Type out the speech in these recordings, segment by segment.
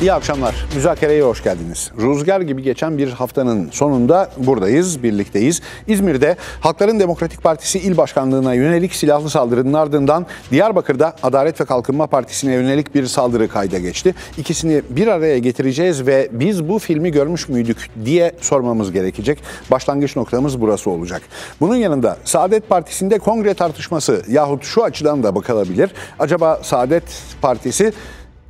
İyi akşamlar. Müzakereye hoş geldiniz. Rüzgar gibi geçen bir haftanın sonunda buradayız, birlikteyiz. İzmir'de Halkların Demokratik Partisi il başkanlığına yönelik silahlı saldırının ardından Diyarbakır'da Adalet ve Kalkınma Partisi'ne yönelik bir saldırı kayda geçti. İkisini bir araya getireceğiz ve biz bu filmi görmüş müydük diye sormamız gerekecek. Başlangıç noktamız burası olacak. Bunun yanında Saadet Partisi'nde kongre tartışması yahut şu açıdan da bakılabilir. Acaba Saadet Partisi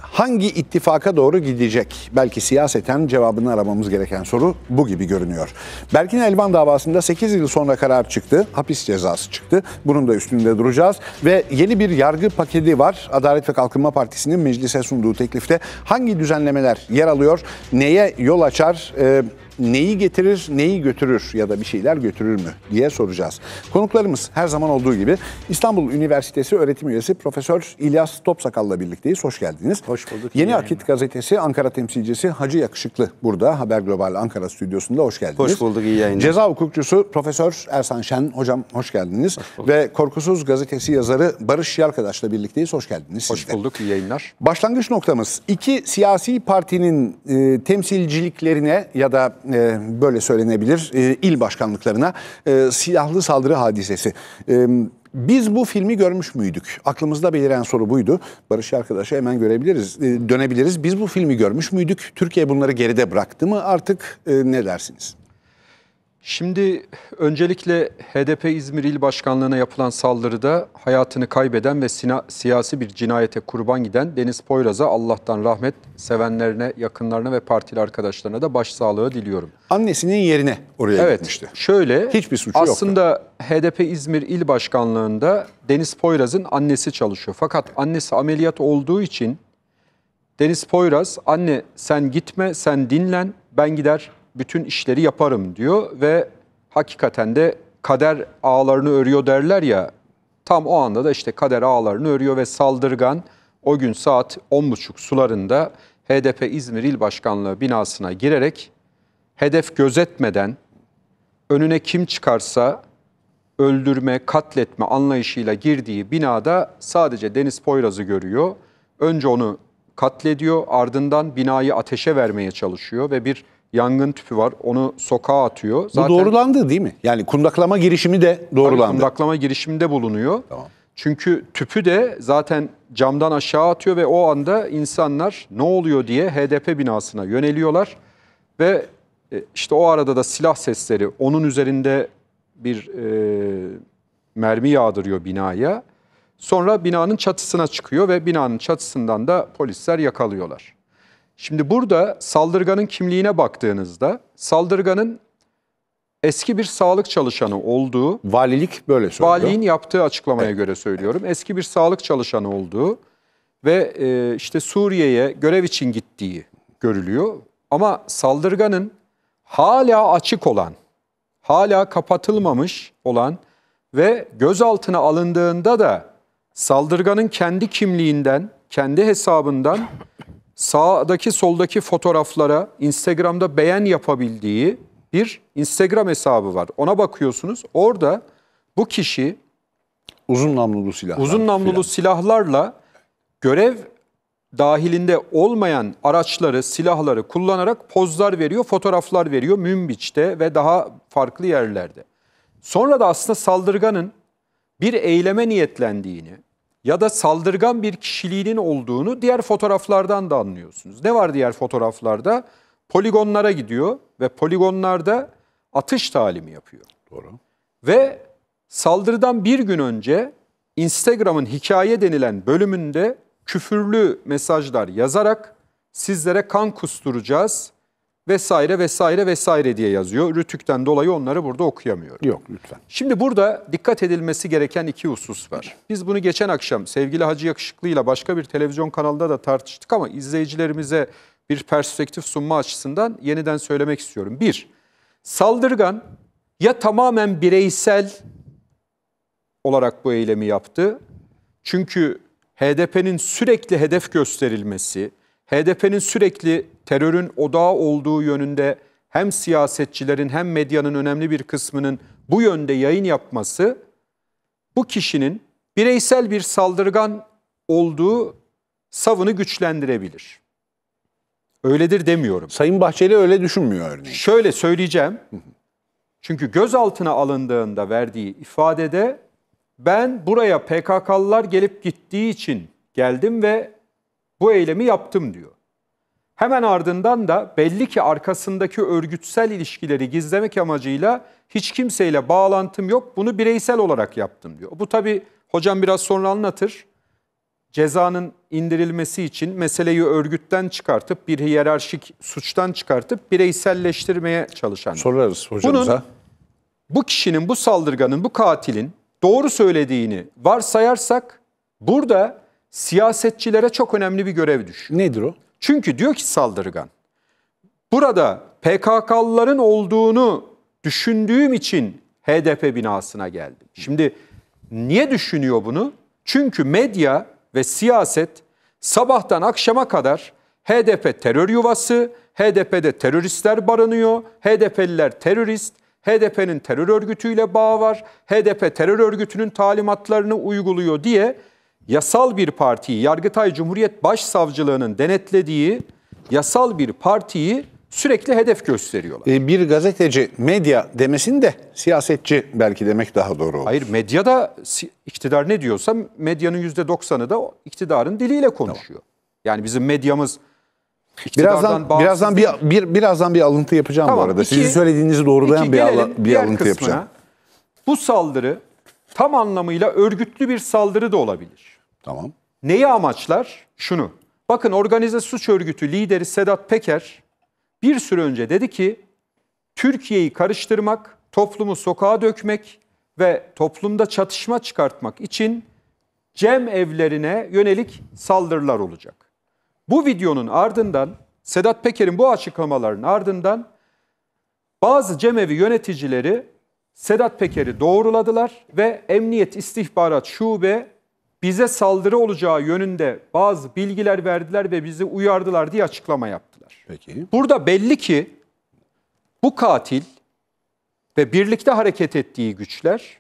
hangi ittifaka doğru gidecek? Belki siyaseten cevabını aramamız gereken soru bu gibi görünüyor. Berkin Elvan davasında 8 yıl sonra karar çıktı. Hapis cezası çıktı. Bunun da üstünde duracağız. Ve yeni bir yargı paketi var. Adalet ve Kalkınma Partisi'nin meclise sunduğu teklifte hangi düzenlemeler yer alıyor? Neye yol açar? Ee, neyi getirir, neyi götürür ya da bir şeyler götürür mü diye soracağız. Konuklarımız her zaman olduğu gibi İstanbul Üniversitesi öğretim üyesi Profesör İlyas Topsakal'la birlikteyiz. Hoş geldiniz. Hoş bulduk. Yeni Akit Gazetesi Ankara temsilcisi Hacı Yakışıklı burada Haber Global Ankara stüdyosunda hoş geldiniz. Hoş bulduk iyi yayınlar. Ceza hukukçusu Profesör Ersan Şen hocam hoş geldiniz. Hoş Ve Korkusuz gazetesi yazarı Barış arkadaşla birlikteyiz. Hoş geldiniz. Hoş sizde. bulduk iyi yayınlar. Başlangıç noktamız iki siyasi partinin e, temsilciliklerine ya da e, böyle söylenebilir e, il başkanlıklarına e, silahlı saldırı hadisesi. E, biz bu filmi görmüş müydük? Aklımızda beliren soru buydu. Barış arkadaşı hemen görebiliriz, e, dönebiliriz. Biz bu filmi görmüş müydük? Türkiye bunları geride bıraktı mı artık e, ne dersiniz? Şimdi öncelikle HDP İzmir İl Başkanlığı'na yapılan saldırıda hayatını kaybeden ve siyasi bir cinayete kurban giden Deniz Poyraz'a Allah'tan rahmet, sevenlerine, yakınlarına ve partili arkadaşlarına da başsağlığı diliyorum. Annesinin yerine oraya evet, gitmişti. Şöyle, Hiçbir suçu aslında yoktu. HDP İzmir İl Başkanlığı'nda Deniz Poyraz'ın annesi çalışıyor. Fakat annesi ameliyat olduğu için Deniz Poyraz, anne sen gitme, sen dinlen, ben gider bütün işleri yaparım diyor ve hakikaten de kader ağlarını örüyor derler ya tam o anda da işte kader ağlarını örüyor ve saldırgan o gün saat 10.30 sularında HDP İzmir İl Başkanlığı binasına girerek hedef gözetmeden önüne kim çıkarsa öldürme, katletme anlayışıyla girdiği binada sadece Deniz Poyraz'ı görüyor. Önce onu katlediyor, ardından binayı ateşe vermeye çalışıyor ve bir yangın tüpü var. Onu sokağa atıyor. Zaten Bu doğrulandı değil mi? Yani kundaklama girişimi de doğrulandı. Kundaklama girişiminde bulunuyor. Tamam. Çünkü tüpü de zaten camdan aşağı atıyor ve o anda insanlar ne oluyor diye HDP binasına yöneliyorlar. Ve e, işte o arada da silah sesleri onun üzerinde bir e, mermi yağdırıyor binaya. Sonra binanın çatısına çıkıyor ve binanın çatısından da polisler yakalıyorlar. Şimdi burada saldırganın kimliğine baktığınızda saldırganın eski bir sağlık çalışanı olduğu... Valilik böyle söylüyor. Valiliğin yaptığı açıklamaya evet. göre söylüyorum. Eski bir sağlık çalışanı olduğu ve e, işte Suriye'ye görev için gittiği görülüyor. Ama saldırganın hala açık olan, hala kapatılmamış olan ve gözaltına alındığında da saldırganın kendi kimliğinden, kendi hesabından sağdaki soldaki fotoğraflara Instagram'da beğen yapabildiği bir Instagram hesabı var. Ona bakıyorsunuz. Orada bu kişi uzun namlulu silahlar uzun namlulu filan. silahlarla görev dahilinde olmayan araçları, silahları kullanarak pozlar veriyor, fotoğraflar veriyor Münbiç'te ve daha farklı yerlerde. Sonra da aslında saldırganın bir eyleme niyetlendiğini, ya da saldırgan bir kişiliğinin olduğunu diğer fotoğraflardan da anlıyorsunuz. Ne var diğer fotoğraflarda? Poligonlara gidiyor ve poligonlarda atış talimi yapıyor. Doğru. Ve saldırıdan bir gün önce Instagram'ın hikaye denilen bölümünde küfürlü mesajlar yazarak sizlere kan kusturacağız, vesaire vesaire vesaire diye yazıyor. Rütük'ten dolayı onları burada okuyamıyorum. Yok lütfen. Şimdi burada dikkat edilmesi gereken iki husus var. Biz bunu geçen akşam sevgili Hacı Yakışıklı ile başka bir televizyon kanalında da tartıştık ama izleyicilerimize bir perspektif sunma açısından yeniden söylemek istiyorum. Bir, saldırgan ya tamamen bireysel olarak bu eylemi yaptı. Çünkü HDP'nin sürekli hedef gösterilmesi, HDP'nin sürekli terörün odağı olduğu yönünde hem siyasetçilerin hem medyanın önemli bir kısmının bu yönde yayın yapması bu kişinin bireysel bir saldırgan olduğu savını güçlendirebilir. Öyledir demiyorum. Sayın Bahçeli öyle düşünmüyor örneğin. Şöyle söyleyeceğim. Çünkü gözaltına alındığında verdiği ifadede ben buraya PKK'lılar gelip gittiği için geldim ve bu eylemi yaptım diyor. Hemen ardından da belli ki arkasındaki örgütsel ilişkileri gizlemek amacıyla hiç kimseyle bağlantım yok bunu bireysel olarak yaptım diyor. Bu tabi hocam biraz sonra anlatır. Cezanın indirilmesi için meseleyi örgütten çıkartıp bir hiyerarşik suçtan çıkartıp bireyselleştirmeye çalışan. Sorarız hocamıza. Bunun, bu kişinin, bu saldırganın, bu katilin doğru söylediğini varsayarsak burada siyasetçilere çok önemli bir görev düşüyor. Nedir o? Çünkü diyor ki saldırgan, burada PKK'lıların olduğunu düşündüğüm için HDP binasına geldim. Şimdi niye düşünüyor bunu? Çünkü medya ve siyaset sabahtan akşama kadar HDP terör yuvası, HDP'de teröristler barınıyor, HDP'liler terörist, HDP'nin terör örgütüyle bağı var, HDP terör örgütünün talimatlarını uyguluyor diye yasal bir partiyi, Yargıtay Cumhuriyet Başsavcılığı'nın denetlediği yasal bir partiyi sürekli hedef gösteriyorlar. E, bir gazeteci medya demesin de siyasetçi belki demek daha doğru olur. Hayır medya da iktidar ne diyorsa medyanın yüzde doksanı da iktidarın diliyle konuşuyor. Tamam. Yani bizim medyamız birazdan birazdan bir, bir birazdan bir alıntı yapacağım tamam, bu arada. Iki, Sizin söylediğinizi doğrulayan iki, bir, ala, bir alıntı kısmına, yapacağım. Bu saldırı tam anlamıyla örgütlü bir saldırı da olabilir. Tamam. Neyi amaçlar? Şunu. Bakın organize suç örgütü lideri Sedat Peker bir süre önce dedi ki Türkiye'yi karıştırmak, toplumu sokağa dökmek ve toplumda çatışma çıkartmak için cem evlerine yönelik saldırılar olacak. Bu videonun ardından Sedat Peker'in bu açıklamalarının ardından bazı cemevi yöneticileri Sedat Peker'i doğruladılar ve Emniyet İstihbarat Şube bize saldırı olacağı yönünde bazı bilgiler verdiler ve bizi uyardılar diye açıklama yaptılar. Peki. Burada belli ki bu katil ve birlikte hareket ettiği güçler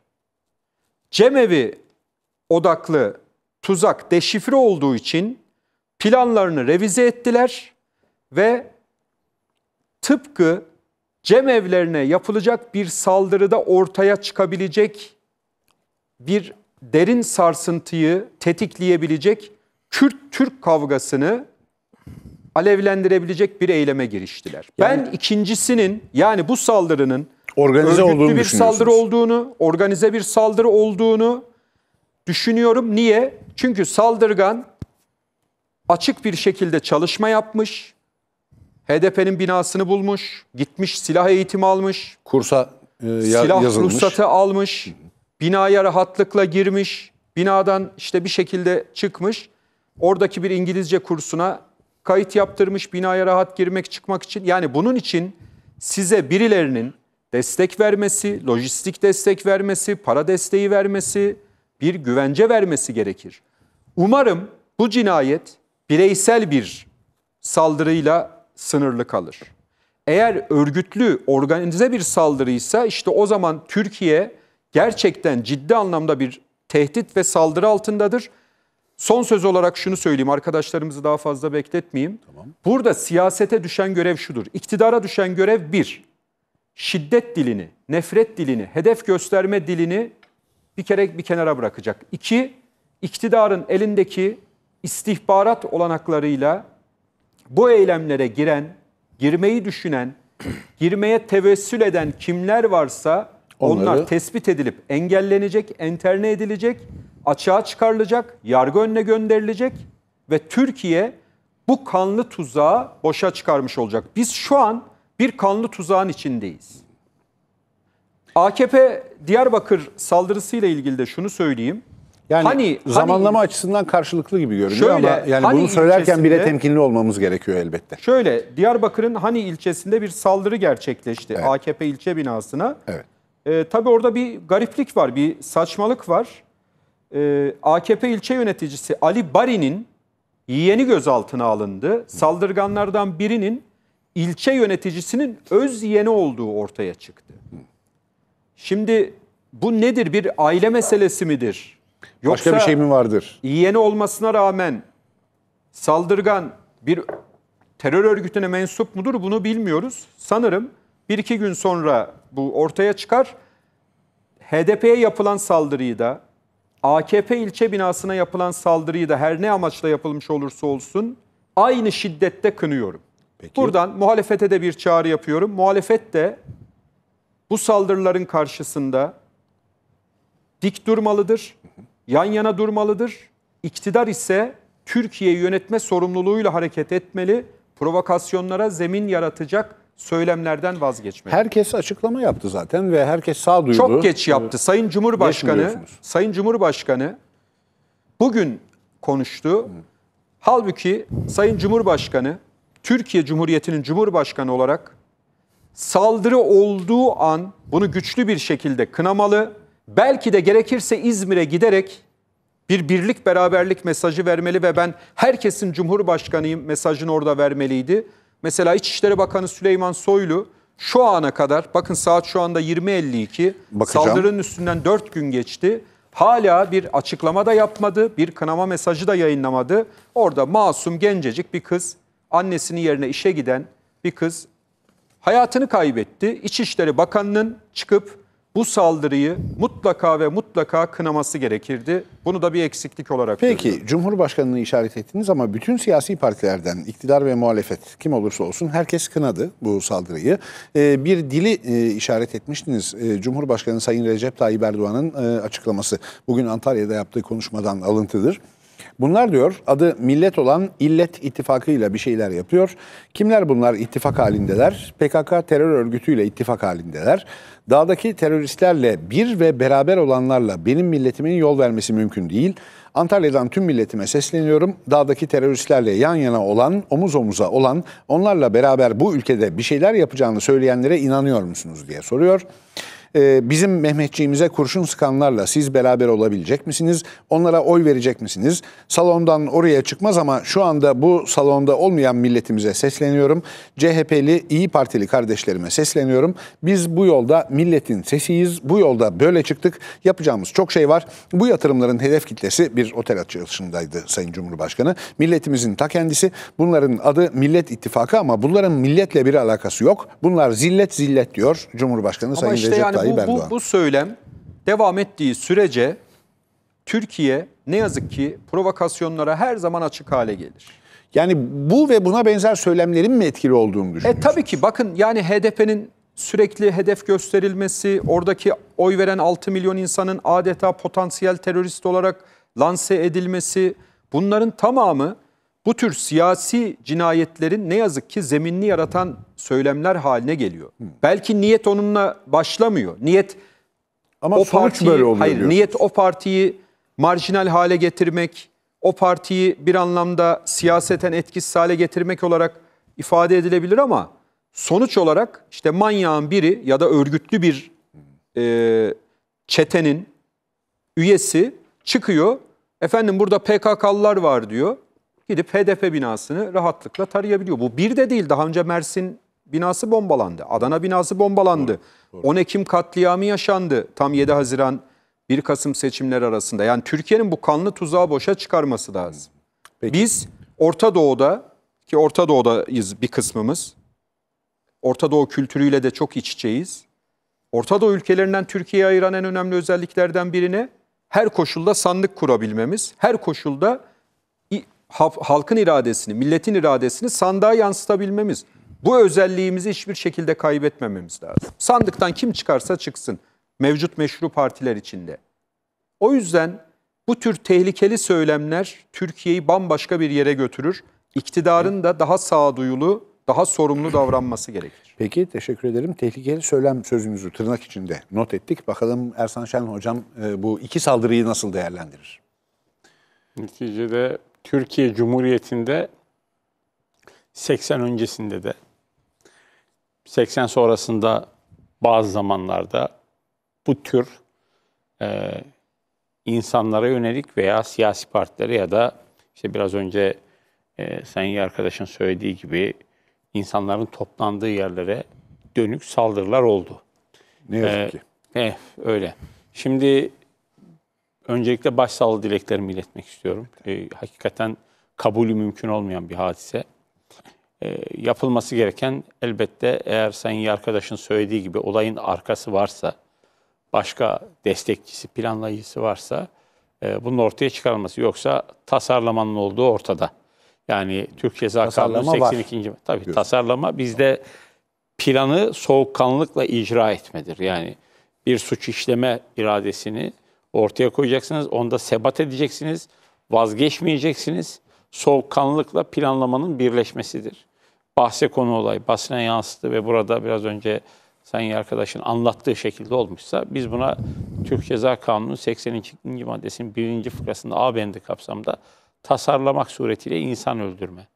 cemevi odaklı tuzak deşifre olduğu için planlarını revize ettiler ve tıpkı cemevlerine yapılacak bir saldırıda ortaya çıkabilecek bir derin sarsıntıyı tetikleyebilecek Kürt-Türk kavgasını alevlendirebilecek bir eyleme giriştiler. Yani, ben ikincisinin yani bu saldırının organize olduğunu bir saldırı olduğunu, organize bir saldırı olduğunu düşünüyorum. Niye? Çünkü saldırgan açık bir şekilde çalışma yapmış. HDP'nin binasını bulmuş, gitmiş silah eğitimi almış. Kursa e, ya, silah yazılmış. ruhsatı almış binaya rahatlıkla girmiş, binadan işte bir şekilde çıkmış, oradaki bir İngilizce kursuna kayıt yaptırmış binaya rahat girmek çıkmak için. Yani bunun için size birilerinin destek vermesi, lojistik destek vermesi, para desteği vermesi, bir güvence vermesi gerekir. Umarım bu cinayet bireysel bir saldırıyla sınırlı kalır. Eğer örgütlü, organize bir saldırıysa işte o zaman Türkiye gerçekten ciddi anlamda bir tehdit ve saldırı altındadır. Son söz olarak şunu söyleyeyim arkadaşlarımızı daha fazla bekletmeyeyim. Tamam. Burada siyasete düşen görev şudur. İktidara düşen görev bir, şiddet dilini, nefret dilini, hedef gösterme dilini bir kere bir kenara bırakacak. İki, iktidarın elindeki istihbarat olanaklarıyla bu eylemlere giren, girmeyi düşünen, girmeye tevessül eden kimler varsa Onları... Onlar tespit edilip engellenecek, enterne edilecek, açığa çıkarılacak, yargı önüne gönderilecek ve Türkiye bu kanlı tuzağı boşa çıkarmış olacak. Biz şu an bir kanlı tuzağın içindeyiz. AKP Diyarbakır saldırısıyla ilgili de şunu söyleyeyim. Yani hani, hani zamanlama hani, açısından karşılıklı gibi görünüyor şöyle, ama yani hani bunu söylerken bile temkinli olmamız gerekiyor elbette. Şöyle Diyarbakır'ın Hani ilçesinde bir saldırı gerçekleşti evet. AKP ilçe binasına. Evet. E, tabii orada bir gariplik var, bir saçmalık var. E, ee, AKP ilçe yöneticisi Ali Bari'nin yeğeni gözaltına alındı. Saldırganlardan birinin ilçe yöneticisinin öz yeğeni olduğu ortaya çıktı. Şimdi bu nedir? Bir aile meselesi midir? Yoksa Başka bir şey mi vardır? Yeğeni olmasına rağmen saldırgan bir terör örgütüne mensup mudur bunu bilmiyoruz. Sanırım bir iki gün sonra bu ortaya çıkar. HDP'ye yapılan saldırıyı da, AKP ilçe binasına yapılan saldırıyı da her ne amaçla yapılmış olursa olsun aynı şiddette kınıyorum. Peki. Buradan muhalefete de bir çağrı yapıyorum. Muhalefet de bu saldırıların karşısında dik durmalıdır, yan yana durmalıdır. İktidar ise Türkiye'yi yönetme sorumluluğuyla hareket etmeli, provokasyonlara zemin yaratacak söylemlerden vazgeçmeli. Herkes açıklama yaptı zaten ve herkes sağduyulu. Çok geç yaptı. Sayın Cumhurbaşkanı, Sayın Cumhurbaşkanı bugün konuştu. Halbuki Sayın Cumhurbaşkanı Türkiye Cumhuriyeti'nin Cumhurbaşkanı olarak saldırı olduğu an bunu güçlü bir şekilde kınamalı. Belki de gerekirse İzmir'e giderek bir birlik beraberlik mesajı vermeli ve ben herkesin cumhurbaşkanıyım mesajını orada vermeliydi. Mesela İçişleri Bakanı Süleyman Soylu şu ana kadar bakın saat şu anda 20.52 saldırının üstünden 4 gün geçti. Hala bir açıklama da yapmadı, bir kınama mesajı da yayınlamadı. Orada masum gencecik bir kız, annesinin yerine işe giden bir kız hayatını kaybetti. İçişleri Bakanı'nın çıkıp bu saldırıyı mutlaka ve mutlaka kınaması gerekirdi. Bunu da bir eksiklik olarak Peki, görüyorum. Cumhurbaşkanı'nı işaret ettiniz ama bütün siyasi partilerden, iktidar ve muhalefet kim olursa olsun herkes kınadı bu saldırıyı. Ee, bir dili e, işaret etmiştiniz. Ee, Cumhurbaşkanı Sayın Recep Tayyip Erdoğan'ın e, açıklaması bugün Antalya'da yaptığı konuşmadan alıntıdır. Bunlar diyor adı millet olan illet ittifakıyla bir şeyler yapıyor. Kimler bunlar ittifak halindeler? PKK terör örgütüyle ittifak halindeler. Dağdaki teröristlerle bir ve beraber olanlarla benim milletimin yol vermesi mümkün değil. Antalya'dan tüm milletime sesleniyorum. Dağdaki teröristlerle yan yana olan, omuz omuza olan, onlarla beraber bu ülkede bir şeyler yapacağını söyleyenlere inanıyor musunuz diye soruyor. Ee, bizim Mehmetçiğimize kurşun sıkanlarla siz beraber olabilecek misiniz? Onlara oy verecek misiniz? Salondan oraya çıkmaz ama şu anda bu salonda olmayan milletimize sesleniyorum. CHP'li, İyi Partili kardeşlerime sesleniyorum. Biz bu yolda milletin sesiyiz. Bu yolda böyle çıktık. Yapacağımız çok şey var. Bu yatırımların hedef kitlesi bir otel açılışındaydı Sayın Cumhurbaşkanı. Milletimizin ta kendisi. Bunların adı Millet İttifakı ama bunların milletle bir alakası yok. Bunlar zillet zillet diyor Cumhurbaşkanı ama Sayın işte Recep yani bu, Erdoğan. Bu, bu söylem devam ettiği sürece Türkiye ne yazık ki provokasyonlara her zaman açık hale gelir. Yani bu ve buna benzer söylemlerin mi etkili olduğunu e, düşünüyorsunuz? E, tabii ki bakın yani HDP'nin sürekli hedef gösterilmesi, oradaki oy veren 6 milyon insanın adeta potansiyel terörist olarak lanse edilmesi bunların tamamı bu tür siyasi cinayetlerin ne yazık ki zeminini yaratan söylemler haline geliyor. Hı. Belki niyet onunla başlamıyor. Niyet ama o sonuç partiyi, böyle oluyor. Hayır, niyet o partiyi marjinal hale getirmek, o partiyi bir anlamda siyaseten etkisiz hale getirmek olarak ifade edilebilir ama sonuç olarak işte manyağın biri ya da örgütlü bir e, çetenin üyesi çıkıyor. Efendim burada PKK'lılar var diyor gidip HDP binasını rahatlıkla tarayabiliyor. Bu bir de değil. Daha önce Mersin binası bombalandı. Adana binası bombalandı. Doğru, doğru. 10 Ekim katliamı yaşandı. Tam 7 Haziran 1 Kasım seçimleri arasında. Yani Türkiye'nin bu kanlı tuzağı boşa çıkarması lazım. Peki. Biz Orta Doğu'da ki Orta Doğu'dayız bir kısmımız. Orta Doğu kültürüyle de çok iç içeyiz. Orta Doğu ülkelerinden Türkiye'yi ayıran en önemli özelliklerden birine her koşulda sandık kurabilmemiz, her koşulda halkın iradesini, milletin iradesini sandığa yansıtabilmemiz. Bu özelliğimizi hiçbir şekilde kaybetmememiz lazım. Sandıktan kim çıkarsa çıksın mevcut meşru partiler içinde. O yüzden bu tür tehlikeli söylemler Türkiye'yi bambaşka bir yere götürür. İktidarın da daha sağduyulu, daha sorumlu davranması gerekir. Peki teşekkür ederim. Tehlikeli söylem sözümüzü tırnak içinde not ettik. Bakalım Ersan Şen hocam e, bu iki saldırıyı nasıl değerlendirir? Neticede Türkiye Cumhuriyeti'nde 80 öncesinde de 80 sonrasında bazı zamanlarda bu tür e, insanlara yönelik veya siyasi partilere ya da işte biraz önce e, sayın arkadaşın söylediği gibi insanların toplandığı yerlere dönük saldırılar oldu. Ne yazık ee, ki. Eh, öyle. Şimdi öncelikle başsağlığı dileklerimi iletmek istiyorum. E, hakikaten kabulü mümkün olmayan bir hadise. E, yapılması gereken elbette eğer sayın arkadaşın söylediği gibi olayın arkası varsa, başka destekçisi, planlayıcısı varsa e, bunun ortaya çıkarılması. Yoksa tasarlamanın olduğu ortada. Yani Türk Ceza tasarlama Kanunu 82. Var. Tabii Görün. tasarlama bizde planı soğukkanlıkla icra etmedir. Yani bir suç işleme iradesini ortaya koyacaksınız. Onda sebat edeceksiniz. Vazgeçmeyeceksiniz. Soğukkanlılıkla planlamanın birleşmesidir. Bahse konu olay, basına yansıdı ve burada biraz önce sayın arkadaşın anlattığı şekilde olmuşsa biz buna Türk Ceza Kanunu 82. maddesinin 1. fıkrasında A bendi kapsamda tasarlamak suretiyle insan öldürme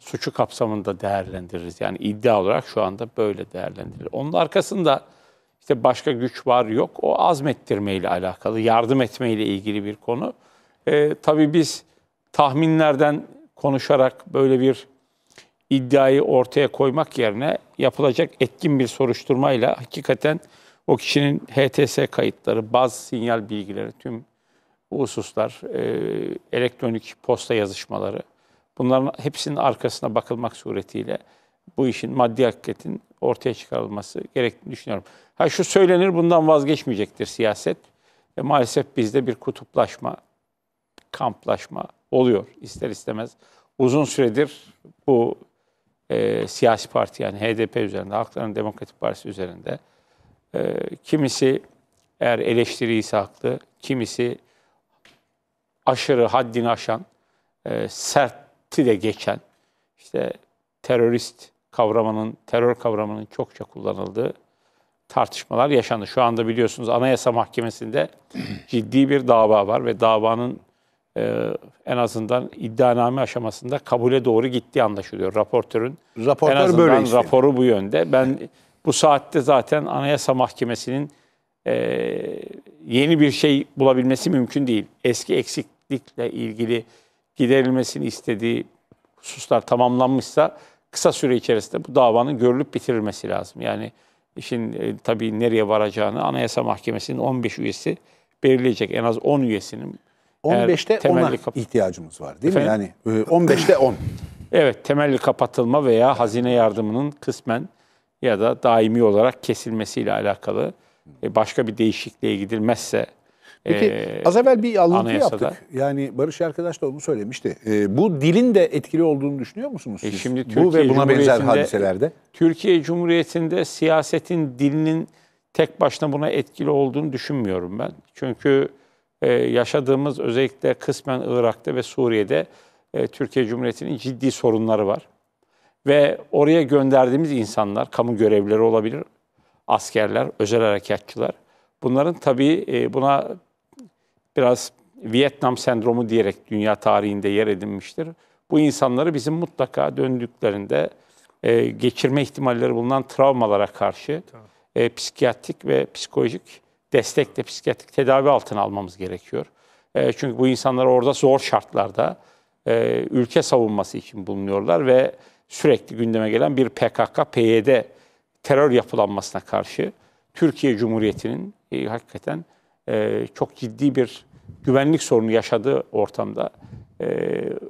suçu kapsamında değerlendiririz. Yani iddia olarak şu anda böyle değerlendirilir. Onun arkasında işte başka güç var yok. O azmettirmeyle alakalı, yardım etmeyle ilgili bir konu. E, tabii biz tahminlerden konuşarak böyle bir iddiayı ortaya koymak yerine yapılacak etkin bir soruşturmayla hakikaten o kişinin HTS kayıtları, bazı sinyal bilgileri, tüm hususlar, e, elektronik posta yazışmaları bunların hepsinin arkasına bakılmak suretiyle bu işin maddi hakikatin ortaya çıkarılması gerektiğini düşünüyorum. Ha şu söylenir bundan vazgeçmeyecektir siyaset. E, maalesef bizde bir kutuplaşma, kamplaşma oluyor ister istemez. Uzun süredir bu e, siyasi parti yani HDP üzerinde, Halkların Demokratik Partisi üzerinde e, kimisi eğer eleştiri ise haklı, kimisi aşırı haddini aşan, e, sertti de geçen, işte terörist kavramının, terör kavramının çokça kullanıldığı tartışmalar yaşandı. Şu anda biliyorsunuz Anayasa Mahkemesi'nde ciddi bir dava var ve davanın e, en azından iddianame aşamasında kabule doğru gittiği anlaşılıyor. Raportörün Raportör en azından böyle istiyor. raporu bu yönde. Ben bu saatte zaten Anayasa Mahkemesi'nin e, yeni bir şey bulabilmesi mümkün değil. Eski eksiklikle ilgili giderilmesini istediği hususlar tamamlanmışsa kısa süre içerisinde bu davanın görülüp bitirilmesi lazım. Yani işin e, tabii nereye varacağını Anayasa Mahkemesi'nin 15 üyesi belirleyecek. En az 10 üyesinin. 15'te 10'a ihtiyacımız var değil Efendim? mi? Yani e, 15'te 10. evet, temelli kapatılma veya hazine yardımının kısmen ya da daimi olarak kesilmesiyle alakalı e, başka bir değişikliğe gidilmezse Peki e, az evvel bir alıntı anayasada. yaptık. Yani Barış arkadaş da onu söylemişti. E, bu dilin de etkili olduğunu düşünüyor musunuz e, siz? E şimdi Türkiye bu ve buna benzer hadiselerde. Türkiye Cumhuriyeti'nde siyasetin dilinin tek başına buna etkili olduğunu düşünmüyorum ben. Çünkü e, yaşadığımız özellikle kısmen Irak'ta ve Suriye'de e, Türkiye Cumhuriyeti'nin ciddi sorunları var. Ve oraya gönderdiğimiz insanlar, kamu görevlileri olabilir, askerler, özel harekatçılar. Bunların tabii e, buna biraz Vietnam sendromu diyerek dünya tarihinde yer edinmiştir. Bu insanları bizim mutlaka döndüklerinde e, geçirme ihtimalleri bulunan travmalara karşı e, psikiyatrik ve psikolojik destekle psikiyatrik tedavi altına almamız gerekiyor. E, çünkü bu insanlar orada zor şartlarda e, ülke savunması için bulunuyorlar ve sürekli gündeme gelen bir PKK, PYD terör yapılanmasına karşı Türkiye Cumhuriyeti'nin e, hakikaten e, çok ciddi bir güvenlik sorunu yaşadığı ortamda e,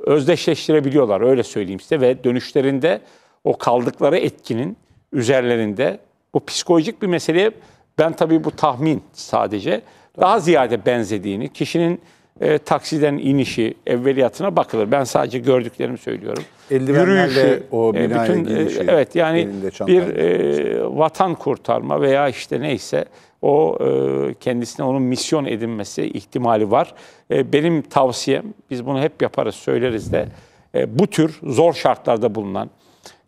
özdeşleştirebiliyorlar öyle söyleyeyim size ve dönüşlerinde o kaldıkları etkinin üzerlerinde bu psikolojik bir meseleye ben tabii bu tahmin sadece daha ziyade benzediğini kişinin e, taksiden inişi, evveliyatına bakılır. Ben sadece gördüklerimi söylüyorum. Yürüyüşü, o e, binaya bütün, girişi. Evet yani bir e, vatan kurtarma veya işte neyse o e, kendisine onun misyon edinmesi ihtimali var. E, benim tavsiyem, biz bunu hep yaparız, söyleriz de, e, bu tür zor şartlarda bulunan,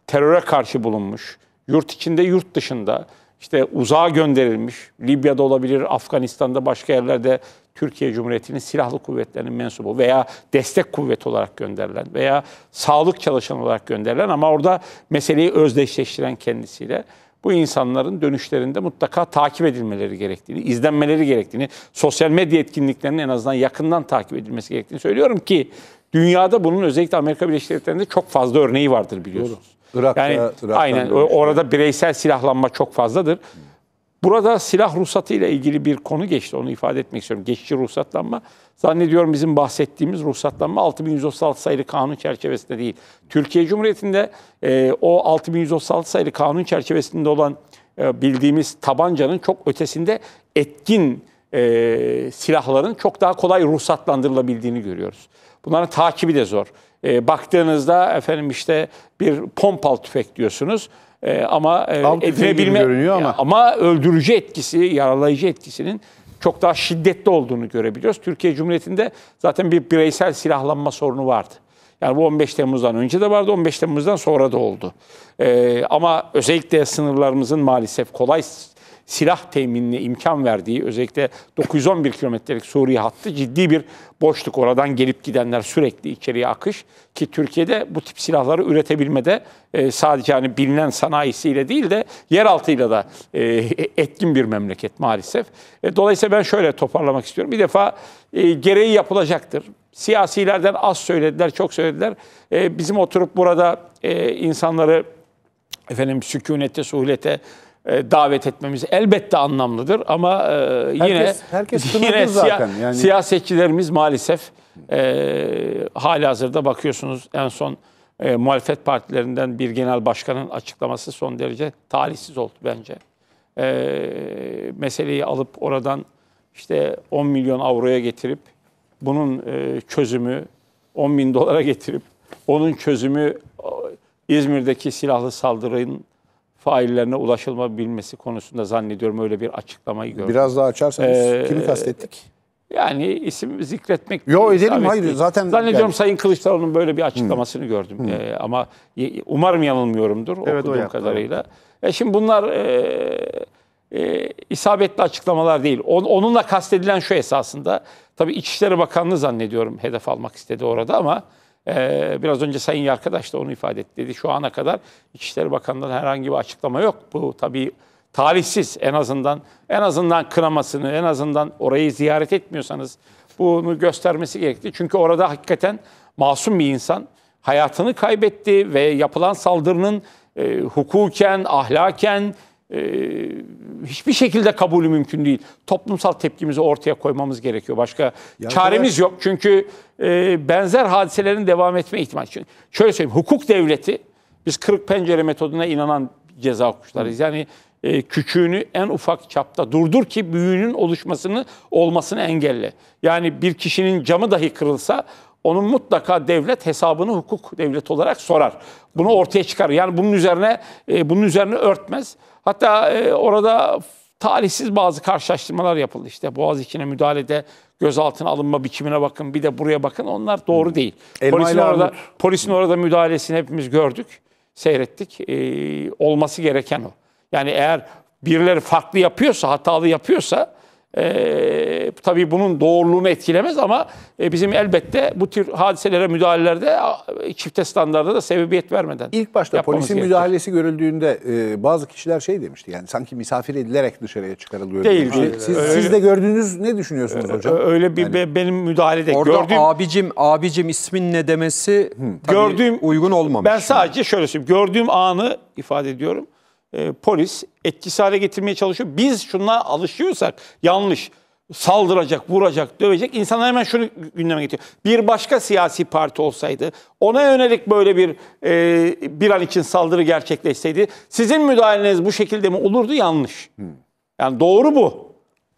teröre karşı bulunmuş, yurt içinde yurt dışında, işte uzağa gönderilmiş, Libya'da olabilir, Afganistan'da başka yerlerde Türkiye Cumhuriyeti'nin silahlı kuvvetlerinin mensubu veya destek kuvvet olarak gönderilen veya sağlık çalışan olarak gönderilen ama orada meseleyi özdeşleştiren kendisiyle bu insanların dönüşlerinde mutlaka takip edilmeleri gerektiğini, izlenmeleri gerektiğini, sosyal medya etkinliklerinin en azından yakından takip edilmesi gerektiğini söylüyorum ki dünyada bunun özellikle Amerika Birleşik Devletleri'nde çok fazla örneği vardır biliyorsunuz. Irak'ta, yani Irak'tan aynen dönüşler. orada bireysel silahlanma çok fazladır. Burada silah ruhsatı ile ilgili bir konu geçti. Onu ifade etmek istiyorum. Geçici ruhsatlanma. Zannediyorum bizim bahsettiğimiz ruhsatlanma 6136 sayılı kanun çerçevesinde değil. Türkiye Cumhuriyeti'nde e, o 6136 sayılı kanun çerçevesinde olan e, bildiğimiz tabancanın çok ötesinde etkin e, silahların çok daha kolay ruhsatlandırılabildiğini görüyoruz. Bunların takibi de zor. E, baktığınızda efendim işte bir pompal tüfek diyorsunuz. E, ama e, edinebilme görünüyor ama. ama öldürücü etkisi, yaralayıcı etkisinin çok daha şiddetli olduğunu görebiliyoruz. Türkiye Cumhuriyeti'nde zaten bir bireysel silahlanma sorunu vardı. Yani bu 15 Temmuz'dan önce de vardı, 15 Temmuz'dan sonra da oldu. Ee, ama özellikle sınırlarımızın maalesef kolay silah teminine imkan verdiği özellikle 911 kilometrelik Suriye hattı ciddi bir boşluk. Oradan gelip gidenler sürekli içeriye akış ki Türkiye'de bu tip silahları üretebilmede e, sadece hani bilinen sanayisiyle değil de yeraltıyla da e, e, etkin bir memleket maalesef. E, dolayısıyla ben şöyle toparlamak istiyorum. Bir defa e, gereği yapılacaktır. Siyasilerden az söylediler, çok söylediler. E, bizim oturup burada e, insanları efendim sükunete, suhulete e, davet etmemiz elbette anlamlıdır ama e, yine herkes, herkes yine zaten. Yani... siyasetçilerimiz maalesef e, hali hazırda bakıyorsunuz en son e, muhalefet partilerinden bir genel başkanın açıklaması son derece talihsiz oldu bence. E, meseleyi alıp oradan işte 10 milyon avroya getirip bunun e, çözümü 10 bin dolara getirip onun çözümü İzmir'deki silahlı saldırının faillerine ulaşılmabilmesi konusunda zannediyorum öyle bir açıklamayı gördüm. Biraz daha açarsanız ee, kimi kastettik? Yani isim zikretmek... Yok edelim hayır zaten... Zannediyorum yani... Sayın Kılıçdaroğlu'nun böyle bir açıklamasını hmm. gördüm. Hmm. Ee, ama umarım yanılmıyorumdur evet, okuduğum yaptı, kadarıyla. Evet. E şimdi bunlar e, e, isabetli açıklamalar değil. On, onunla kastedilen şu esasında. Tabii İçişleri Bakanlığı zannediyorum hedef almak istedi orada ama... Ee, biraz önce Sayın Yarkadaş da onu ifade etti. Dedi şu ana kadar İçişleri Bakanlığı'ndan herhangi bir açıklama yok. Bu tabii talihsiz en azından en azından kınamasını en azından orayı ziyaret etmiyorsanız bunu göstermesi gerekti. Çünkü orada hakikaten masum bir insan hayatını kaybetti ve yapılan saldırının e, hukuken, ahlaken, ee, hiçbir şekilde kabulü mümkün değil. Toplumsal tepkimizi ortaya koymamız gerekiyor. Başka yani çaremiz yok. Çünkü e, benzer hadiselerin devam etme ihtimali. Çünkü şöyle söyleyeyim. Hukuk devleti biz kırık pencere metoduna inanan ceza hukukçularıyız. Yani e, küçüğünü en ufak çapta durdur ki büyüğünün oluşmasını olmasını engelle. Yani bir kişinin camı dahi kırılsa onun mutlaka devlet hesabını hukuk devleti olarak sorar. Bunu ortaya çıkar. Yani bunun üzerine e, bunun üzerine örtmez. Hatta e, orada talihsiz bazı karşılaştırmalar yapıldı. İşte Boğaz içine müdahalede gözaltına alınma biçimine bakın bir de buraya bakın onlar doğru değil. polisin orada, polisin orada müdahalesini hepimiz gördük, seyrettik. E, olması gereken o. Yani eğer birileri farklı yapıyorsa, hatalı yapıyorsa e, tabii bunun doğruluğunu etkilemez ama e, bizim elbette bu tür hadiselere müdahalelerde çifte standarda da sebebiyet vermeden. İlk başta polisin gerekir. müdahalesi görüldüğünde e, bazı kişiler şey demişti yani sanki misafir edilerek dışarıya çıkarılıyor. Değil. Şey. Siz, öyle, siz de gördüğünüz ne düşünüyorsunuz öyle, hocam? Öyle bir yani, be, benim müdahalede orada gördüğüm. abicim abicim ismin ne demesi hı, gördüğüm uygun olmamış. Ben sadece yani. şöyle söyleyeyim gördüğüm anı ifade ediyorum e, polis etkisiz hale getirmeye çalışıyor. Biz şuna alışıyorsak yanlış saldıracak, vuracak, dövecek. İnsanlar hemen şunu gündeme getiriyor. Bir başka siyasi parti olsaydı, ona yönelik böyle bir e, bir an için saldırı gerçekleşseydi, sizin müdahaleniz bu şekilde mi olurdu? Yanlış. Hmm. Yani doğru bu.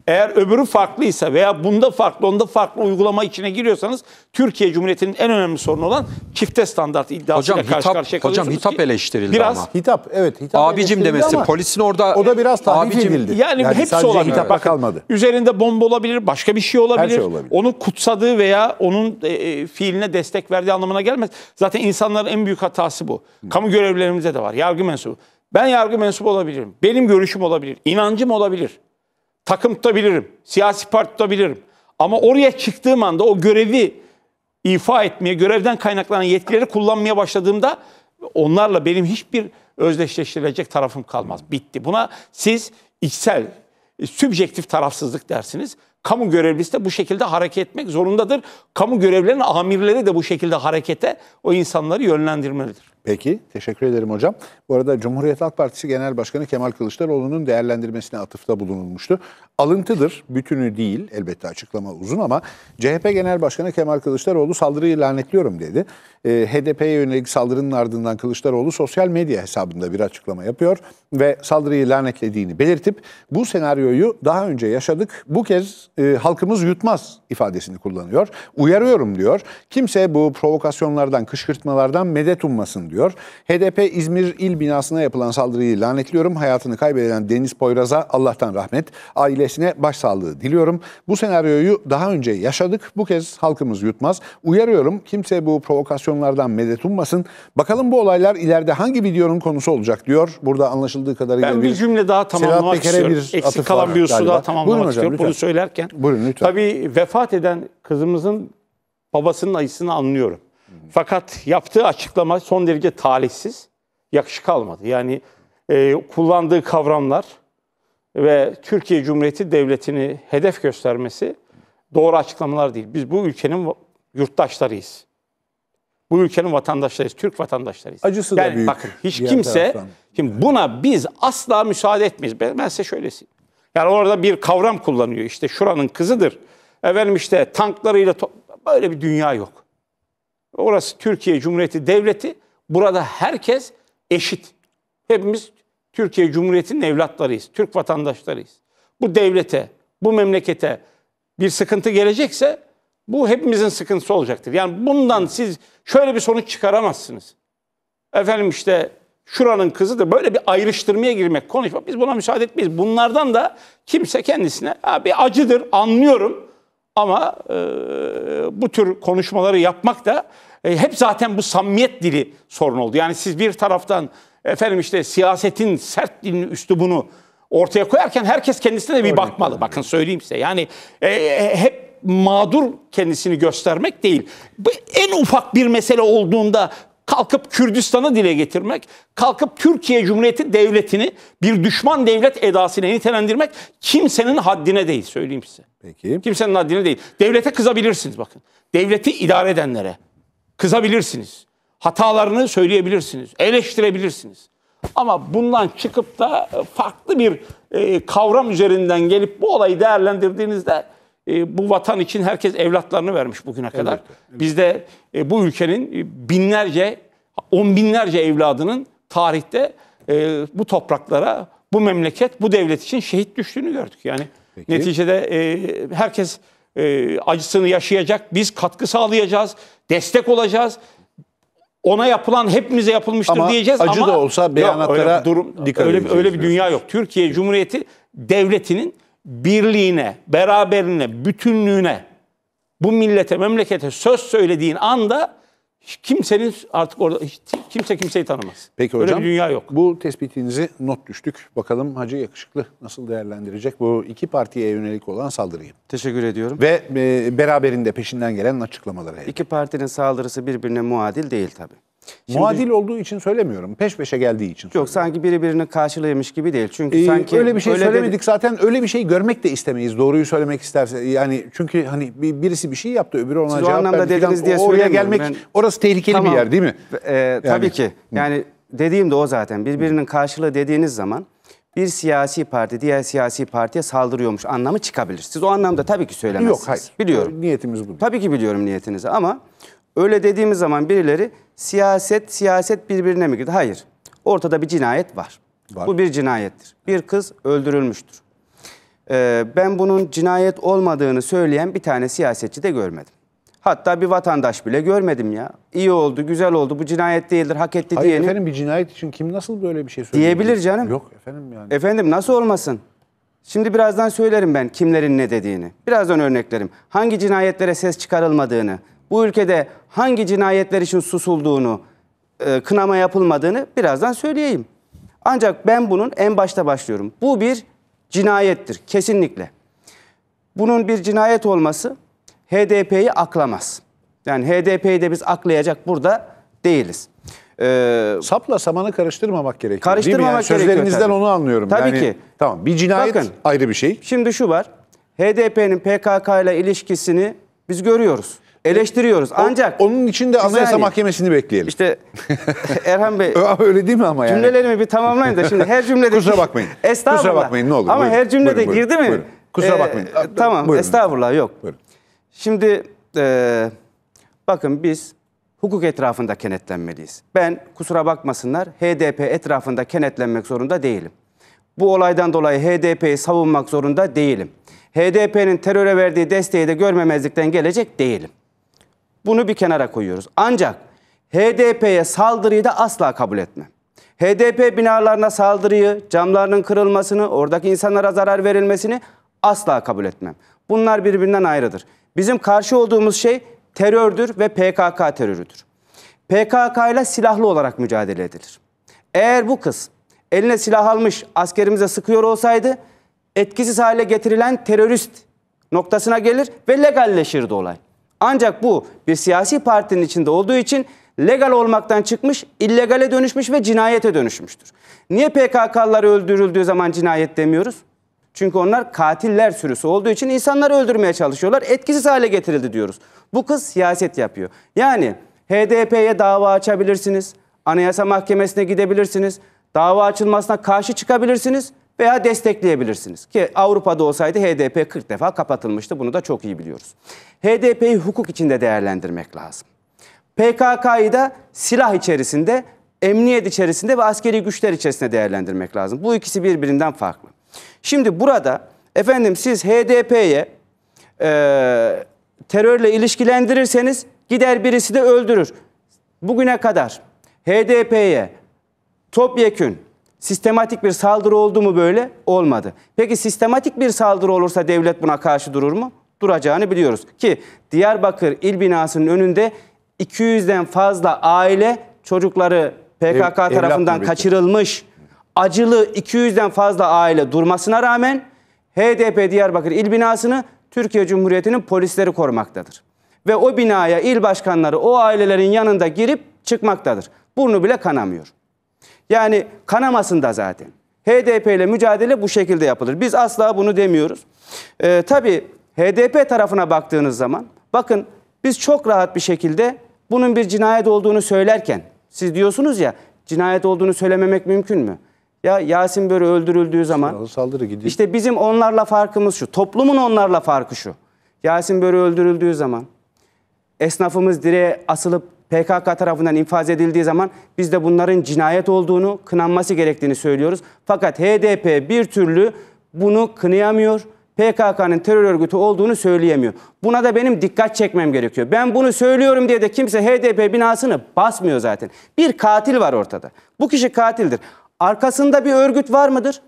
Eğer öbürü farklıysa veya bunda farklı, onda farklı uygulama içine giriyorsanız Türkiye Cumhuriyeti'nin en önemli sorunu olan çifte standart iddiasıyla hocam, karşı hitap, karşıya Hocam hitap eleştirildi biraz, ama. Hitap evet. Hitap abicim demesin. Polisin orada. O da biraz tahrik edildi. Yani, yani hepsi olabilir. Hitap kalmadı. Üzerinde bomba olabilir, başka bir şey olabilir. Her şey olabilir. Onu kutsadığı veya onun e, e, fiiline destek verdiği anlamına gelmez. Zaten insanların en büyük hatası bu. Kamu görevlerimize de var. Yargı mensubu. Ben yargı mensubu olabilirim. Benim görüşüm olabilir. inancım olabilir takım tutabilirim, siyasi parti tutabilirim. Ama oraya çıktığım anda o görevi ifa etmeye, görevden kaynaklanan yetkileri kullanmaya başladığımda onlarla benim hiçbir özdeşleştirilecek tarafım kalmaz. Bitti. Buna siz içsel, e, sübjektif tarafsızlık dersiniz. Kamu görevlisi de bu şekilde hareket etmek zorundadır. Kamu görevlerinin amirleri de bu şekilde harekete o insanları yönlendirmelidir. Peki, teşekkür ederim hocam. Bu arada Cumhuriyet Halk Partisi Genel Başkanı Kemal Kılıçdaroğlu'nun değerlendirmesine atıfta bulunulmuştu. Alıntıdır, bütünü değil. Elbette açıklama uzun ama CHP Genel Başkanı Kemal Kılıçdaroğlu saldırıyı lanetliyorum dedi. Ee, HDP'ye yönelik saldırının ardından Kılıçdaroğlu sosyal medya hesabında bir açıklama yapıyor ve saldırıyı lanetlediğini belirtip bu senaryoyu daha önce yaşadık. Bu kez e, halkımız yutmaz ifadesini kullanıyor. Uyarıyorum diyor. Kimse bu provokasyonlardan, kışkırtmalardan medet ummasın diyor ediyor. HDP İzmir il Binası'na yapılan saldırıyı lanetliyorum. Hayatını kaybeden Deniz Poyraz'a Allah'tan rahmet, ailesine başsağlığı diliyorum. Bu senaryoyu daha önce yaşadık. Bu kez halkımız yutmaz. Uyarıyorum kimse bu provokasyonlardan medet ummasın. Bakalım bu olaylar ileride hangi videonun konusu olacak diyor. Burada anlaşıldığı kadarıyla ben bir, bir cümle daha tamamlamak istiyorum. Bir Eksik kalan bir hususu daha tamamlamak Buyurun hocam, istiyorum. Lütfen. Bunu söylerken Buyurun, lütfen. tabii vefat eden kızımızın babasının acısını anlıyorum. Fakat yaptığı açıklama son derece talihsiz, yakışık almadı. Yani e, kullandığı kavramlar ve Türkiye Cumhuriyeti Devleti'ni hedef göstermesi doğru açıklamalar değil. Biz bu ülkenin yurttaşlarıyız. Bu ülkenin vatandaşlarıyız, Türk vatandaşlarıyız. Acısı yani da büyük. Bakın hiç kimse, taraftan. şimdi buna biz asla müsaade etmeyiz. Ben, ben size şöyle Yani orada bir kavram kullanıyor. İşte şuranın kızıdır. Efendim işte tanklarıyla, böyle bir dünya yok. Orası Türkiye Cumhuriyeti Devleti. Burada herkes eşit. Hepimiz Türkiye Cumhuriyeti'nin evlatlarıyız. Türk vatandaşlarıyız. Bu devlete, bu memlekete bir sıkıntı gelecekse bu hepimizin sıkıntısı olacaktır. Yani bundan siz şöyle bir sonuç çıkaramazsınız. Efendim işte şuranın kızı da böyle bir ayrıştırmaya girmek, konuşmak biz buna müsaade etmeyiz. Bunlardan da kimse kendisine bir acıdır anlıyorum ama e, bu tür konuşmaları yapmak da e, hep zaten bu samimiyet dili sorun oldu. Yani siz bir taraftan efendim işte siyasetin sert dilini, bunu ortaya koyarken herkes kendisine de bir bakmalı. Bakın söyleyeyim size. Yani e, e, hep mağdur kendisini göstermek değil. En ufak bir mesele olduğunda kalkıp Kürdistan'ı dile getirmek, kalkıp Türkiye Cumhuriyeti Devleti'ni bir düşman devlet edasıyla nitelendirmek kimsenin haddine değil söyleyeyim size. Peki. Kimsenin haddine değil. Devlete kızabilirsiniz bakın. Devleti idare edenlere kızabilirsiniz. Hatalarını söyleyebilirsiniz, eleştirebilirsiniz. Ama bundan çıkıp da farklı bir e, kavram üzerinden gelip bu olayı değerlendirdiğinizde e, bu vatan için herkes evlatlarını vermiş bugüne kadar. Evet, evet. Bizde e, bu ülkenin e, binlerce, on binlerce evladının tarihte e, bu topraklara, bu memleket, bu devlet için şehit düştüğünü gördük. Yani Peki. neticede herkes acısını yaşayacak, biz katkı sağlayacağız, destek olacağız ona yapılan hepimize yapılmıştır ama diyeceğiz acı ama acı da olsa beyanatlara yok, öyle bir durum dikkat öyle, öyle bir dünya yok. Türkiye Cumhuriyeti devletinin birliğine, beraberine, bütünlüğüne, bu millete, memlekete söz söylediğin anda kimsenin artık orada hiç, kimse kimseyi tanımaz. Peki hocam. Öyle bir dünya yok. Bu tespitinizi not düştük. Bakalım Hacı Yakışıklı nasıl değerlendirecek bu iki partiye yönelik olan saldırıyı. Teşekkür ediyorum. Ve e, beraberinde peşinden gelen açıklamaları. İki partinin saldırısı birbirine muadil değil tabii. Şimdi, Muadil olduğu için söylemiyorum. Peş peşe geldiği için. Yok sanki birbirini birini gibi değil. Çünkü ee, sanki öyle bir şey öyle söylemedik de... zaten. Öyle bir şey görmek de istemeyiz. Doğruyu söylemek isterse yani çünkü hani birisi bir şey yaptı, öbürü ona Siz cevap verdi. anlamda dediniz diye oraya gelmek ben... orası tehlikeli tamam. bir yer değil mi? Ee, yani. tabii ki. Yani dediğim de o zaten. Birbirinin karşılığı dediğiniz zaman bir siyasi parti diğer siyasi partiye saldırıyormuş anlamı çıkabilir. Siz o anlamda tabii ki söylemezsiniz. Yok hayır. Biliyorum. Niyetimiz bu. Tabii ki biliyorum niyetinizi ama Öyle dediğimiz zaman birileri siyaset siyaset birbirine mi girdi? Hayır. Ortada bir cinayet var. var. Bu bir cinayettir. Bir kız öldürülmüştür. Ee, ben bunun cinayet olmadığını söyleyen bir tane siyasetçi de görmedim. Hatta bir vatandaş bile görmedim ya. İyi oldu, güzel oldu, bu cinayet değildir, hak etti Hayır diyeni. efendim bir cinayet için kim nasıl böyle bir şey söyleyebilir? Diyebilir canım. Yok efendim yani. Efendim nasıl olmasın? Şimdi birazdan söylerim ben kimlerin ne dediğini. Birazdan örneklerim. Hangi cinayetlere ses çıkarılmadığını, bu ülkede hangi cinayetler için susulduğunu, e, kınama yapılmadığını birazdan söyleyeyim. Ancak ben bunun en başta başlıyorum. Bu bir cinayettir kesinlikle. Bunun bir cinayet olması HDP'yi aklamaz. Yani HDP'yi de biz aklayacak burada değiliz. Ee, Sapla samanı karıştırmamak gerekiyor. Karıştırmamak yani Sözlerinizden tabii. onu anlıyorum. Tabii yani, ki. Tamam bir cinayet Bakın, ayrı bir şey. Şimdi şu var. HDP'nin PKK ile ilişkisini biz görüyoruz eleştiriyoruz. Ancak onun için de Anayasa yani, Mahkemesi'ni bekleyelim. İşte Erhan Bey. Öyle değil mi ama yani? Cümlelerimi bir tamamlayın da şimdi her cümlede Kusura bakmayın. Estağfurullah. Kusura bakmayın ne olur. Ama buyurun, her cümlede buyurun, girdi mi? Buyurun. Kusura ee, bakmayın. tamam buyurun. estağfurullah yok. Buyurun. Şimdi e, bakın biz hukuk etrafında kenetlenmeliyiz. Ben kusura bakmasınlar HDP etrafında kenetlenmek zorunda değilim. Bu olaydan dolayı HDP'yi savunmak zorunda değilim. HDP'nin teröre verdiği desteği de görmemezlikten gelecek değilim. Bunu bir kenara koyuyoruz. Ancak HDP'ye saldırıyı da asla kabul etmem. HDP binalarına saldırıyı, camlarının kırılmasını, oradaki insanlara zarar verilmesini asla kabul etmem. Bunlar birbirinden ayrıdır. Bizim karşı olduğumuz şey terördür ve PKK terörüdür. PKK ile silahlı olarak mücadele edilir. Eğer bu kız eline silah almış askerimize sıkıyor olsaydı etkisiz hale getirilen terörist noktasına gelir ve legalleşirdi olay. Ancak bu bir siyasi partinin içinde olduğu için legal olmaktan çıkmış, illegale dönüşmüş ve cinayete dönüşmüştür. Niye PKK'lılar öldürüldüğü zaman cinayet demiyoruz? Çünkü onlar katiller sürüsü olduğu için insanları öldürmeye çalışıyorlar. Etkisiz hale getirildi diyoruz. Bu kız siyaset yapıyor. Yani HDP'ye dava açabilirsiniz. Anayasa Mahkemesi'ne gidebilirsiniz. Dava açılmasına karşı çıkabilirsiniz veya destekleyebilirsiniz. Ki Avrupa'da olsaydı HDP 40 defa kapatılmıştı. Bunu da çok iyi biliyoruz. HDP'yi hukuk içinde değerlendirmek lazım. PKK'yı da silah içerisinde, emniyet içerisinde ve askeri güçler içerisinde değerlendirmek lazım. Bu ikisi birbirinden farklı. Şimdi burada efendim siz HDP'ye e, terörle ilişkilendirirseniz gider birisi de öldürür. Bugüne kadar HDP'ye topyekün Sistematik bir saldırı oldu mu böyle? Olmadı. Peki sistematik bir saldırı olursa devlet buna karşı durur mu? Duracağını biliyoruz. Ki Diyarbakır il binasının önünde 200'den fazla aile çocukları PKK Ev, tarafından kaçırılmış. Acılı 200'den fazla aile durmasına rağmen HDP Diyarbakır il binasını Türkiye Cumhuriyeti'nin polisleri korumaktadır. Ve o binaya il başkanları o ailelerin yanında girip çıkmaktadır. Burnu bile kanamıyor. Yani kanamasında zaten. HDP ile mücadele bu şekilde yapılır. Biz asla bunu demiyoruz. Ee, tabii HDP tarafına baktığınız zaman bakın biz çok rahat bir şekilde bunun bir cinayet olduğunu söylerken siz diyorsunuz ya cinayet olduğunu söylememek mümkün mü? Ya Yasin Börü öldürüldüğü zaman saldırı gidiyor. işte bizim onlarla farkımız şu. Toplumun onlarla farkı şu. Yasin Börü öldürüldüğü zaman esnafımız direğe asılıp PKK tarafından infaz edildiği zaman biz de bunların cinayet olduğunu, kınanması gerektiğini söylüyoruz. Fakat HDP bir türlü bunu kınayamıyor. PKK'nın terör örgütü olduğunu söyleyemiyor. Buna da benim dikkat çekmem gerekiyor. Ben bunu söylüyorum diye de kimse HDP binasını basmıyor zaten. Bir katil var ortada. Bu kişi katildir. Arkasında bir örgüt var mıdır?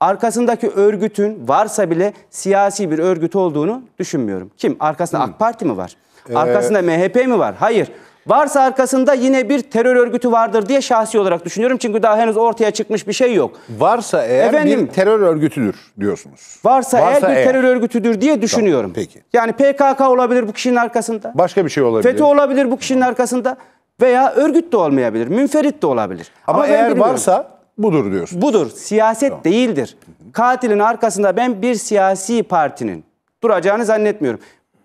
Arkasındaki örgütün varsa bile siyasi bir örgüt olduğunu düşünmüyorum. Kim? Arkasında hmm. AK Parti mi var? Ee, Arkasında ee... MHP mi var? Hayır. Varsa arkasında yine bir terör örgütü vardır diye şahsi olarak düşünüyorum. Çünkü daha henüz ortaya çıkmış bir şey yok. Varsa eğer Efendim, bir terör örgütüdür diyorsunuz. Varsa, varsa eğer bir eğer. terör örgütüdür diye düşünüyorum. Tamam, peki. Yani PKK olabilir bu kişinin arkasında. Başka bir şey olabilir. FETÖ olabilir bu kişinin arkasında. Veya örgüt de olmayabilir, münferit de olabilir. Ama, Ama eğer varsa budur diyorsunuz. Budur, siyaset tamam. değildir. Katilin arkasında ben bir siyasi partinin duracağını zannetmiyorum.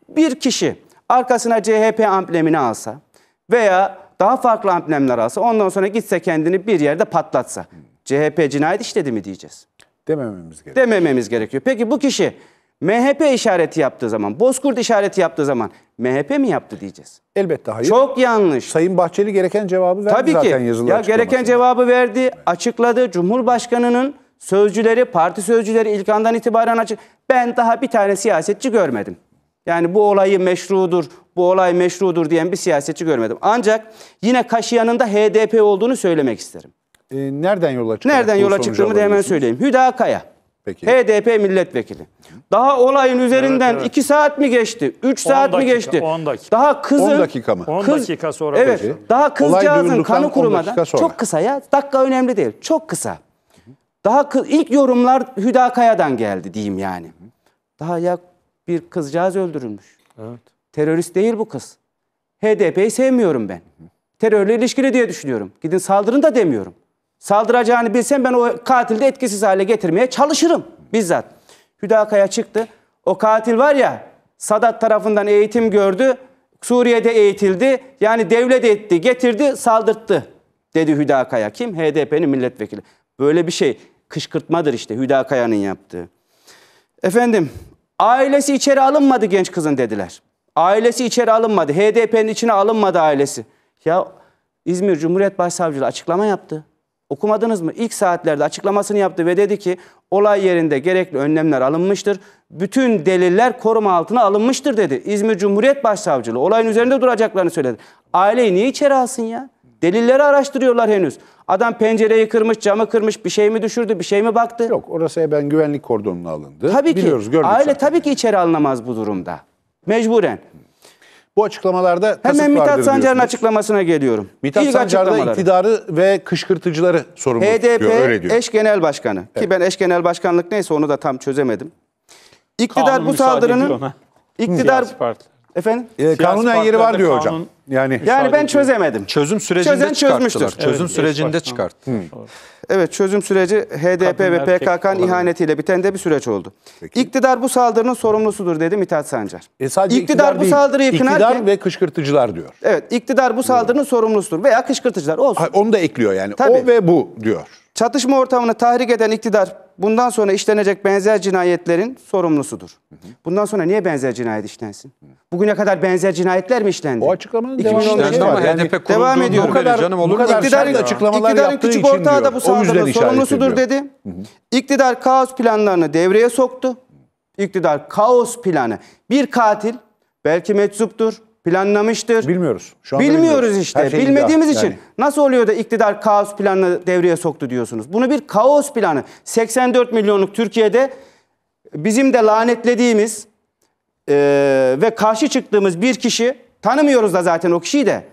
Bir kişi arkasına CHP amblemini alsa, veya daha farklı amblemler alsa ondan sonra gitse kendini bir yerde patlatsa. CHP cinayet işledi mi diyeceğiz? Demememiz gerekiyor. Demememiz gerekiyor. Peki bu kişi MHP işareti yaptığı zaman, Bozkurt işareti yaptığı zaman MHP mi yaptı diyeceğiz? Elbette hayır. Çok yanlış. Sayın Bahçeli gereken cevabı verdi Tabii zaten ki. ya Gereken cevabı verdi, açıkladı. Cumhurbaşkanının sözcüleri, parti sözcüleri ilk andan itibaren açık. Ben daha bir tane siyasetçi görmedim. Yani bu olayı meşrudur, bu olay meşrudur diyen bir siyasetçi görmedim. Ancak yine Kaşıyan'ın da HDP olduğunu söylemek isterim. E, nereden yola çıkarak? Nereden yola çıktığını da hemen söyleyeyim. Hüda Kaya. Peki. HDP milletvekili. Daha olayın üzerinden 2 evet, evet. saat mi geçti? 3 saat dakika, mi geçti? 10 dakika. Daha kızın 10 dakika mı? 10 kız, dakika sonra. Evet. Peki. Daha kızcağızın kanı kurumadan çok kısa ya. Dakika önemli değil. Çok kısa. Daha kız, ilk yorumlar Hüda Kaya'dan geldi diyeyim yani. Daha ya bir kızcağız öldürülmüş. Evet. Terörist değil bu kız. HDP'yi sevmiyorum ben. Terörle ilişkili diye düşünüyorum. Gidin saldırın da demiyorum. Saldıracağını bilsem ben o katilde etkisiz hale getirmeye çalışırım bizzat. Hüdakaya çıktı. O katil var ya Sadat tarafından eğitim gördü. Suriye'de eğitildi. Yani devlet etti, getirdi, saldırttı dedi Hüdakaya. Kim? HDP'nin milletvekili. Böyle bir şey kışkırtmadır işte Hüdakaya'nın yaptığı. Efendim Ailesi içeri alınmadı genç kızın dediler. Ailesi içeri alınmadı. HDP'nin içine alınmadı ailesi. Ya İzmir Cumhuriyet Başsavcılığı açıklama yaptı. Okumadınız mı? İlk saatlerde açıklamasını yaptı ve dedi ki olay yerinde gerekli önlemler alınmıştır. Bütün deliller koruma altına alınmıştır dedi. İzmir Cumhuriyet Başsavcılığı olayın üzerinde duracaklarını söyledi. Aileyi niye içeri alsın ya? Delilleri araştırıyorlar henüz. Adam pencereyi kırmış, camı kırmış, bir şey mi düşürdü, bir şey mi baktı? Yok, orası ben güvenlik kordonuna alındı. Tabii ki. Biliyoruz, gördük. Aile zaten. tabii ki içeri alınamaz bu durumda. Mecburen. Bu açıklamalarda Hemen Mithat Sancar'ın açıklamasına geliyorum. Mithat Sancar'da iktidarı ve kışkırtıcıları sorumlu HDP, tutuyor, öyle diyor. eş genel başkanı. Evet. Ki ben eş genel başkanlık neyse onu da tam çözemedim. İktidar Kanun bu saldırının... iktidar. Efendim? E, ee, kanunen yeri var diyor hocam. Yani yani ben çözemedim. Çözüm sürecinde Çözen çözmüştür. Evet, çözüm sürecinde çıkarttı. Hı. Evet çözüm süreci HDP Kadın, ve PKK'nın ihanetiyle biten de bir süreç oldu. Peki. İktidar bu saldırının sorumlusudur dedi Mithat Sancar. E sadece iktidar, bu saldırıyı iktidar kınarken... İktidar ve kışkırtıcılar diyor. Evet iktidar bu saldırının sorumlusudur veya kışkırtıcılar olsun. Hayır, onu da ekliyor yani Tabii. o ve bu diyor. Çatışma ortamını tahrik eden iktidar bundan sonra işlenecek benzer cinayetlerin sorumlusudur. Hı Bundan sonra niye benzer cinayet işlensin? Bugüne kadar benzer cinayetler mi işlendi? O açıklamanın devamı işlendi ama yani devam ediyor. Bu kadar, canım olur bu kadar şey iktidarın, iktidarın küçük ortağı da bu saldırının sorumlusudur dedi. İktidar kaos planlarını devreye soktu. İktidar kaos planı. Bir katil belki meczuptur, planlamıştır. Bilmiyoruz. Şu anda bilmiyoruz, bilmiyoruz işte. Şey Bilmediğimiz iddia. için nasıl oluyor da iktidar kaos planını devreye soktu diyorsunuz. Bunu bir kaos planı. 84 milyonluk Türkiye'de bizim de lanetlediğimiz e, ve karşı çıktığımız bir kişi tanımıyoruz da zaten o kişiyi de.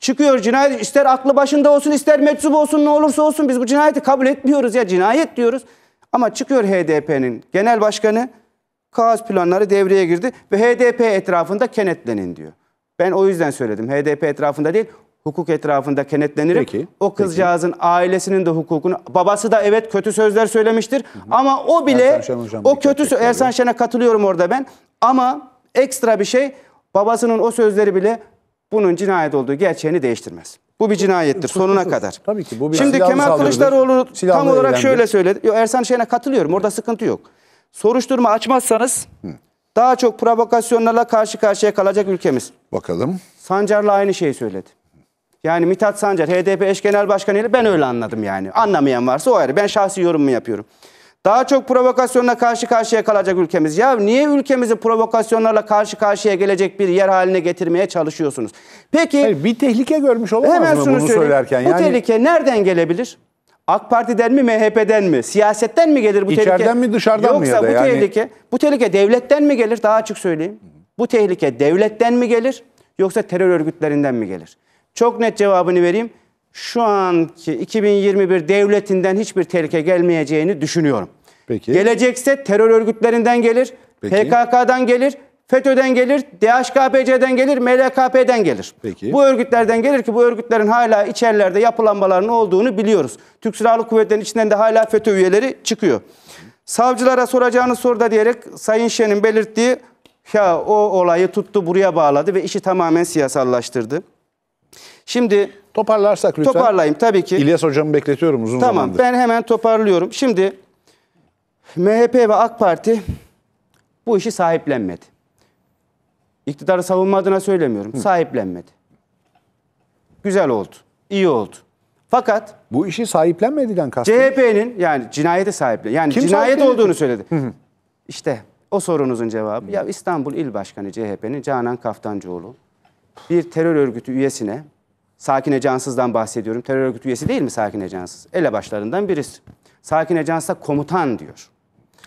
Çıkıyor cinayet ister aklı başında olsun ister meczup olsun ne olursa olsun biz bu cinayeti kabul etmiyoruz ya cinayet diyoruz. Ama çıkıyor HDP'nin genel başkanı kaos planları devreye girdi ve HDP etrafında kenetlenin diyor. Ben o yüzden söyledim. HDP etrafında değil, hukuk etrafında kenetlenir. O kızcağızın peki. ailesinin de hukukunu, babası da evet kötü sözler söylemiştir. Hı hı. Ama o bile, o kötü, Ersan Şen'e katılıyorum orada ben. Ama ekstra bir şey, babasının o sözleri bile bunun cinayet olduğu gerçeğini değiştirmez. Bu bir cinayettir sonuna kadar. Tabii ki bu bir Şimdi Kemal Kılıçdaroğlu tam olarak eğlendi. şöyle söyledi. Yo, Ersan Şen'e katılıyorum. Orada sıkıntı yok. Soruşturma açmazsanız Hı. Daha çok provokasyonlarla karşı karşıya kalacak ülkemiz. Bakalım. Sancar'la aynı şeyi söyledi. Yani Mithat Sancar, HDP eş genel başkanıyla ben öyle anladım yani. Anlamayan varsa o ayrı. Ben şahsi yorumumu yapıyorum. Daha çok provokasyonla karşı karşıya kalacak ülkemiz. Ya niye ülkemizi provokasyonlarla karşı karşıya gelecek bir yer haline getirmeye çalışıyorsunuz? Peki Hayır, bir tehlike görmüş olamaz hemen mı bunu söyleyeyim. söylerken? Bu yani... tehlike nereden gelebilir? AK Parti'den mi MHP'den mi? Siyasetten mi gelir bu İçeriden tehlike? İçeriden mi dışarıdan Yoksa mı ya da bu yani? tehlike bu tehlike devletten mi gelir? Daha açık söyleyeyim. Bu tehlike devletten mi gelir? Yoksa terör örgütlerinden mi gelir? Çok net cevabını vereyim. Şu anki 2021 devletinden hiçbir tehlike gelmeyeceğini düşünüyorum. Peki. Gelecekse terör örgütlerinden gelir, Peki. PKK'dan gelir FETÖ'den gelir, DHKPC'den gelir, MLKP'den gelir. Peki. Bu örgütlerden gelir ki bu örgütlerin hala içerilerde yapılanmalarının olduğunu biliyoruz. Türk Silahlı Kuvvetleri'nin içinden de hala FETÖ üyeleri çıkıyor. Savcılara soracağınız soruda diyerek Sayın Şen'in belirttiği ya o olayı tuttu buraya bağladı ve işi tamamen siyasallaştırdı. Şimdi toparlarsak lütfen. Toparlayayım tabii ki. İlyas hocamı bekletiyorum uzun tamam, zamandır. Tamam ben hemen toparlıyorum. Şimdi MHP ve AK Parti bu işi sahiplenmedi. İktidarı savunma adına söylemiyorum. Hı. Sahiplenmedi. Güzel oldu. iyi oldu. Fakat bu işi sahiplenmediğinden kastım. CHP'nin yani cinayete sahiplen. Yani Kim cinayet olduğunu söyledi. Hı hı. İşte o sorunuzun cevabı. Hı. Ya İstanbul İl Başkanı CHP'nin Canan Kaftancıoğlu bir terör örgütü üyesine Sakine Cansız'dan bahsediyorum. Terör örgütü üyesi değil mi Sakine Cansız? Ele başlarından birisi. Sakine Cansız'a komutan diyor.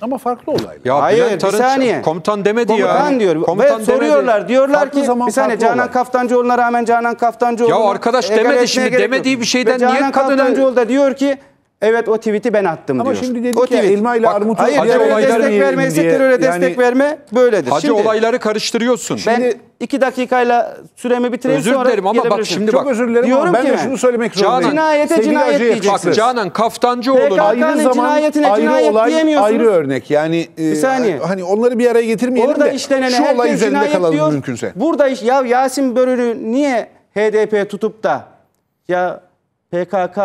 Ama farklı olaylar. Ya Hayır, Bülent Arınç bir saniye. komutan demedi komutan ya. Komutan diyor. Komutan Ve soruyorlar demedi. diyorlar farklı ki zaman bir saniye Canan olay. Kaftancıoğlu'na rağmen Canan Kaftancıoğlu. Ya arkadaş demedi şimdi demediği bir şeyden Ve niye Canan kadına... Kaftancıoğlu da diyor ki Evet o tweet'i ben attım Ama diyor. şimdi dedik o ya tweet. elma ile armut armutu hayır, hacı destek vermeyse diye. teröre yani, destek verme böyledir. Hacı şimdi, olayları karıştırıyorsun. Ben şimdi, iki dakikayla süremi bitireyim özür sonra dilerim ama bak şimdi bak. Çok özür dilerim diyorum ama ben ki de şunu söylemek zorundayım. cinayete Sevgili cinayet diyeceksiniz. Bak Canan Kaftancıoğlu'nun ayrı cinayetine ayrı cinayet olay, diyemiyorsunuz. Ayrı örnek yani e, bir saniye. hani onları bir araya getirmeyelim Orada de işlenen şu olay üzerinde kalalım diyor. mümkünse. Burada iş, ya Yasin Börül'ü niye HDP tutup da ya PKK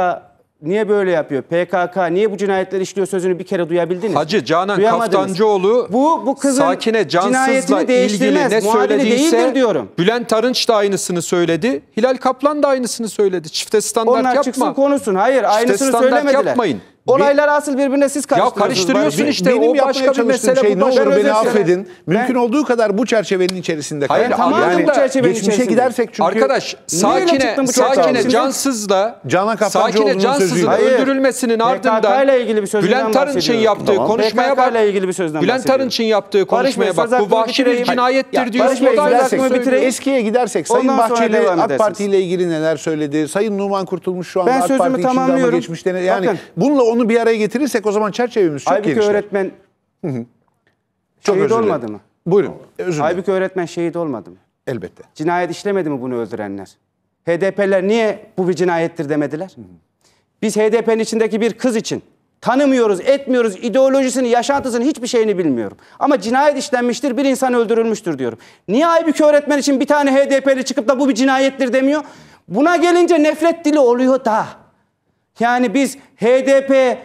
niye böyle yapıyor? PKK niye bu cinayetleri işliyor sözünü bir kere duyabildiniz. Hacı Canan Kaftancıoğlu bu, bu kızın Sakine Cansız'la ilgili ne söylediyse diyorum. Bülent Arınç da aynısını söyledi. Hilal Kaplan da aynısını söyledi. Çifte standart Onlar yapma. Onlar çıksın konuşsun. Hayır Çifte aynısını söylemediler. yapmayın. Olaylar asıl birbirine siz karıştırıyorsunuz. Ya karıştırıyorsun ben, işte benim o başka bir mesele. Şey, bu ne olur beni affedin. Ben, Mümkün olduğu kadar bu çerçevenin içerisinde. Hayır tamam yani, bu çerçevenin geçmişe içerisinde. gidersek çünkü. Arkadaş sakine, sakine cansız da Cana sakine cansızın öldürülmesinin ardından Bülent Arınç'ın yaptığı konuşmaya bak. ilgili bir sözden Bülent Arınç'ın yaptığı konuşmaya bak. Bu vahşi bir cinayettir diyorsun. Eskiye gidersek Sayın Bahçeli AK Parti ile ilgili neler söyledi? Sayın Numan Kurtulmuş şu anda AK Parti içinde ama geçmişte. Yani bununla onu bir araya getirirsek o zaman çerçevemiz çok Halbuki genişler. öğretmen Çok şehit olmadı mı? Buyurun. Özür Halbuki öğretmen şehit olmadı mı? Elbette. Cinayet işlemedi mi bunu öldürenler? HDP'ler niye bu bir cinayettir demediler? Biz HDP'nin içindeki bir kız için tanımıyoruz, etmiyoruz, ideolojisini, yaşantısını, hiçbir şeyini bilmiyorum. Ama cinayet işlenmiştir, bir insan öldürülmüştür diyorum. Niye Aybük öğretmen için bir tane HDP'li çıkıp da bu bir cinayettir demiyor? Buna gelince nefret dili oluyor da. Yani biz HDP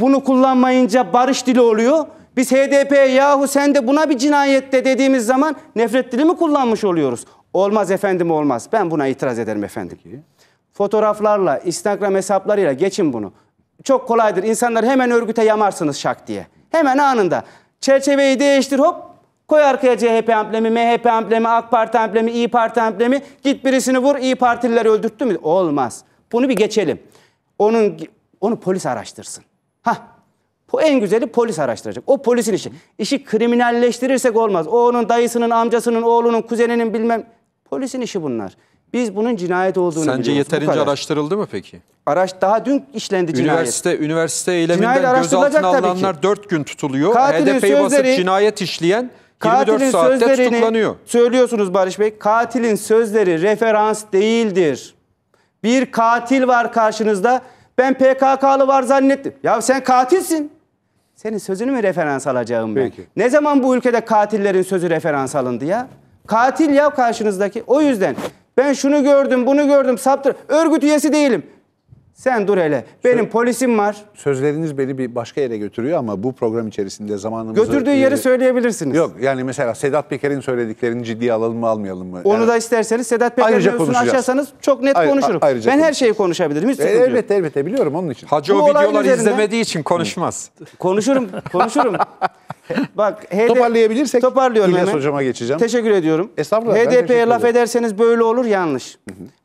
bunu kullanmayınca barış dili oluyor. Biz HDP yahu sen de buna bir cinayette dediğimiz zaman nefret dili mi kullanmış oluyoruz? Olmaz efendim olmaz. Ben buna itiraz ederim efendim. Peki. Fotoğraflarla, Instagram hesaplarıyla geçin bunu. Çok kolaydır. İnsanlar hemen örgüte yamarsınız şak diye. Hemen anında. Çerçeveyi değiştir hop Koy arkaya CHP amblemi, MHP amblemi, AK Parti amblemi, İYİ Parti amblemi. Git birisini vur, İYİ Partililer öldürttü mü? Olmaz. Bunu bir geçelim. Onun onu polis araştırsın. Ha bu en güzeli polis araştıracak. O polisin işi. İşi kriminalleştirirsek olmaz. O onun dayısının, amcasının, oğlunun, kuzeninin bilmem. Polisin işi bunlar. Biz bunun cinayet olduğunu Sence biliyoruz. Sence yeterince araştırıldı mı peki? Araç daha dün işlendi cinayet. Üniversite üniversite eyleminden gözaltına alınanlar 4 gün tutuluyor. HDP'yi basıp cinayet işleyen 24 saatte tutuklanıyor. Söylüyorsunuz Barış Bey. Katilin sözleri referans değildir. Bir katil var karşınızda. Ben PKK'lı var zannettim. Ya sen katilsin. Senin sözünü mü referans alacağım ben? Peki. Ne zaman bu ülkede katillerin sözü referans alındı ya? Katil ya karşınızdaki. O yüzden ben şunu gördüm, bunu gördüm, saptır. Örgüt üyesi değilim. Sen dur hele. Benim Sö- polisim var. Sözleriniz beni bir başka yere götürüyor ama bu program içerisinde zamanımızı... Götürdüğü yeri söyleyebilirsiniz. Yok yani mesela Sedat Peker'in söylediklerini ciddiye alalım mı almayalım mı? Onu yani, da isterseniz Sedat Peker'in mevzusunu açarsanız çok net Ayr- konuşurum. Ayrıca ben her şeyi konuşabilirim. Hiç e, elbette elbette biliyorum onun için. Hacı bu o videoları üzerinde... izlemediği için konuşmaz. konuşurum, konuşurum. Bak HDP, toparlayabilirsek toparlıyorum İlyas hemen. hocama geçeceğim. Teşekkür ediyorum. Estağfurullah. HDP'ye laf ederseniz böyle olur yanlış.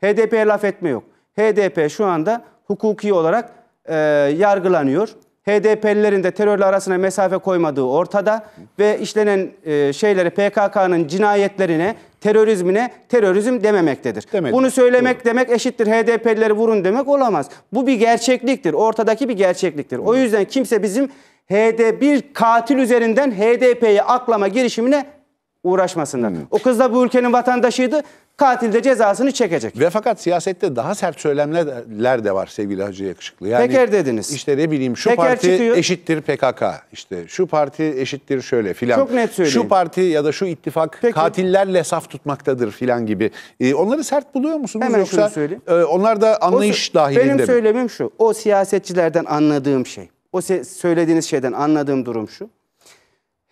HDP'ye laf etme yok. HDP şu anda hukuki olarak e, yargılanıyor. HDP'lilerin de terörle arasına mesafe koymadığı ortada ve işlenen e, şeylere PKK'nın cinayetlerine, terörizmine terörizm dememektedir. Demedim. Bunu söylemek Doğru. demek eşittir HDP'lileri vurun demek olamaz. Bu bir gerçekliktir. Ortadaki bir gerçekliktir. Doğru. O yüzden kimse bizim HD bir katil üzerinden HDP'yi aklama girişimine uğraşmasınlar. Hmm. O kız da bu ülkenin vatandaşıydı. Katil de cezasını çekecek. Ve fakat siyasette daha sert söylemler de var sevgili Hacı Yakışıklı. Yani Peker dediniz. İşte ne bileyim şu Peker parti çıkıyor. eşittir PKK. İşte şu parti eşittir şöyle filan. Çok net söyleyeyim. Şu parti ya da şu ittifak Peki. katillerle saf tutmaktadır filan gibi. Ee, onları sert buluyor musunuz Hemen yoksa? söyleyeyim. E, onlar da anlayış o, dahilinde Benim mi? söylemim şu. O siyasetçilerden anladığım şey. O söylediğiniz şeyden anladığım durum şu.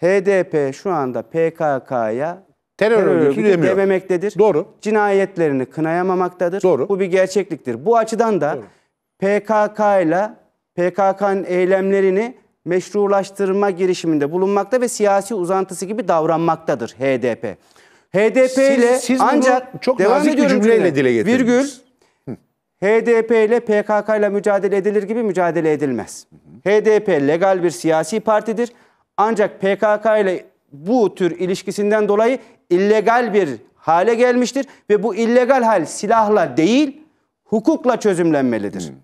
HDP şu anda PKK'ya terör, terör örgütü, örgütü dememektedir. Doğru. Cinayetlerini kınayamamaktadır. Doğru. Bu bir gerçekliktir. Bu açıdan da PKK ile PKK'nın eylemlerini meşrulaştırma girişiminde bulunmakta ve siyasi uzantısı gibi davranmaktadır HDP. HDP ile siz, siz ancak çok devam nazik bir cümleyle dile getirdiniz. Virgül HDP ile PKK ile mücadele edilir gibi mücadele edilmez. Hı hı. HDP legal bir siyasi partidir ancak PKK ile bu tür ilişkisinden dolayı illegal bir hale gelmiştir ve bu illegal hal silahla değil hukukla çözümlenmelidir. Hmm.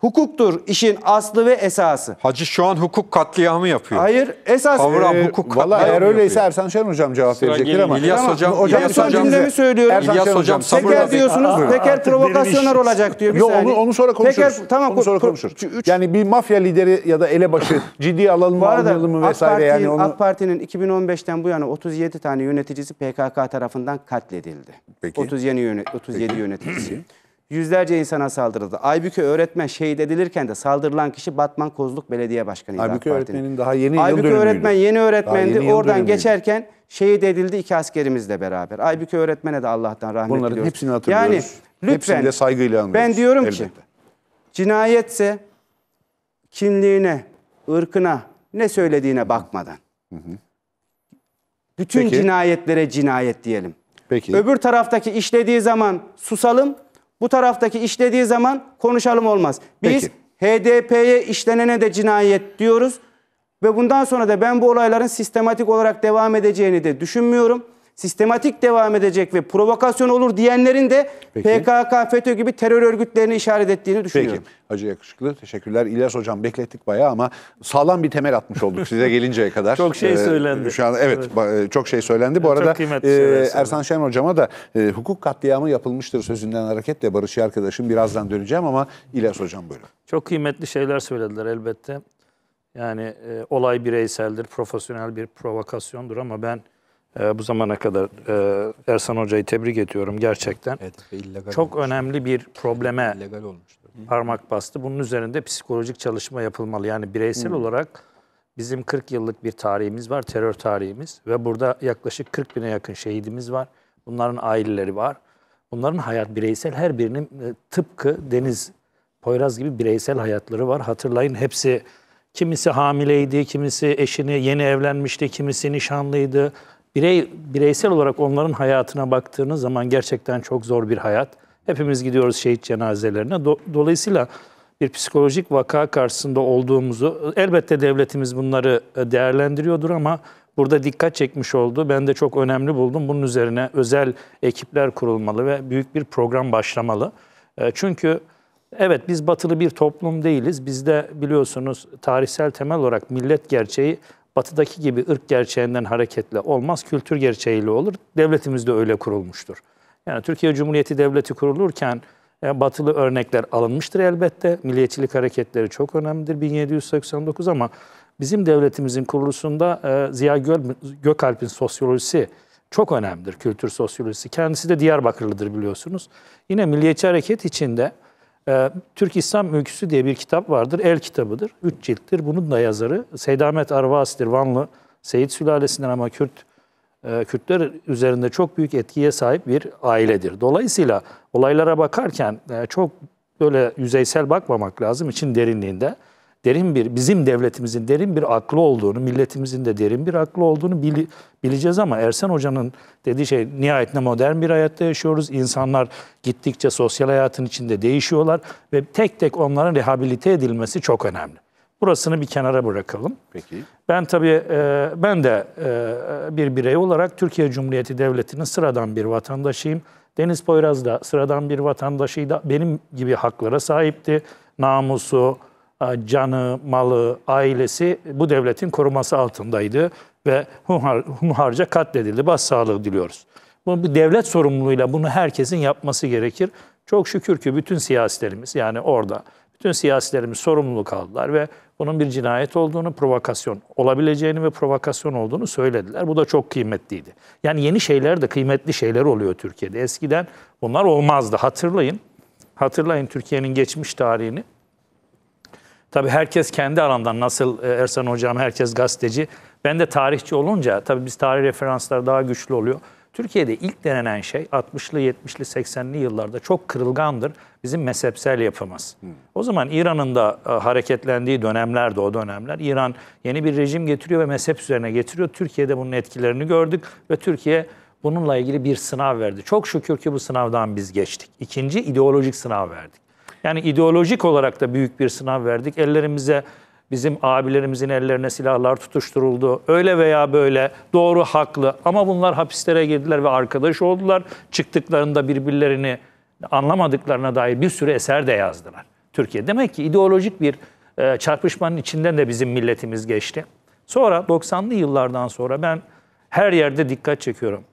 Hukuktur işin aslı ve esası. Hacı şu an hukuk katliamı yapıyor. Hayır, esas Kavram e, ee, hukuk katliamı Valla eğer öyleyse yapıyor. Ersan Şen hocam cevap Sıra verecektir gelin, ama. İlyas ama, hocam, hocam İlyas son hocam, cümlemi söylüyorum. Ersan İlyas hocam, hocam sabır Teker diyorsunuz, aa, teker provokasyonlar olacak diyor. Bir Yok onu, onu sonra konuşuruz. Teker, tamam, onu sonra konuşuruz. Üç, yani bir mafya lideri ya da elebaşı ciddi alalım mı almayalım mı vesaire Parti, yani onu. AK Parti'nin 2015'ten bu yana 37 tane yöneticisi PKK tarafından katledildi. Peki. 37 yöneticisi. Yüzlerce insana saldırıldı. Aybüke öğretmen şehit edilirken de saldırılan kişi Batman Kozluk Belediye Başkanı'ydı. Aybüke öğretmenin daha yeni Aybüke yıl dönümüydü. öğretmen yeni öğretmendi. Yeni Oradan geçerken şehit edildi iki askerimizle beraber. Aybüke öğretmene de Allah'tan rahmet Bunların diliyoruz. hepsini hatırlıyoruz. Yani lütfen hepsini de saygıyla anlıyoruz. Ben diyorum elbette. ki cinayetse kimliğine, ırkına, ne söylediğine bakmadan. Bütün Peki. cinayetlere cinayet diyelim. Peki. Öbür taraftaki işlediği zaman susalım, bu taraftaki işlediği zaman konuşalım olmaz. Biz HDP'ye işlenene de cinayet diyoruz. Ve bundan sonra da ben bu olayların sistematik olarak devam edeceğini de düşünmüyorum sistematik devam edecek ve provokasyon olur diyenlerin de Peki. PKK, FETÖ gibi terör örgütlerini işaret ettiğini düşünüyorum. Peki. Hacı Yakışıklı teşekkürler. İlyas Hocam beklettik bayağı ama sağlam bir temel atmış olduk size gelinceye kadar. çok şey ee, söylendi. Ee, şu an, evet, evet e, çok şey söylendi. Bu arada e, Ersan Şen Hocam'a da e, hukuk katliamı yapılmıştır sözünden hareketle Barışçı arkadaşım birazdan döneceğim ama İlyas Hocam böyle. Çok kıymetli şeyler söylediler elbette. Yani e, olay bireyseldir, profesyonel bir provokasyondur ama ben ee, bu zamana kadar e, Ersan Hoca'yı tebrik ediyorum gerçekten. Evet, Çok olmuş. önemli bir probleme parmak bastı. Bunun üzerinde psikolojik çalışma yapılmalı. Yani bireysel Hı. olarak bizim 40 yıllık bir tarihimiz var, terör tarihimiz. Ve burada yaklaşık 40 bine yakın şehidimiz var. Bunların aileleri var. Bunların hayat bireysel her birinin e, tıpkı Deniz Poyraz gibi bireysel hayatları var. Hatırlayın hepsi kimisi hamileydi, kimisi eşini yeni evlenmişti, kimisi nişanlıydı birey bireysel olarak onların hayatına baktığınız zaman gerçekten çok zor bir hayat. Hepimiz gidiyoruz şehit cenazelerine. dolayısıyla bir psikolojik vaka karşısında olduğumuzu elbette devletimiz bunları e, değerlendiriyordur ama burada dikkat çekmiş oldu. Ben de çok önemli buldum. Bunun üzerine özel ekipler kurulmalı ve büyük bir program başlamalı. E, çünkü evet biz batılı bir toplum değiliz. Bizde biliyorsunuz tarihsel temel olarak millet gerçeği batıdaki gibi ırk gerçeğinden hareketle olmaz, kültür gerçeğiyle olur. Devletimiz de öyle kurulmuştur. Yani Türkiye Cumhuriyeti Devleti kurulurken e, batılı örnekler alınmıştır elbette. Milliyetçilik hareketleri çok önemlidir 1789 ama bizim devletimizin kuruluşunda e, Ziya Gökalp'in sosyolojisi çok önemlidir, kültür sosyolojisi. Kendisi de Diyarbakırlıdır biliyorsunuz. Yine milliyetçi hareket içinde ee, Türk İslam Öyküsü diye bir kitap vardır. El kitabıdır. Üç cilttir. Bunun da yazarı Seydamet Arvasi'dir. Vanlı Seyit sülalesinden ama Kürt e, Kürtler üzerinde çok büyük etkiye sahip bir ailedir. Dolayısıyla olaylara bakarken e, çok böyle yüzeysel bakmamak lazım için derinliğinde derin bir bizim devletimizin derin bir aklı olduğunu, milletimizin de derin bir aklı olduğunu bili, bileceğiz ama Ersen Hoca'nın dediği şey nihayetinde modern bir hayatta yaşıyoruz. İnsanlar gittikçe sosyal hayatın içinde değişiyorlar ve tek tek onların rehabilite edilmesi çok önemli. Burasını bir kenara bırakalım. Peki. Ben tabii e, ben de e, bir birey olarak Türkiye Cumhuriyeti Devleti'nin sıradan bir vatandaşıyım. Deniz Poyraz da sıradan bir vatandaşıydı. Benim gibi haklara sahipti. Namusu, e, canı, malı, ailesi bu devletin koruması altındaydı ve hunhar, hunharca katledildi. Başsağlığı diliyoruz. bu bir devlet sorumluluğuyla bunu herkesin yapması gerekir. Çok şükür ki bütün siyasilerimiz yani orada bütün siyasilerimiz sorumluluk aldılar ve bunun bir cinayet olduğunu, provokasyon olabileceğini ve provokasyon olduğunu söylediler. Bu da çok kıymetliydi. Yani yeni şeyler de kıymetli şeyler oluyor Türkiye'de. Eskiden bunlar olmazdı. Hatırlayın, hatırlayın Türkiye'nin geçmiş tarihini. Tabii herkes kendi alandan nasıl e, Ersan Hocam herkes gazeteci. Ben de tarihçi olunca tabii biz tarih referanslar daha güçlü oluyor. Türkiye'de ilk denenen şey 60'lı, 70'li, 80'li yıllarda çok kırılgandır. Bizim mezhepsel yapımız. O zaman İran'ın da e, hareketlendiği dönemlerde o dönemler. İran yeni bir rejim getiriyor ve mezhep üzerine getiriyor. Türkiye'de bunun etkilerini gördük ve Türkiye bununla ilgili bir sınav verdi. Çok şükür ki bu sınavdan biz geçtik. İkinci ideolojik sınav verdik. Yani ideolojik olarak da büyük bir sınav verdik. Ellerimize bizim abilerimizin ellerine silahlar tutuşturuldu. Öyle veya böyle doğru haklı ama bunlar hapislere girdiler ve arkadaş oldular. Çıktıklarında birbirlerini anlamadıklarına dair bir sürü eser de yazdılar. Türkiye demek ki ideolojik bir e, çarpışmanın içinden de bizim milletimiz geçti. Sonra 90'lı yıllardan sonra ben her yerde dikkat çekiyorum.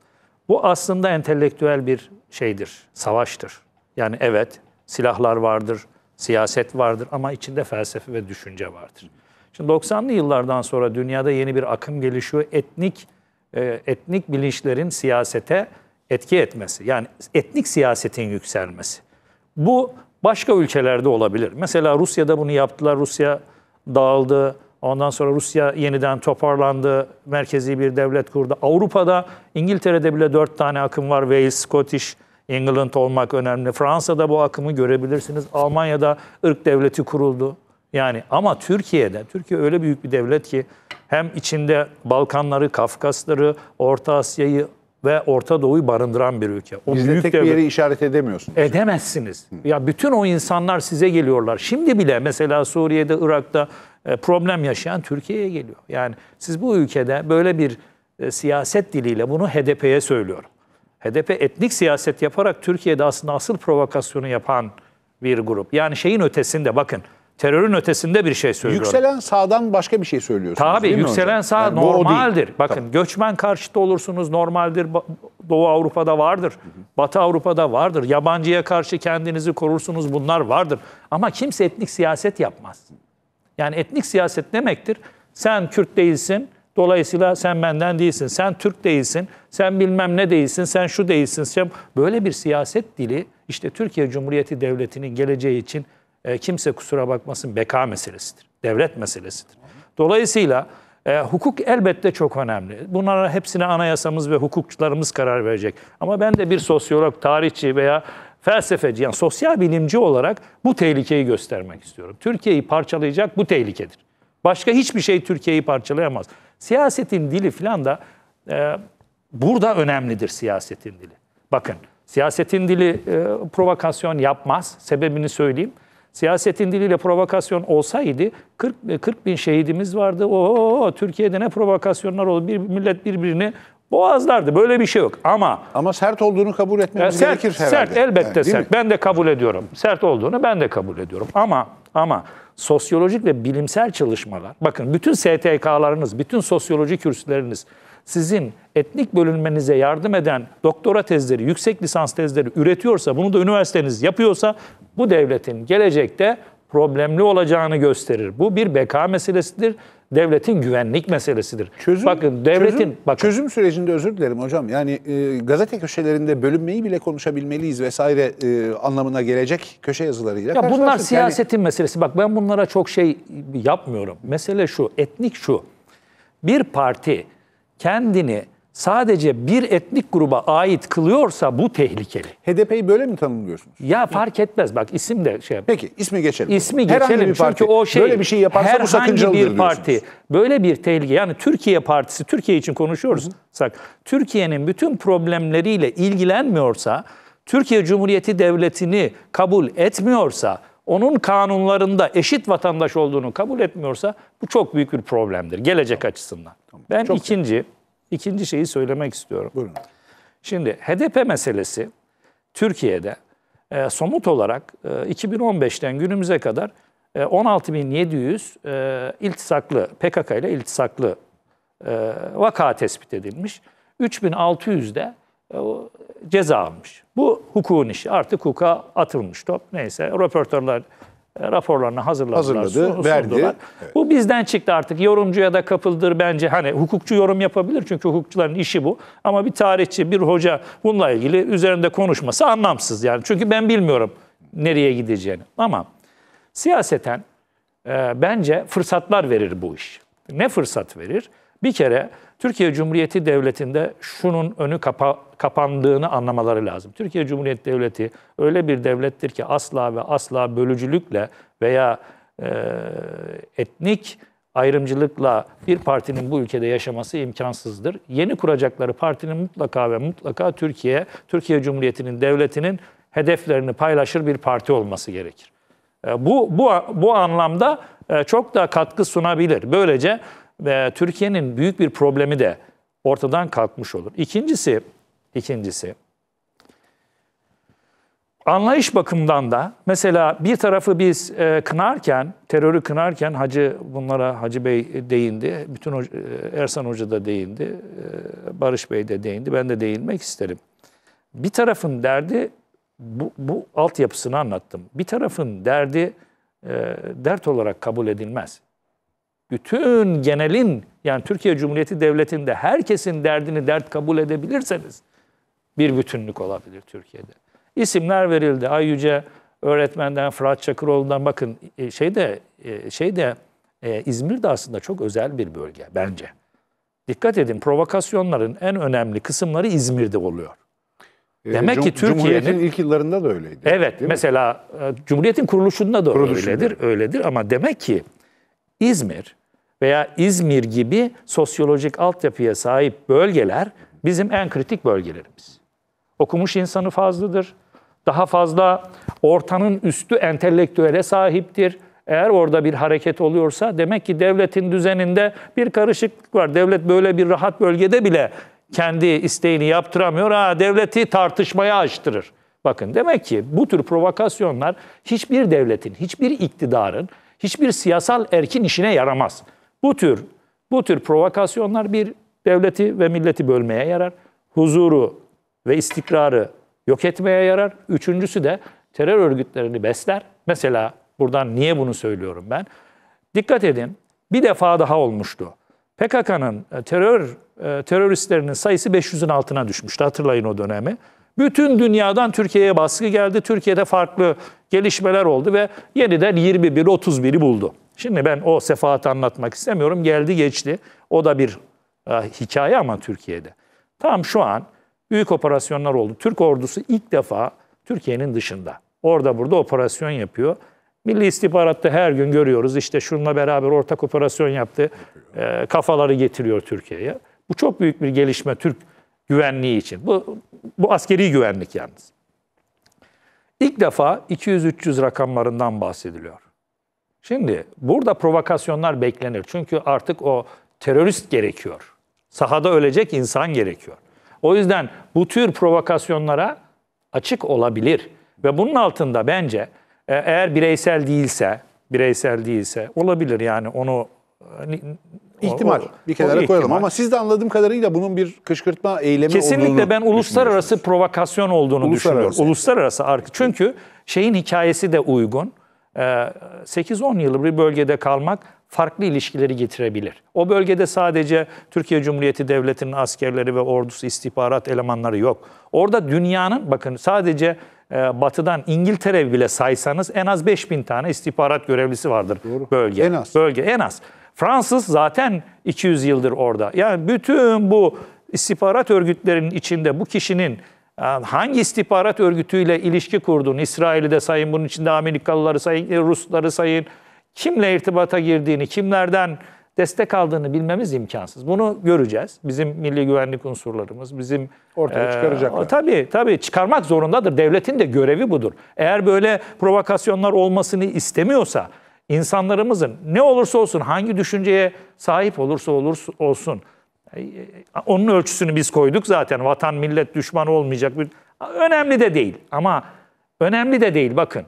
Bu aslında entelektüel bir şeydir, savaştır. Yani evet silahlar vardır, siyaset vardır ama içinde felsefe ve düşünce vardır. Şimdi 90'lı yıllardan sonra dünyada yeni bir akım gelişiyor. Etnik e, etnik bilinçlerin siyasete etki etmesi. Yani etnik siyasetin yükselmesi. Bu başka ülkelerde olabilir. Mesela Rusya'da bunu yaptılar. Rusya dağıldı. Ondan sonra Rusya yeniden toparlandı. Merkezi bir devlet kurdu. Avrupa'da, İngiltere'de bile dört tane akım var. Wales, Scottish, England olmak önemli. Fransa'da bu akımı görebilirsiniz. Almanya'da ırk devleti kuruldu. Yani ama Türkiye'de, Türkiye öyle büyük bir devlet ki hem içinde Balkanları, Kafkasları, Orta Asya'yı ve Orta Doğu'yu barındıran bir ülke. O Biz büyük de tek devlet... bir yeri işaret edemiyorsunuz. Edemezsiniz. Hı. Ya bütün o insanlar size geliyorlar. Şimdi bile mesela Suriye'de, Irak'ta e, problem yaşayan Türkiye'ye geliyor. Yani siz bu ülkede böyle bir e, siyaset diliyle bunu HDP'ye söylüyorum. HDP etnik siyaset yaparak Türkiye'de aslında asıl provokasyonu yapan bir grup. Yani şeyin ötesinde bakın terörün ötesinde bir şey söylüyorum. Yükselen sağdan başka bir şey söylüyorsunuz. Tabii yükselen sağ yani normaldir. Bakın Tabii. göçmen karşıtı olursunuz normaldir. Doğu Avrupa'da vardır. Hı hı. Batı Avrupa'da vardır. Yabancıya karşı kendinizi korursunuz bunlar vardır. Ama kimse etnik siyaset yapmaz. Yani etnik siyaset demektir. Sen Kürt değilsin. Dolayısıyla sen benden değilsin, sen Türk değilsin, sen bilmem ne değilsin, sen şu değilsin. Sen... Böyle bir siyaset dili işte Türkiye Cumhuriyeti Devleti'nin geleceği için e, kimse kusura bakmasın beka meselesidir, devlet meselesidir. Dolayısıyla e, hukuk elbette çok önemli. Bunlara hepsine anayasamız ve hukukçularımız karar verecek. Ama ben de bir sosyolog, tarihçi veya felsefeci, yani sosyal bilimci olarak bu tehlikeyi göstermek istiyorum. Türkiye'yi parçalayacak bu tehlikedir. Başka hiçbir şey Türkiye'yi parçalayamaz. Siyasetin dili filan da e, burada önemlidir siyasetin dili. Bakın siyasetin dili e, provokasyon yapmaz. Sebebini söyleyeyim. Siyasetin diliyle provokasyon olsaydı 40, 40 e, bin şehidimiz vardı. O Türkiye'de ne provokasyonlar oldu. Bir millet birbirini Boğazlardı. Böyle bir şey yok. Ama Ama sert olduğunu kabul etmemiz sert, gerekir herhalde. sert elbette Evet, sert. mi? Ben de kabul ediyorum. Sert olduğunu ben de kabul ediyorum. Ama ama sosyolojik ve bilimsel çalışmalar. Bakın bütün STK'larınız, bütün sosyoloji kürsüleriniz sizin etnik bölünmenize yardım eden doktora tezleri, yüksek lisans tezleri üretiyorsa, bunu da üniversiteniz yapıyorsa bu devletin gelecekte problemli olacağını gösterir. Bu bir beka meselesidir devletin güvenlik meselesidir. Çözüm, Bakın devletin çözüm, bakın. çözüm sürecinde özür dilerim hocam. Yani e, gazete köşelerinde bölünmeyi bile konuşabilmeliyiz vesaire e, anlamına gelecek köşe yazılarıyla. Ya bunlar siyasetin yani... meselesi. Bak ben bunlara çok şey yapmıyorum. Mesele şu, etnik şu. Bir parti kendini sadece bir etnik gruba ait kılıyorsa bu tehlikeli. HDP'yi böyle mi tanımlıyorsunuz? Ya fark etmez. Bak isim de şey. Peki ismi geçelim. İsmi geçelim. Herhangi bir parti, Çünkü o şey böyle bir şey yaparsa bu sakıncalıdır bir parti diyorsunuz. böyle bir tehlike yani Türkiye Partisi Türkiye için konuşuyoruz. Sak Türkiye'nin bütün problemleriyle ilgilenmiyorsa, Türkiye Cumhuriyeti devletini kabul etmiyorsa onun kanunlarında eşit vatandaş olduğunu kabul etmiyorsa bu çok büyük bir problemdir gelecek tamam. açısından. Tamam. Ben çok ikinci İkinci şeyi söylemek istiyorum. Buyurun. Şimdi HDP meselesi Türkiye'de e, somut olarak e, 2015'ten günümüze kadar e, 16.700 e, iltisaklı, PKK ile iltisaklı e, vaka tespit edilmiş. 3600'de e, ceza almış. Bu hukukun işi. Artık hukuka atılmış top. Neyse röportörler e, raporlarını hazırladılar. Hazırladı, sundular. verdi. Bu bizden çıktı artık. Yorumcuya da kapıldır bence. Hani hukukçu yorum yapabilir çünkü hukukçuların işi bu. Ama bir tarihçi, bir hoca bununla ilgili üzerinde konuşması anlamsız yani. Çünkü ben bilmiyorum nereye gideceğini. Ama siyaseten e, bence fırsatlar verir bu iş. Ne fırsat verir? Bir kere Türkiye Cumhuriyeti Devleti'nde şunun önü kapa, kapandığını anlamaları lazım. Türkiye Cumhuriyeti Devleti öyle bir devlettir ki asla ve asla bölücülükle veya e, etnik ayrımcılıkla bir partinin bu ülkede yaşaması imkansızdır. Yeni kuracakları partinin mutlaka ve mutlaka Türkiye, Türkiye Cumhuriyeti'nin devletinin hedeflerini paylaşır bir parti olması gerekir. E, bu bu bu anlamda e, çok da katkı sunabilir. Böylece ve Türkiye'nin büyük bir problemi de ortadan kalkmış olur. İkincisi, ikincisi anlayış bakımından da mesela bir tarafı biz e, kınarken, terörü kınarken Hacı bunlara Hacı Bey değindi, bütün hoca, e, Ersan Hoca da değindi, e, Barış Bey de değindi, ben de değinmek isterim. Bir tarafın derdi bu, bu altyapısını anlattım. Bir tarafın derdi e, dert olarak kabul edilmez bütün genelin yani Türkiye Cumhuriyeti Devleti'nde herkesin derdini dert kabul edebilirseniz bir bütünlük olabilir Türkiye'de. İsimler verildi. Ay Yüce öğretmenden, Fırat Çakıroğlu'ndan bakın şeyde şeyde e, şey e, İzmir de aslında çok özel bir bölge bence. Dikkat edin provokasyonların en önemli kısımları İzmir'de oluyor. E, demek Cum ki Türkiye'nin Cumhuriyet'in ilk yıllarında da öyleydi. Evet, mesela mi? Cumhuriyet'in kuruluşunda da kuruluşunda. öyledir, öyledir ama demek ki İzmir veya İzmir gibi sosyolojik altyapıya sahip bölgeler bizim en kritik bölgelerimiz. Okumuş insanı fazladır. Daha fazla ortanın üstü entelektüele sahiptir. Eğer orada bir hareket oluyorsa demek ki devletin düzeninde bir karışıklık var. Devlet böyle bir rahat bölgede bile kendi isteğini yaptıramıyor. Ha, devleti tartışmaya açtırır. Bakın demek ki bu tür provokasyonlar hiçbir devletin, hiçbir iktidarın, hiçbir siyasal erkin işine yaramaz. Bu tür bu tür provokasyonlar bir devleti ve milleti bölmeye yarar. Huzuru ve istikrarı yok etmeye yarar. Üçüncüsü de terör örgütlerini besler. Mesela buradan niye bunu söylüyorum ben? Dikkat edin. Bir defa daha olmuştu. PKK'nın e, terör e, teröristlerinin sayısı 500'ün altına düşmüştü. Hatırlayın o dönemi. Bütün dünyadan Türkiye'ye baskı geldi. Türkiye'de farklı gelişmeler oldu ve yeniden 21 31'i buldu. Şimdi ben o sefahatı anlatmak istemiyorum. Geldi geçti. O da bir e, hikaye ama Türkiye'de. Tam şu an büyük operasyonlar oldu. Türk ordusu ilk defa Türkiye'nin dışında. Orada burada operasyon yapıyor. Milli istihbaratta her gün görüyoruz İşte şununla beraber ortak operasyon yaptı. E, kafaları getiriyor Türkiye'ye. Bu çok büyük bir gelişme Türk güvenliği için. Bu, bu askeri güvenlik yalnız. İlk defa 200-300 rakamlarından bahsediliyor. Şimdi burada provokasyonlar beklenir. Çünkü artık o terörist gerekiyor. Sahada ölecek insan gerekiyor. O yüzden bu tür provokasyonlara açık olabilir. Ve bunun altında bence e, eğer bireysel değilse, bireysel değilse olabilir yani onu hani, İhtimal. O, bir kenara o koyalım ama siz de anladığım kadarıyla bunun bir kışkırtma eylemi Kesinlikle olduğunu ben uluslararası provokasyon olduğunu uluslararası. düşünüyorum. Uluslararası arka. Çünkü şeyin hikayesi de uygun. 8-10 ee, yıl bir bölgede kalmak farklı ilişkileri getirebilir. O bölgede sadece Türkiye Cumhuriyeti Devleti'nin askerleri ve ordusu, istihbarat elemanları yok. Orada dünyanın bakın sadece e, batıdan İngiltere bile saysanız en az 5000 tane istihbarat görevlisi vardır Doğru. bölge. En az. Bölge en az. Fransız zaten 200 yıldır orada. Yani bütün bu istihbarat örgütlerinin içinde bu kişinin e, hangi istihbarat örgütüyle ilişki kurduğunu, İsrail'i de sayın, bunun içinde Amerikalıları sayın, e, Rusları sayın, kimle irtibata girdiğini, kimlerden destek aldığını bilmemiz imkansız. Bunu göreceğiz. Bizim milli güvenlik unsurlarımız, bizim ortaya e, çıkaracaklar. E, tabii tabii çıkarmak zorundadır. Devletin de görevi budur. Eğer böyle provokasyonlar olmasını istemiyorsa, insanlarımızın ne olursa olsun, hangi düşünceye sahip olursa olursa olsun, e, e, onun ölçüsünü biz koyduk zaten. Vatan, millet, düşman olmayacak. Bir... Önemli de değil ama önemli de değil bakın.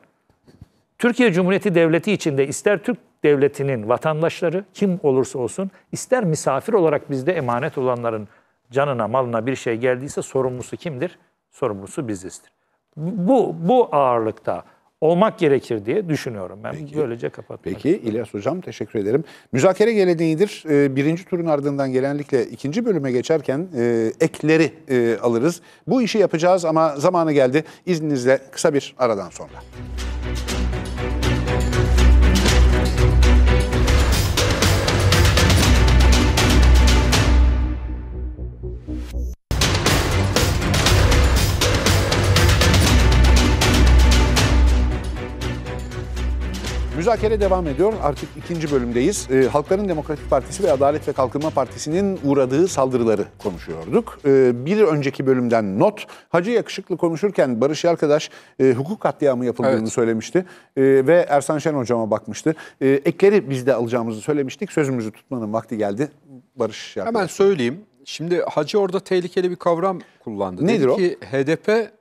Türkiye Cumhuriyeti Devleti içinde ister Türk Devleti'nin vatandaşları kim olursa olsun, ister misafir olarak bizde emanet olanların canına, malına bir şey geldiyse sorumlusu kimdir? Sorumlusu bizizdir. Bu, bu ağırlıkta olmak gerekir diye düşünüyorum. Ben Peki. böylece kapatmak Peki istiyorum. İlyas Hocam teşekkür ederim. Müzakere geleneğidir. Ee, birinci turun ardından genellikle ikinci bölüme geçerken e, ekleri e, alırız. Bu işi yapacağız ama zamanı geldi. İzninizle kısa bir aradan sonra. Müzakere devam ediyor. Artık ikinci bölümdeyiz. E, Halkların Demokratik Partisi ve Adalet ve Kalkınma Partisi'nin uğradığı saldırıları konuşuyorduk. E, bir önceki bölümden not. Hacı Yakışıklı konuşurken Barış Arkadaş e, hukuk katliamı yapıldığını evet. söylemişti. E, ve Ersan Şen hocama bakmıştı. E, ekleri biz de alacağımızı söylemiştik. Sözümüzü tutmanın vakti geldi. Barış Arkadaş. Hemen söyleyeyim. Şimdi Hacı orada tehlikeli bir kavram kullandı. Nedir dedi o? ki HDP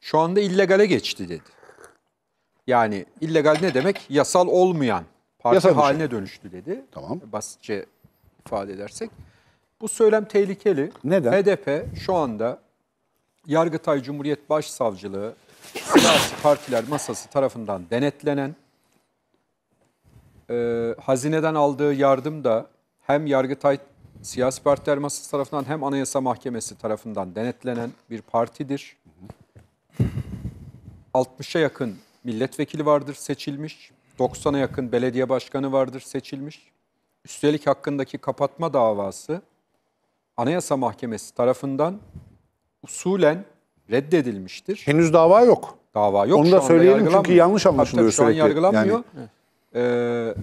şu anda illegale geçti dedi. Yani illegal ne demek? Yasal olmayan parti Yasal şey. haline şey. dönüştü dedi. Tamam. Basitçe ifade edersek. Bu söylem tehlikeli. Neden? HDP şu anda Yargıtay Cumhuriyet Başsavcılığı siyasi partiler masası tarafından denetlenen e, hazineden aldığı yardım da hem Yargıtay siyasi partiler masası tarafından hem Anayasa Mahkemesi tarafından denetlenen bir partidir. 60'a yakın milletvekili vardır seçilmiş. 90'a yakın belediye başkanı vardır seçilmiş. Üstelik hakkındaki kapatma davası Anayasa Mahkemesi tarafından usulen reddedilmiştir. Henüz dava yok. Dava yok. Onu da söyleyelim çünkü yanlış anlaşılıyor Hatta şu sürekli. Şu an yargılanmıyor. Yani... Ee,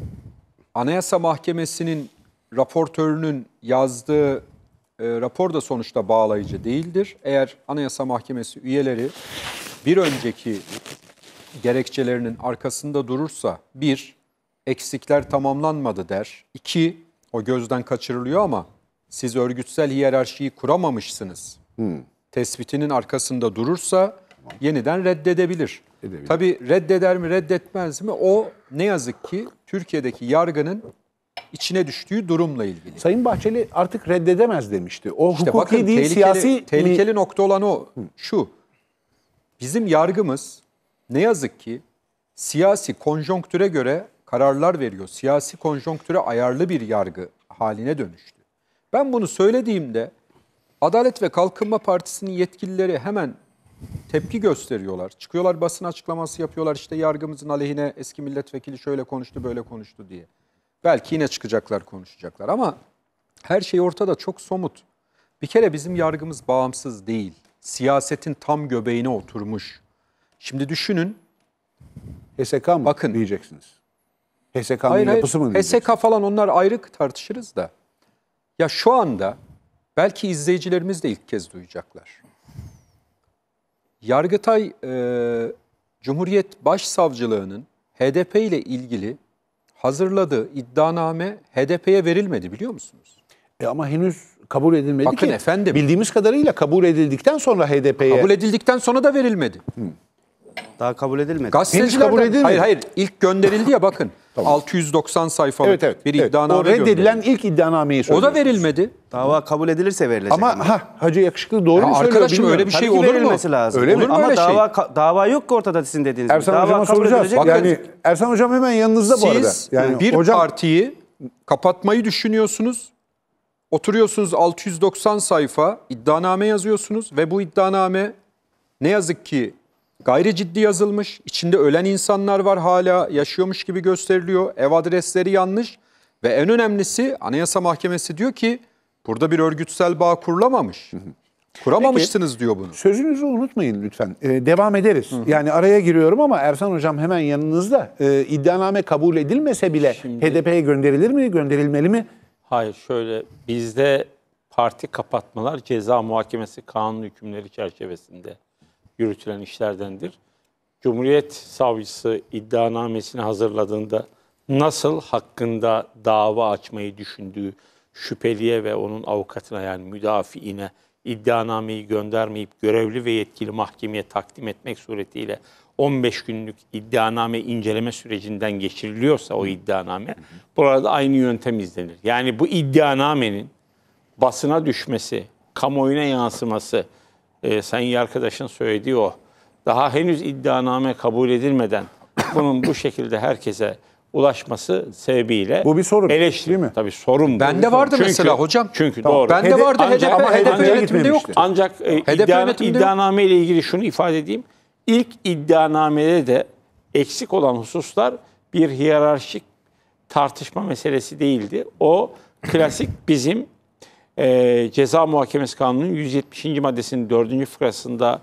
Anayasa Mahkemesi'nin raportörünün yazdığı e, rapor da sonuçta bağlayıcı değildir. Eğer Anayasa Mahkemesi üyeleri bir önceki gerekçelerinin arkasında durursa bir, eksikler tamamlanmadı der. İki, o gözden kaçırılıyor ama siz örgütsel hiyerarşiyi kuramamışsınız. Hmm. Tespitinin arkasında durursa tamam. yeniden reddedebilir. Edebilir. Tabii reddeder mi reddetmez mi o ne yazık ki Türkiye'deki yargının içine düştüğü durumla ilgili. Sayın Bahçeli artık reddedemez demişti. O işte hukuki bakın, değil tehlikeli, siyasi... Tehlikeli nokta olan o. Şu, bizim yargımız ne yazık ki siyasi konjonktüre göre kararlar veriyor. Siyasi konjonktüre ayarlı bir yargı haline dönüştü. Ben bunu söylediğimde Adalet ve Kalkınma Partisi'nin yetkilileri hemen tepki gösteriyorlar. Çıkıyorlar basın açıklaması yapıyorlar işte yargımızın aleyhine eski milletvekili şöyle konuştu böyle konuştu diye. Belki yine çıkacaklar konuşacaklar ama her şey ortada çok somut. Bir kere bizim yargımız bağımsız değil. Siyasetin tam göbeğine oturmuş Şimdi düşünün. HSK mı Bakın. diyeceksiniz? HSK'nın hayır, yapısı hayır. mı diyeceksiniz? HSK falan onlar ayrı tartışırız da. Ya şu anda belki izleyicilerimiz de ilk kez duyacaklar. Yargıtay e, Cumhuriyet Başsavcılığı'nın HDP ile ilgili hazırladığı iddianame HDP'ye verilmedi biliyor musunuz? E ama henüz kabul edilmedi Bakın ki. efendim. Bildiğimiz kadarıyla kabul edildikten sonra HDP'ye. Kabul edildikten sonra da verilmedi. Hı. Daha kabul edilmedi. Gazeteci Gazetecilerden, kabul edilmedi. Hayır hayır İlk gönderildi ya bakın. Tamam. 690 sayfalık Evet evet. bir evet. iddianame O reddedilen gönderildi. ilk iddianameyi O da verilmedi. Dava kabul edilirse verilecek. Ama ha Hacı Yakışıklı doğru mu söylüyor arkadaşım öyle bir şey olur mu? lazım. Öyle Olur mu Ama öyle dava şey- ka- dava yok ki ortada sizin dediğiniz. Ersan dava Hocam'a kabul soracağız. edilecek. Yani Ersan Hocam hemen yanınızda bu arada. Siz Yani bir hocam partiyi kapatmayı düşünüyorsunuz. Oturuyorsunuz 690 sayfa iddianame yazıyorsunuz ve bu iddianame ne yazık ki gayri ciddi yazılmış. içinde ölen insanlar var hala yaşıyormuş gibi gösteriliyor. Ev adresleri yanlış ve en önemlisi Anayasa Mahkemesi diyor ki burada bir örgütsel bağ kurulamamış. Kuramamışsınız Peki, diyor bunu. Sözünüzü unutmayın lütfen. Ee, devam ederiz. Hı hı. Yani araya giriyorum ama Ersan Hocam hemen yanınızda. Ee, iddianame kabul edilmese bile HDP'ye gönderilir mi, gönderilmeli mi? Hayır şöyle bizde parti kapatmalar ceza muhakemesi kanun hükümleri çerçevesinde yürütülen işlerdendir. Cumhuriyet Savcısı iddianamesini hazırladığında nasıl hakkında dava açmayı düşündüğü şüpheliye ve onun avukatına yani müdafiine iddianameyi göndermeyip görevli ve yetkili mahkemeye takdim etmek suretiyle 15 günlük iddianame inceleme sürecinden geçiriliyorsa o iddianame burada aynı yöntem izlenir. Yani bu iddianamenin basına düşmesi, kamuoyuna yansıması, e, ee, Sayın Yarkadaş'ın söylediği o. Daha henüz iddianame kabul edilmeden bunun bu şekilde herkese ulaşması sebebiyle bu bir sorun eleştiri. değil mi? Tabii sorun. Bende bu. vardı sorun. mesela hocam. Çünkü tamam. doğru. Bende Hede, vardı ancak, ama hedef ancak, yoktu. Ancak e, hedef iddia, iddianame ile ilgili şunu ifade edeyim. İlk iddianamede de eksik olan hususlar bir hiyerarşik tartışma meselesi değildi. O klasik bizim e, Ceza Muhakemesi Kanunu'nun 170. maddesinin 4. fıkrasında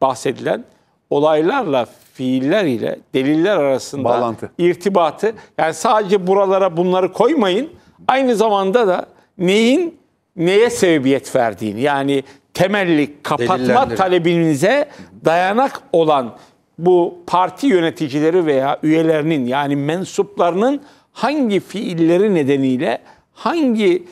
bahsedilen olaylarla fiiller ile deliller arasında Bağlantı. irtibatı yani sadece buralara bunları koymayın. Aynı zamanda da neyin neye sebebiyet verdiğini yani temelli kapatma talebinize dayanak olan bu parti yöneticileri veya üyelerinin yani mensuplarının hangi fiilleri nedeniyle hangi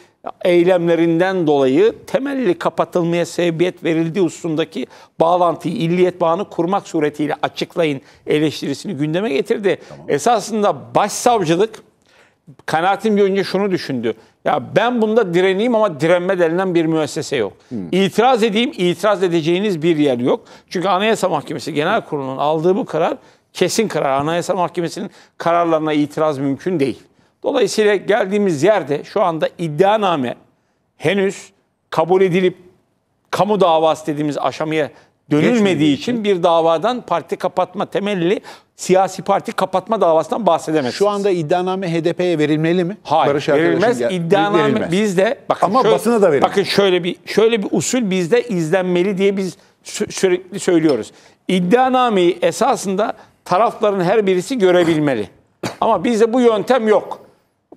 eylemlerinden dolayı temelli kapatılmaya sebebiyet verildiği hususundaki bağlantıyı, illiyet bağını kurmak suretiyle açıklayın eleştirisini gündeme getirdi. Tamam. Esasında başsavcılık kanaatim önce şunu düşündü. Ya ben bunda direneyim ama direnme denilen bir müessese yok. Hmm. İtiraz edeyim, itiraz edeceğiniz bir yer yok. Çünkü Anayasa Mahkemesi Genel Kurulu'nun aldığı bu karar kesin karar. Anayasa Mahkemesi'nin kararlarına itiraz mümkün değil. Dolayısıyla geldiğimiz yerde şu anda iddianame henüz kabul edilip kamu davası dediğimiz aşamaya dönülmediği için, bir davadan parti kapatma temelli siyasi parti kapatma davasından bahsedemez. Şu anda iddianame HDP'ye verilmeli mi? Hayır, Barış verilmez. İddianame verilmez. bizde bakın Ama şöyle, basına da verilmez. Bakın şöyle bir şöyle bir usul bizde izlenmeli diye biz sürekli söylüyoruz. İddianameyi esasında tarafların her birisi görebilmeli. Ama bizde bu yöntem yok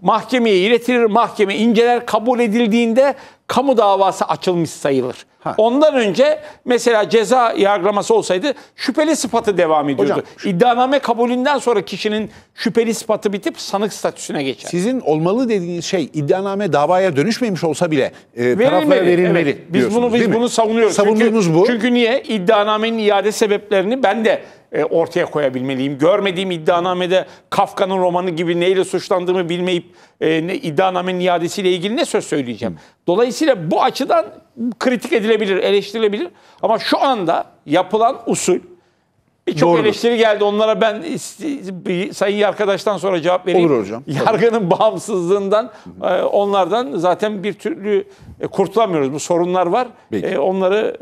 mahkemeye iletilir, mahkeme inceler, kabul edildiğinde kamu davası açılmış sayılır. Ha. Ondan önce mesela ceza yargılaması olsaydı şüpheli sıfatı devam ediyordu. Hocam, İddianame kabulünden sonra kişinin şüpheli sıfatı bitip sanık statüsüne geçer. Sizin olmalı dediğiniz şey iddianame davaya dönüşmemiş olsa bile e, verilmeli, verilmeli. Evet. Biz bunu biz bunu savunuyoruz. Savunduğunuz çünkü, bu. Çünkü niye? İddianamenin iade sebeplerini ben de e, ortaya koyabilmeliyim. Görmediğim iddianamede Kafka'nın romanı gibi neyle suçlandığımı bilmeyip e, ne, iddianamenin iadesiyle ilgili ne söz söyleyeceğim. Dolayısıyla bu açıdan kritik edilebilir, eleştirilebilir. Ama şu anda yapılan usul Birçok Doğrudur. eleştiri geldi. Onlara ben sayın arkadaştan sonra cevap vereyim. Olur hocam. Yargının Tabii. bağımsızlığından e, onlardan zaten bir türlü e, kurtulamıyoruz. Bu sorunlar var. E, onları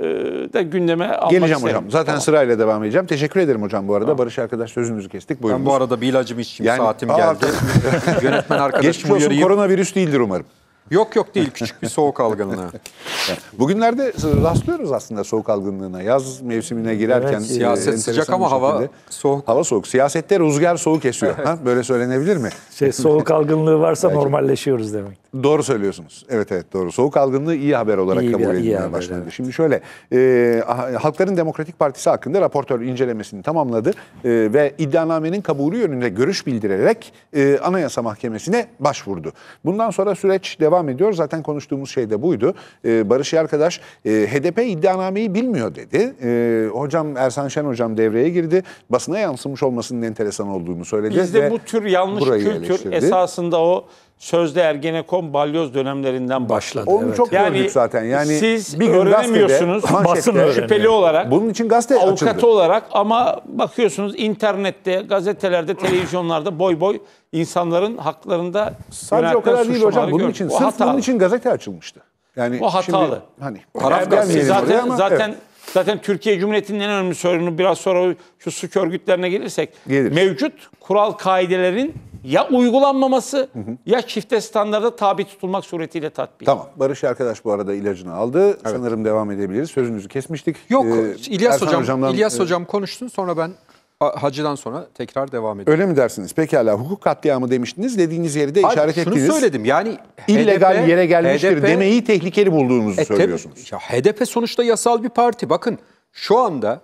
e, da gündeme almak Geleceğim isterim. hocam. Zaten tamam. sırayla devam edeceğim. Teşekkür ederim hocam bu arada. Tamam. Barış arkadaş sözümüzü kestik. Buyurun. Ben bu arada bir ilacımı içeyim. Yani, Saatim geldi. Yönetmen arkadaşım uyarayım. Geçmiş olsun koronavirüs değildir umarım. Yok yok değil küçük bir soğuk algınlığı. Bugünlerde rastlıyoruz aslında soğuk algınlığına. Yaz mevsimine girerken evet, siyaset e, sıcak ama hava soğuk. Hava soğuk. Siyasette rüzgar soğuk esiyor. Evet. Ha, böyle söylenebilir mi? Şey soğuk algınlığı varsa Belki. normalleşiyoruz demek. Doğru söylüyorsunuz. Evet evet doğru. Soğuk algınlığı iyi haber olarak iyi kabul edilmeye haber, başlandı. Evet. Şimdi şöyle, e, ah, Halkların Demokratik Partisi hakkında raportör incelemesini tamamladı e, ve iddianamenin kabulü yönünde görüş bildirerek e, Anayasa Mahkemesi'ne başvurdu. Bundan sonra süreç devam devam ediyor. Zaten konuştuğumuz şey de buydu. E, Barış Yarkadaş e, ee, HDP iddianameyi bilmiyor dedi. E, hocam Ersan Şen hocam devreye girdi. Basına yansımış olmasının enteresan olduğunu söyledi. Bizde bu tür yanlış kültür eleştirdi. esasında o sözde Ergenekon balyoz dönemlerinden başladı. Onu evet. çok yani, gördük zaten. Yani siz bir gün öğrenemiyorsunuz gazetede, basın öğreniyor. şüpheli olarak. Bunun için gazete avukatı açıldı. olarak ama bakıyorsunuz internette, gazetelerde, televizyonlarda boy boy insanların haklarında sadece o kadar değil hocam. Bunun gördük. için sırf hatalı. bunun için gazete açılmıştı. Yani o hatalı. Şimdi, hani taraf yani gazetesi zaten ama, zaten evet. Zaten Türkiye Cumhuriyeti'nin en önemli sorunu biraz sonra şu suç örgütlerine gelirsek Gelir. mevcut kural kaidelerin ya uygulanmaması hı hı. ya çifte standarda tabi tutulmak suretiyle tatbik. Tamam. Barış arkadaş bu arada ilacını aldı. Evet. Sanırım devam edebiliriz. Sözünüzü kesmiştik. Yok ee, İlyas Ersan hocam hocamdan, İlyas e... hocam konuşsun sonra ben hacıdan sonra tekrar devam edelim. Öyle mi dersiniz? Pekala hukuk katliamı demiştiniz. Dediğiniz yeri de Hayır, işaret şunu ettiniz. Şunu söyledim yani. illegal HDP, yere gelmiştir HDP, demeyi tehlikeli bulduğunuzu e, söylüyorsunuz. Ya HDP sonuçta yasal bir parti. Bakın şu anda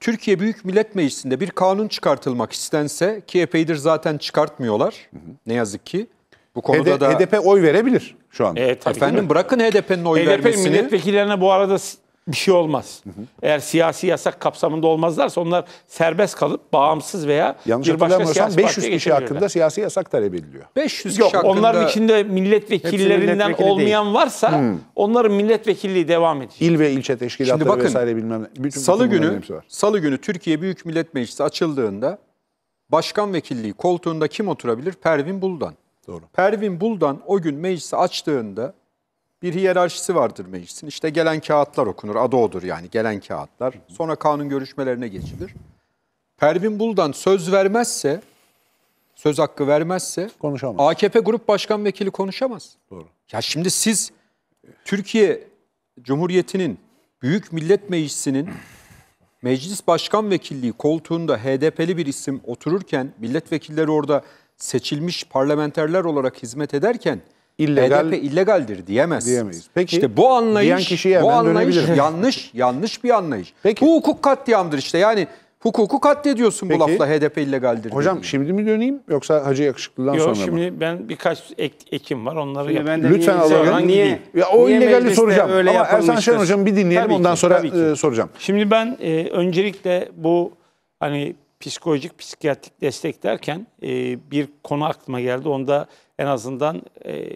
Türkiye Büyük Millet Meclisi'nde bir kanun çıkartılmak istense ki epeydir zaten çıkartmıyorlar ne yazık ki. Bu konuda Hede, da HDP oy verebilir şu an. E, Efendim bırakın HDP'nin oy HDP vermesini. HDP milletvekillerine bu arada bir şey olmaz. Hı hı. Eğer siyasi yasak kapsamında olmazlarsa onlar serbest kalıp bağımsız veya Yanlış bir başka siyasi 500 kişi hakkında siyasi yasak talep ediliyor. 500 Yok, kişi hakkında. Onların içinde milletvekillerinden olmayan değil. varsa hı. Hmm. onların milletvekilliği devam edecek. İl ve ilçe teşkilatları Şimdi bakın, vesaire bilmem Bütün, salı günü salı günü Türkiye Büyük Millet Meclisi açıldığında başkan vekilliği koltuğunda kim oturabilir? Pervin Buldan. Doğru. Pervin Buldan o gün meclisi açtığında bir hiyerarşisi vardır meclisin. İşte gelen kağıtlar okunur. Adı odur yani gelen kağıtlar. Sonra kanun görüşmelerine geçilir. Pervin Buldan söz vermezse, söz hakkı vermezse konuşamaz. AKP Grup Başkan Vekili konuşamaz. Doğru. Ya şimdi siz Türkiye Cumhuriyeti'nin Büyük Millet Meclisi'nin Meclis Başkan Vekilliği koltuğunda HDP'li bir isim otururken milletvekilleri orada seçilmiş parlamenterler olarak hizmet ederken illegal HDP illegaldir diyemez. Diyemeyiz. Peki. işte bu anlayış bu anlayış yanlış yanlış bir anlayış. Peki. Bu hukuk katliamdır işte. Yani hukuku katlediyorsun Peki. bu lafla HDP illegaldir. Hocam dediğin. şimdi mi döneyim yoksa Hacı Yakışıklı'dan Yok, sonra mı? Yok şimdi ben birkaç ek, ekim var onları şimdi yapayım. Ben Lütfen alalım. Niye? Ya, o niye illegali soracağım öyle ama Ersan Şen Hocam bir dinleyelim tabii ondan ki, sonra e, soracağım. Şimdi ben e, öncelikle bu hani psikolojik psikiyatrik destek derken e, bir konu aklıma geldi. Onda en azından e,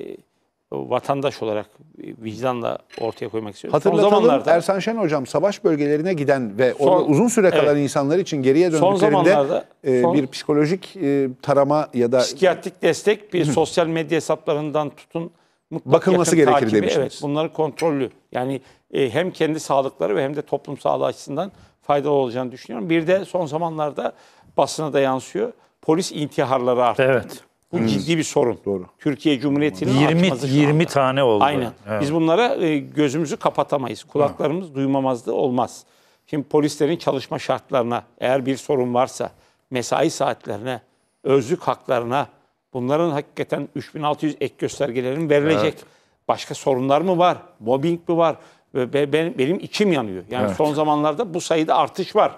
vatandaş olarak vicdanla ortaya koymak istiyorum. Hatırlatalım zamanlarda, Ersan Şen hocam savaş bölgelerine giden ve son, orada uzun süre kalan evet, insanlar için geriye döndüklerinde e, son, bir psikolojik e, tarama ya da... Psikiyatrik destek bir sosyal medya hesaplarından tutun mutlak bakılması gerekir takibi, demiştiniz. Evet, bunları kontrollü. Yani e, hem kendi sağlıkları ve hem de toplum sağlığı açısından faydalı olacağını düşünüyorum. Bir de son zamanlarda basına da yansıyor. Polis intiharları arttı. Evet. Bu hmm. ciddi bir sorun. Doğru. Türkiye Cumhuriyeti'nin 20 20 tane oldu. Aynen. Evet. Biz bunlara e, gözümüzü kapatamayız. Kulaklarımız evet. duymamazdı olmaz. Şimdi polislerin çalışma şartlarına eğer bir sorun varsa mesai saatlerine, özlük haklarına bunların hakikaten 3600 ek göstergelerin verilecek. Evet. Başka sorunlar mı var? Mobbing mi var? Benim, benim içim yanıyor. Yani evet. son zamanlarda bu sayıda artış var.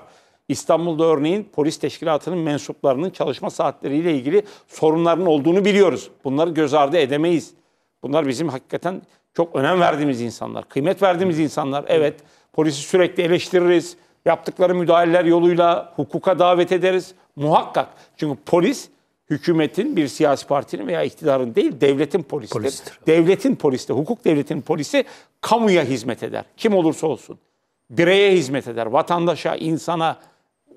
İstanbul'da örneğin polis teşkilatının mensuplarının çalışma saatleriyle ilgili sorunların olduğunu biliyoruz. Bunları göz ardı edemeyiz. Bunlar bizim hakikaten çok önem verdiğimiz insanlar, kıymet verdiğimiz insanlar. Evet, polisi sürekli eleştiririz. Yaptıkları müdahaleler yoluyla hukuka davet ederiz. Muhakkak. Çünkü polis hükümetin, bir siyasi partinin veya iktidarın değil, devletin polisidir. polisidir. Devletin polisi, hukuk devletinin polisi kamuya hizmet eder. Kim olursa olsun. Bireye hizmet eder, vatandaşa, insana,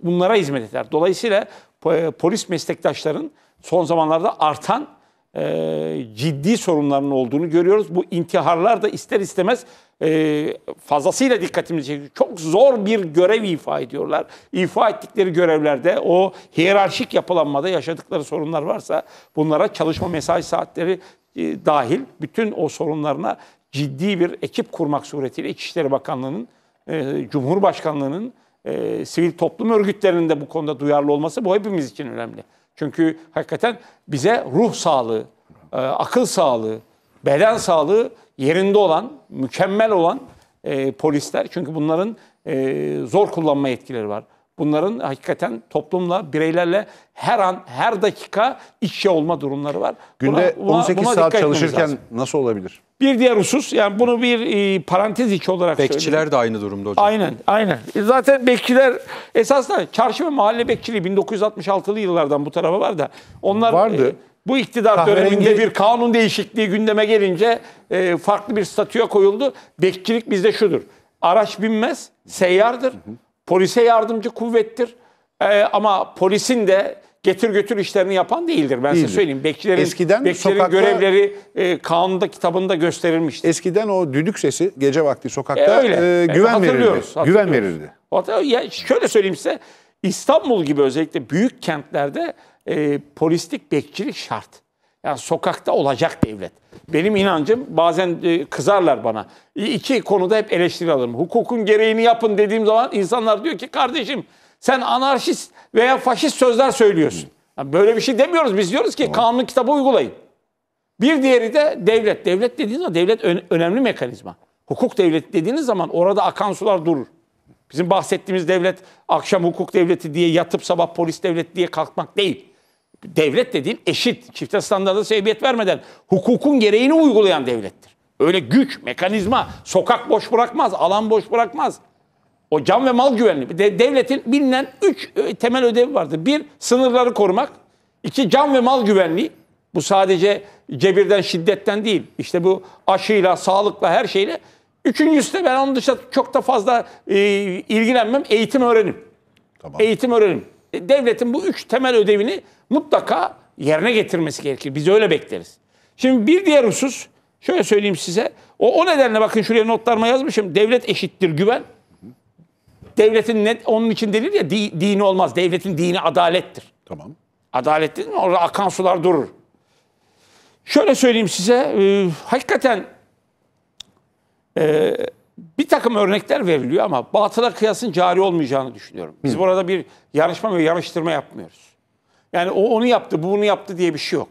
bunlara hizmet eder. Dolayısıyla e, polis meslektaşların son zamanlarda artan e, ciddi sorunların olduğunu görüyoruz. Bu intiharlar da ister istemez e, fazlasıyla dikkatimizi çekiyor. Çok zor bir görev ifa ediyorlar. İfa ettikleri görevlerde o hiyerarşik yapılanmada yaşadıkları sorunlar varsa bunlara çalışma mesai saatleri e, dahil bütün o sorunlarına ciddi bir ekip kurmak suretiyle İçişleri Bakanlığı'nın, e, Cumhurbaşkanlığı'nın e, sivil toplum örgütlerinin de bu konuda duyarlı olması bu hepimiz için önemli. Çünkü hakikaten bize ruh sağlığı, e, akıl sağlığı, beden sağlığı yerinde olan, mükemmel olan e, polisler. Çünkü bunların e, zor kullanma yetkileri var. Bunların hakikaten toplumla, bireylerle her an, her dakika işe olma durumları var. Günde buna, buna, 18 buna saat çalışırken lazım. nasıl olabilir? Bir diğer husus, yani bunu bir e, parantez içi olarak Bekçiler söyleyeyim. de aynı durumda hocam. Aynen, aynen. E zaten bekçiler esasında çarşı ve mahalle bekçiliği 1966'lı yıllardan bu tarafa var da. Onlar, Vardı. E, bu iktidar Kahverengi... döneminde bir kanun değişikliği gündeme gelince e, farklı bir statüye koyuldu. Bekçilik bizde şudur. Araç binmez, seyyardır. Hı hı polise yardımcı kuvvettir. Ee, ama polisin de getir götür işlerini yapan değildir. Ben değildir. size söyleyeyim. Bekçilerin, Eskiden bekçilerin sokakta, görevleri e, kanunda kitabında gösterilmişti. Eskiden o düdük sesi gece vakti sokakta e, öyle. E, e güven, yani hatırlıyoruz, verirdi. Hatırlıyoruz. güven verirdi. Ya şöyle söyleyeyim size. İstanbul gibi özellikle büyük kentlerde e, polislik, bekçilik şart. Yani sokakta olacak devlet. Benim inancım bazen e, kızarlar bana. İki konuda hep eleştiri alırım. Hukukun gereğini yapın dediğim zaman insanlar diyor ki kardeşim sen anarşist veya faşist sözler söylüyorsun. Yani böyle bir şey demiyoruz. Biz diyoruz ki kanun kitabı uygulayın. Bir diğeri de devlet. Devlet dediğiniz zaman devlet ön, önemli mekanizma. Hukuk devleti dediğiniz zaman orada akan sular durur. Bizim bahsettiğimiz devlet akşam hukuk devleti diye yatıp sabah polis devleti diye kalkmak değil devlet dediğin eşit, çifte standarda sebebiyet vermeden hukukun gereğini uygulayan devlettir. Öyle güç, mekanizma, sokak boş bırakmaz, alan boş bırakmaz. O can ve mal güvenliği. devletin bilinen üç e, temel ödevi vardır. Bir, sınırları korumak. iki can ve mal güvenliği. Bu sadece cebirden, şiddetten değil. İşte bu aşıyla, sağlıkla, her şeyle. Üçüncüsü de ben onun dışında çok da fazla e, ilgilenmem. Eğitim öğrenim. Tamam. Eğitim öğrenim devletin bu üç temel ödevini mutlaka yerine getirmesi gerekir. Biz öyle bekleriz. Şimdi bir diğer husus, şöyle söyleyeyim size. O, o nedenle bakın şuraya notlarıma yazmışım. Devlet eşittir güven. Devletin net, onun için denir ya di, dini olmaz. Devletin dini adalettir. Tamam. Adalet dedin mi? Orada akan sular durur. Şöyle söyleyeyim size. E, hakikaten e, bir takım örnekler veriliyor ama batıla kıyasın cari olmayacağını düşünüyorum. Biz Hı. burada bir yarışma ve yarıştırma yapmıyoruz. Yani o onu yaptı, bu bunu yaptı diye bir şey yok.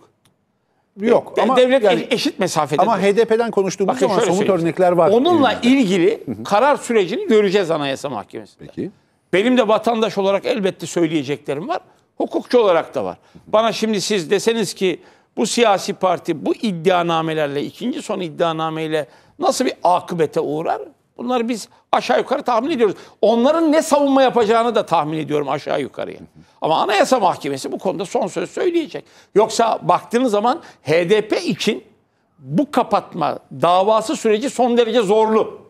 Yok De, ama devlet yani, e- eşit mesafede. Ama HDP'den konuştuğumuz Bakın zaman somut örnekler var. Onunla ürünler. ilgili Hı-hı. karar sürecini göreceğiz Anayasa Mahkemesi'nde. Peki. Benim de vatandaş olarak elbette söyleyeceklerim var. Hukukçu olarak da var. Hı-hı. Bana şimdi siz deseniz ki bu siyasi parti bu iddianamelerle ikinci son iddianameyle nasıl bir akıbete uğrar? Bunları biz aşağı yukarı tahmin ediyoruz. Onların ne savunma yapacağını da tahmin ediyorum aşağı yukarıya. Ama Anayasa Mahkemesi bu konuda son söz söyleyecek. Yoksa baktığınız zaman HDP için bu kapatma davası süreci son derece zorlu.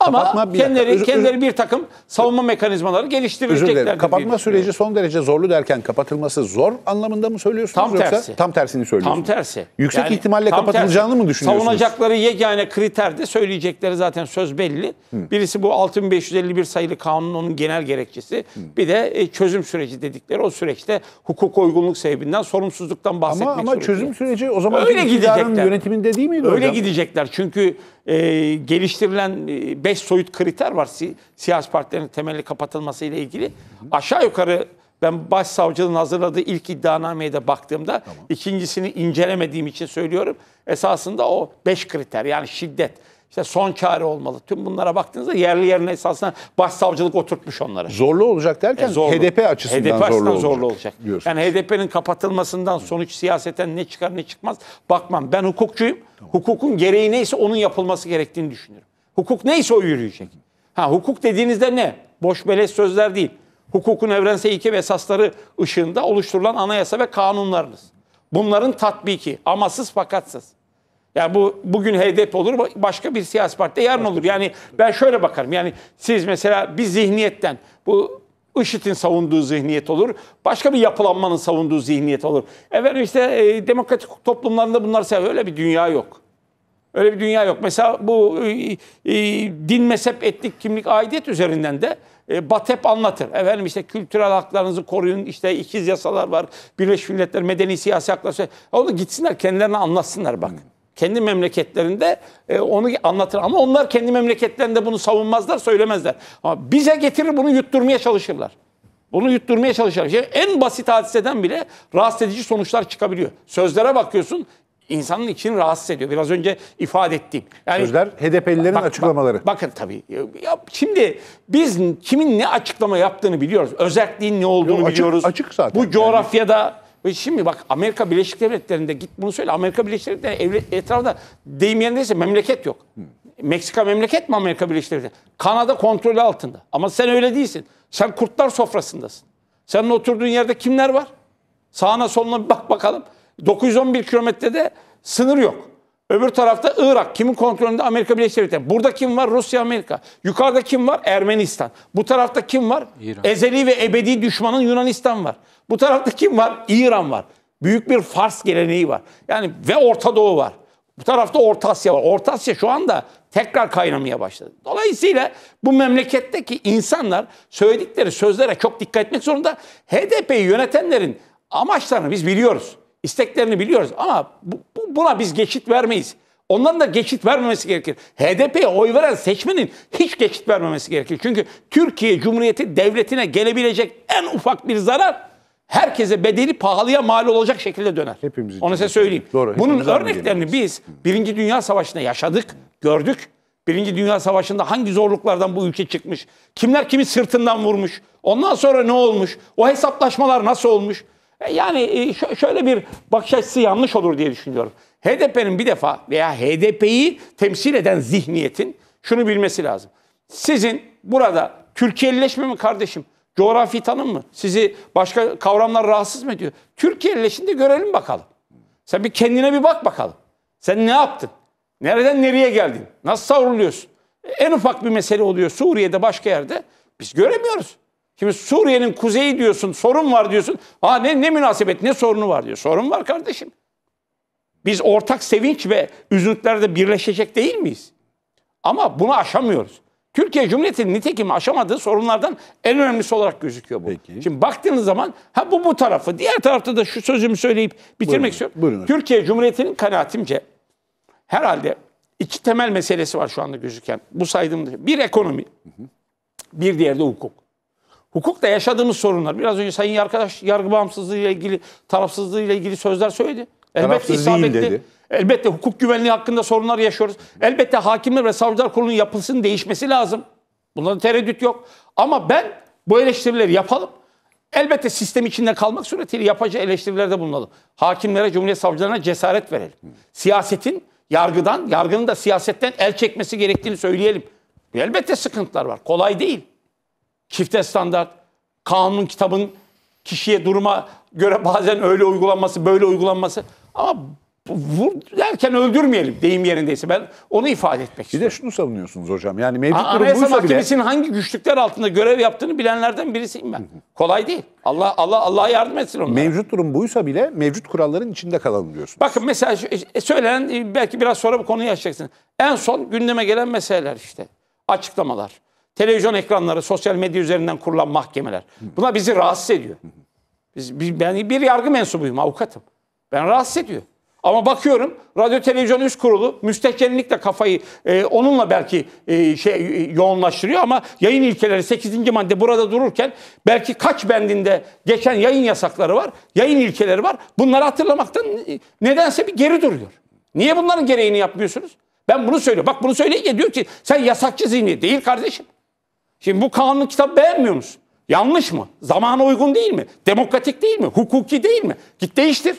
Ama kapatma bir kendileri, özür, kendileri bir takım savunma mekanizmaları geliştirecekler. Kapatma süreci son derece zorlu derken kapatılması zor anlamında mı söylüyorsunuz tam yoksa tersi. tam tersini söylüyorsunuz? Tam tersi. Yüksek yani, ihtimalle kapatılacağını tersi. mı düşünüyorsunuz? Savunacakları yegane kriter de söyleyecekleri zaten söz belli. Hı. Birisi bu 6551 sayılı kanunun genel gerekçesi. Hı. Bir de e, çözüm süreci dedikleri o süreçte hukuk uygunluk sebebinden sorumsuzluktan bahsetmek Ama, ama çözüm süreci o zaman öyle gidecekler. yönetiminde değil miydi Öyle hocam? gidecekler çünkü e, geliştirilen e, Beş soyut kriter var si siyasi partilerin temelli kapatılması ile ilgili. Aşağı yukarı ben başsavcının hazırladığı ilk iddianameye de baktığımda tamam. ikincisini incelemediğim için söylüyorum. Esasında o beş kriter yani şiddet, işte son çare olmalı. Tüm bunlara baktığınızda yerli yerine esasında başsavcılık oturtmuş onları. Zorlu olacak derken e, zorlu. HDP açısından, HDP açısından zorlu, zorlu olacak. olacak. Yani HDP'nin kapatılmasından sonuç siyaseten ne çıkar ne çıkmaz bakmam. Ben hukukçuyum. Tamam. Hukukun gereği neyse onun yapılması gerektiğini düşünüyorum. Hukuk neyse o yürüyecek. Ha hukuk dediğinizde ne? Boş beleş sözler değil. Hukukun evrensel ilke ve esasları ışığında oluşturulan anayasa ve kanunlarınız. Bunların tatbiki amasız fakatsız. Yani bu bugün HDP olur, başka bir siyasi parti yarın olur. Yani ben şöyle bakarım. Yani siz mesela bir zihniyetten bu IŞİD'in savunduğu zihniyet olur. Başka bir yapılanmanın savunduğu zihniyet olur. Efendim işte e, demokratik toplumlarında bunlar seviyor. Öyle bir dünya yok. Öyle bir dünya yok. Mesela bu e, e, din, mezhep, etnik kimlik, aidiyet üzerinden de e, Batep anlatır. Efendim işte kültürel haklarınızı koruyun, işte ikiz yasalar var, Birleşmiş Milletler medeni siyasi haklar. Onu gitsinler kendilerine anlatsınlar bakın. Kendi memleketlerinde e, onu anlatır ama onlar kendi memleketlerinde bunu savunmazlar, söylemezler. Ama bize getirir bunu yutturmaya çalışırlar. Bunu yutturmaya çalışan en basit hadiseden bile rahatsız edici sonuçlar çıkabiliyor. Sözlere bakıyorsun insanın için rahatsız ediyor. Biraz önce ifade ettiğim. Yani, Sözler HDP'lilerin bak, açıklamaları. Bak, bakın tabii. Ya, şimdi biz kimin ne açıklama yaptığını biliyoruz. Özelliğin ne olduğunu Yo, açık, biliyoruz. Açık zaten. Bu coğrafyada yani. Ve şimdi bak Amerika Birleşik Devletleri'nde git bunu söyle. Amerika Birleşik Devletleri etrafında deyim yerindeyse memleket yok. Hmm. Meksika memleket mi Amerika Birleşik Devletleri? Kanada kontrolü altında. Ama sen öyle değilsin. Sen kurtlar sofrasındasın. Senin oturduğun yerde kimler var? Sağına soluna bir bak bakalım. 911 kilometrede sınır yok. Öbür tarafta Irak. Kimin kontrolünde? Amerika Birleşik Devletleri. Burada kim var? Rusya, Amerika. Yukarıda kim var? Ermenistan. Bu tarafta kim var? İran. Ezeli ve ebedi düşmanın Yunanistan var. Bu tarafta kim var? İran var. Büyük bir Fars geleneği var. Yani ve Orta Doğu var. Bu tarafta Orta Asya var. Orta Asya şu anda tekrar kaynamaya başladı. Dolayısıyla bu memleketteki insanlar söyledikleri sözlere çok dikkat etmek zorunda. HDP'yi yönetenlerin amaçlarını biz biliyoruz isteklerini biliyoruz ama bu, buna biz geçit vermeyiz. Onların da geçit vermemesi gerekir. HDP'ye oy veren seçmenin hiç geçit vermemesi gerekir. Çünkü Türkiye Cumhuriyeti Devleti'ne gelebilecek en ufak bir zarar herkese bedeli pahalıya mal olacak şekilde döner. Hepimiz Onu size söyleyeyim. Doğru, Bunun örneklerini biz Birinci Dünya Savaşı'nda yaşadık, gördük. Birinci Dünya Savaşı'nda hangi zorluklardan bu ülke çıkmış? Kimler kimi sırtından vurmuş? Ondan sonra ne olmuş? O hesaplaşmalar nasıl olmuş? E, yani e, şöyle bir bakış açısı yanlış olur diye düşünüyorum. HDP'nin bir defa veya HDP'yi temsil eden zihniyetin şunu bilmesi lazım. Sizin burada Türkiye'lileşme mi kardeşim? Coğrafi tanım mı? Sizi başka kavramlar rahatsız mı ediyor? Türkiye'lileşin de görelim bakalım. Sen bir kendine bir bak bakalım. Sen ne yaptın? Nereden nereye geldin? Nasıl savruluyorsun? E, en ufak bir mesele oluyor Suriye'de başka yerde. Biz göremiyoruz. Şimdi Suriye'nin kuzeyi diyorsun, sorun var diyorsun. Aa ne, ne münasebet, ne sorunu var diyor. Sorun var kardeşim. Biz ortak sevinç ve üzüntülerde birleşecek değil miyiz? Ama bunu aşamıyoruz. Türkiye Cumhuriyeti'nin nitekim aşamadığı sorunlardan en önemlisi olarak gözüküyor bu. Peki. Şimdi baktığınız zaman ha bu bu tarafı, diğer tarafta da şu sözümü söyleyip bitirmek buyurun, istiyorum. Buyurun. Türkiye Cumhuriyeti'nin kanaatimce herhalde iki temel meselesi var şu anda gözüken. Bu saydığım bir ekonomi, bir diğer de hukuk. Hukukta yaşadığımız sorunlar. Biraz önce sayın arkadaş yargı bağımsızlığı ile ilgili, tarafsızlığı ile ilgili sözler söyledi. Elbette isabetli. Dedi. Elbette hukuk güvenliği hakkında sorunlar yaşıyoruz. Elbette hakimler ve savcılar kurulunun yapısının değişmesi lazım. Bunların tereddüt yok. Ama ben bu eleştirileri yapalım. Elbette sistem içinde kalmak suretiyle yapıcı eleştirilerde bulunalım. Hakimlere, Cumhuriyet Savcılarına cesaret verelim. Siyasetin yargıdan, yargının da siyasetten el çekmesi gerektiğini söyleyelim. Elbette sıkıntılar var. Kolay değil çifte standart, kanun kitabın kişiye duruma göre bazen öyle uygulanması, böyle uygulanması. Ama vur derken öldürmeyelim deyim yerindeyse. Ben onu ifade etmek istiyorum. Bir de şunu savunuyorsunuz hocam. Yani mevcut durum Anayasa Mahkemesi'nin bile... hangi güçlükler altında görev yaptığını bilenlerden birisiyim ben. Kolay değil. Allah Allah Allah yardım etsin onlara. Mevcut durum buysa bile mevcut kuralların içinde kalalım diyorsunuz. Bakın mesela şu, e, e, söylenen e, belki biraz sonra bu konuyu açacaksınız. En son gündeme gelen meseleler işte. Açıklamalar televizyon ekranları, sosyal medya üzerinden kurulan mahkemeler. Buna bizi rahatsız ediyor. Biz, ben bir yargı mensubuyum, avukatım. Ben rahatsız ediyor. Ama bakıyorum radyo televizyon üst kurulu müstehcenlikle kafayı e, onunla belki e, şey e, yoğunlaştırıyor ama yayın ilkeleri 8. madde burada dururken belki kaç bendinde geçen yayın yasakları var, yayın ilkeleri var. Bunları hatırlamaktan e, nedense bir geri duruyor. Niye bunların gereğini yapmıyorsunuz? Ben bunu söylüyorum. Bak bunu söyleyince diyor ki sen yasakçı zihni değil kardeşim. Şimdi bu kanun kitabı beğenmiyor musun? Yanlış mı? Zamana uygun değil mi? Demokratik değil mi? Hukuki değil mi? Git değiştir.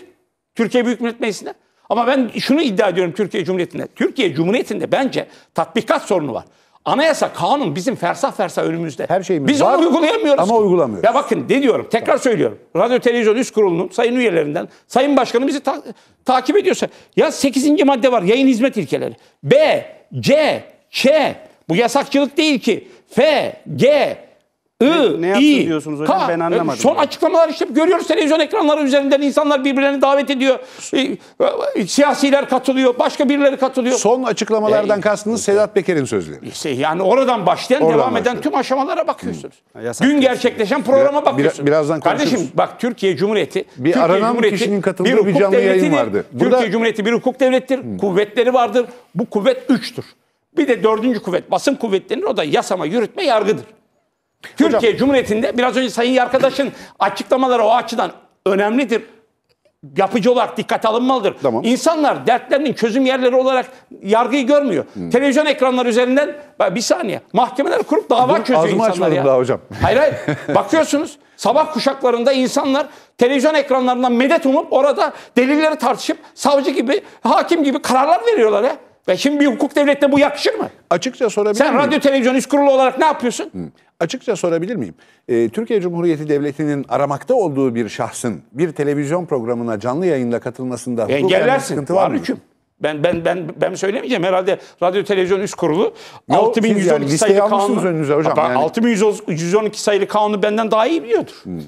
Türkiye Büyük Millet Meclisi'ne. Ama ben şunu iddia ediyorum Türkiye Cumhuriyeti'nde. Türkiye Cumhuriyeti'nde bence tatbikat sorunu var. Anayasa, kanun bizim fersah fersah önümüzde. Her şeyimiz Biz var, onu uygulayamıyoruz. Ama uygulamıyoruz. Ya bakın ne diyorum, tekrar tamam. söylüyorum. Radyo Televizyon Üst Kurulu'nun sayın üyelerinden, sayın başkanı bizi ta- takip ediyorsa. Ya 8. madde var, yayın hizmet ilkeleri. B, C, Ç. Bu yasakçılık değil ki. F, G, I, ne, ne I, diyorsunuz hocam K. ben anlamadım. Son açıklamalar işte görüyoruz televizyon ekranları üzerinden insanlar birbirlerini davet ediyor. Şey, e, siyasiler katılıyor, başka birileri katılıyor. Son açıklamalardan e, kastınız Sedat Peker'in sözleri. İşte şey, yani oradan başlayan, oradan devam başlıyor. eden tüm aşamalara bakıyorsunuz. Hı. Hmm. Yasak gerçekleşen programa bakıyorsunuz. Biraz, birazdan Kardeşim bak Türkiye Cumhuriyeti bir Türkiye aranan Cumhuriyeti, kişinin katıldığı bir, hukuk bir canlı yayın vardı. Burada... Türkiye Cumhuriyeti bir hukuk devlettir, Hı. Hmm. kuvvetleri vardır. Bu kuvvet üçtür. Bir de dördüncü kuvvet basın kuvvetlerinin O da yasama, yürütme, yargıdır. Türkiye Hocam, Cumhuriyeti'nde biraz önce sayın arkadaşın açıklamaları o açıdan önemlidir. Yapıcı olarak dikkat alınmalıdır. Tamam. İnsanlar dertlerinin çözüm yerleri olarak yargıyı görmüyor. Hmm. Televizyon ekranları üzerinden bir saniye mahkemeler kurup dava Dur, çözüyor ağzımı insanlar ya. daha hocam. Hayır hayır. Bakıyorsunuz sabah kuşaklarında insanlar televizyon ekranlarından medet umup orada delilleri tartışıp savcı gibi hakim gibi kararlar veriyorlar ya. Ve şimdi bir hukuk devletine bu yakışır mı? Açıkça sorabilir Sen radyo televizyon üst kurulu olarak ne yapıyorsun? Hı. Açıkça sorabilir miyim? Ee, Türkiye Cumhuriyeti Devleti'nin aramakta olduğu bir şahsın bir televizyon programına canlı yayında katılmasında Engellersin. sıkıntı var, Hüküm. Ben ben ben ben söylemeyeceğim herhalde radyo televizyon üst kurulu ya 6112 yani sayılı kanunu önünüze hocam yani. 6112 sayılı kanunu benden daha iyi biliyordur. Hmm.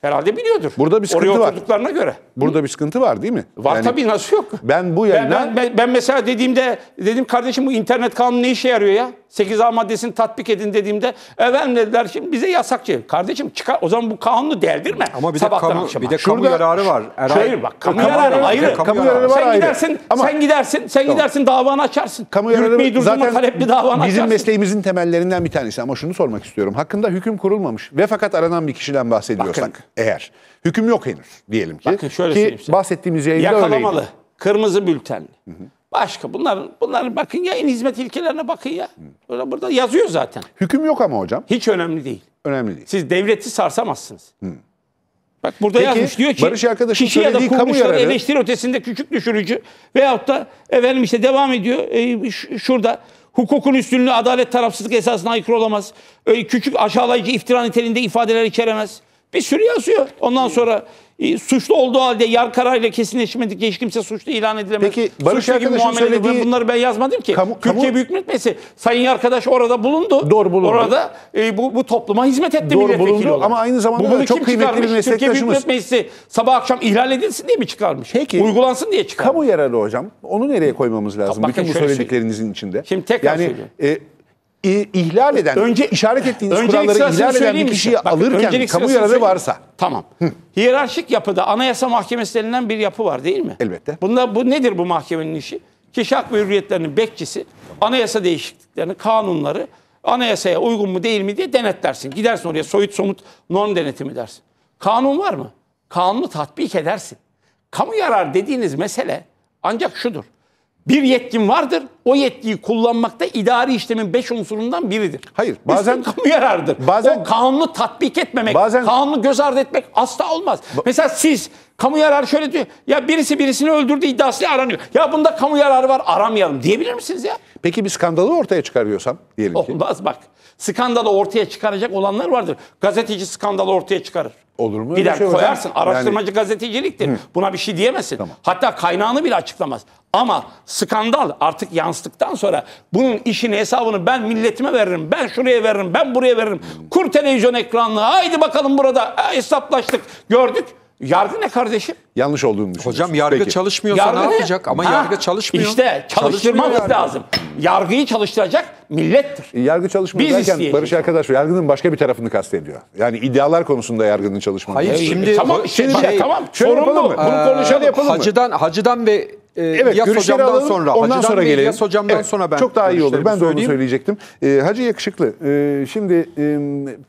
Herhalde biliyordur. Burada bir sıkıntı Oraya var. göre. Burada bir sıkıntı var değil mi? Var yani, tabii nasıl yok. Ben bu yayına... Ben, ben, ben mesela dediğimde dedim kardeşim bu internet kanunu ne işe yarıyor ya? 8A maddesini tatbik edin dediğimde efendim dediler şimdi bize yasakçı. Şey. Kardeşim çıkar o zaman bu kanunu deldirme. Ama bir de Sabahtan kamu, bir de kamu Şurada, yararı var. Eray. Hayır bak kamu, kamu yararı ayrı. Kamu, kamu yararı var sen ayrı. Gidersin, Ama, sen gidersin, sen tamam. gidersin davanı açarsın. Kamu yararı Yürütmeyi durdurma talepli davanı bizim açarsın. Bizim mesleğimizin temellerinden bir tanesi ama şunu sormak istiyorum. Hakkında hüküm kurulmamış ve fakat aranan bir kişiden bahsediyorsak. Bakın, eğer. Hüküm yok henüz diyelim ki. Bakın şöyle ki size. bahsettiğimiz yayında Yakalamalı. Öyleydi. Kırmızı bültenli. Hı hı. Başka bunların bunların bakın ya en hizmet ilkelerine bakın ya. Burada, burada yazıyor zaten. Hüküm yok ama hocam. Hiç önemli değil. Önemli değil. Siz devleti sarsamazsınız. Hı. Hmm. Bak burada Peki, yazmış diyor ki Barış arkadaşım kişi ya da kamu eleştiri ötesinde küçük düşürücü veyahut da efendim işte devam ediyor e, şurada hukukun üstünlüğü adalet tarafsızlık esasına aykırı olamaz. E, küçük aşağılayıcı iftira niteliğinde ifadeler içeremez. Bir e, sürü yazıyor. Ondan sonra e, suçlu olduğu halde yar kararıyla kesinleşmedik hiç kimse suçlu ilan edilemez. Peki Barış suçlu gibi muamele söylediği... bunları ben yazmadım ki. Kamu- Türkiye kamu- Büyük Millet Meclisi Sayın arkadaş orada bulundu. Doğru bulundu. Orada e, bu, bu topluma hizmet etti Doğru milletvekili bulundu olarak. ama aynı zamanda da bunu çok kim kıymetli bir çıkarmış? Türkiye Büyük meslektaşımız. Millet Meclisi sabah akşam ihlal edilsin diye mi çıkarmış? Peki. Uygulansın diye çıkarmış. Kamu yararı hocam. Onu nereye koymamız lazım? bakın Bütün bu şöyle şey- söylediklerinizin içinde. Şimdi tekrar yani, söylüyorum. e, ihlal eden, önce işaret ettiğiniz öncelik kuralları ihlal eden bir kişiyi bak, alırken kamu yararı varsa. Tamam. Hı. Hiyerarşik yapıda Anayasa Mahkemesi denilen bir yapı var değil mi? Elbette. Bunda bu nedir bu mahkemenin işi? Kişi hak ve hürriyetlerinin bekçisi, anayasa değişikliklerini, kanunları anayasaya uygun mu değil mi diye denetlersin. Gidersin oraya soyut somut norm denetimi dersin. Kanun var mı? Kanunu tatbik edersin. Kamu yarar dediğiniz mesele ancak şudur. Bir yetkin vardır. O yetkiyi kullanmak da idari işlemin beş unsurundan biridir. Hayır. Bazen Üstün kamu yarardır. Bazen o kanunu tatbik etmemek, bazen, kanunu göz ardı etmek asla olmaz. Ba, Mesela siz kamu yararı şöyle diyor. Ya birisi birisini öldürdü iddiasıyla aranıyor. Ya bunda kamu yararı var aramayalım diyebilir misiniz ya? Peki bir skandalı ortaya çıkarıyorsam diyelim ki. Olmaz bak skandalı ortaya çıkaracak olanlar vardır. Gazeteci skandalı ortaya çıkarır. Olur mu? Gider şey koyarsın. Hocam? Araştırmacı yani... gazeteciliktir. Hı. Buna bir şey diyemezsin. Tamam. Hatta kaynağını bile açıklamaz. Ama skandal artık yansıttıktan sonra bunun işini hesabını ben milletime veririm. Ben şuraya veririm. Ben buraya veririm. Hmm. Kur televizyon ekranını. Haydi bakalım burada e, hesaplaştık. Gördük. Yargı ne kardeşim? Yanlış olduğunu düşünüyorum. Hocam yargı Peki. çalışmıyorsa yargı ne, ne yapacak? Ama ha, yargı çalışmıyor. İşte çalıştırmamız çalışmıyor lazım. Yargıyı çalıştıracak millettir. E, yargı çalışmıyor. Biz derken Barış arkadaş yargının başka bir tarafını kastediyor. Yani iddialar konusunda yargının çalışmaları. Hayır şimdi e, tamam şimdi şey, tamam sorun yapalım mı? Ee, Bunu konuşalım yapalım hacıdan, mı? Hacıdan ve e, evet, Yas hocamdan alalım, sonra. Ondan Hacı'dan sonra gelelim. Yas hocamdan evet, sonra ben Çok daha iyi olur. Ben de onu söyleyecektim. E, Hacı Yakışıklı. E, şimdi e,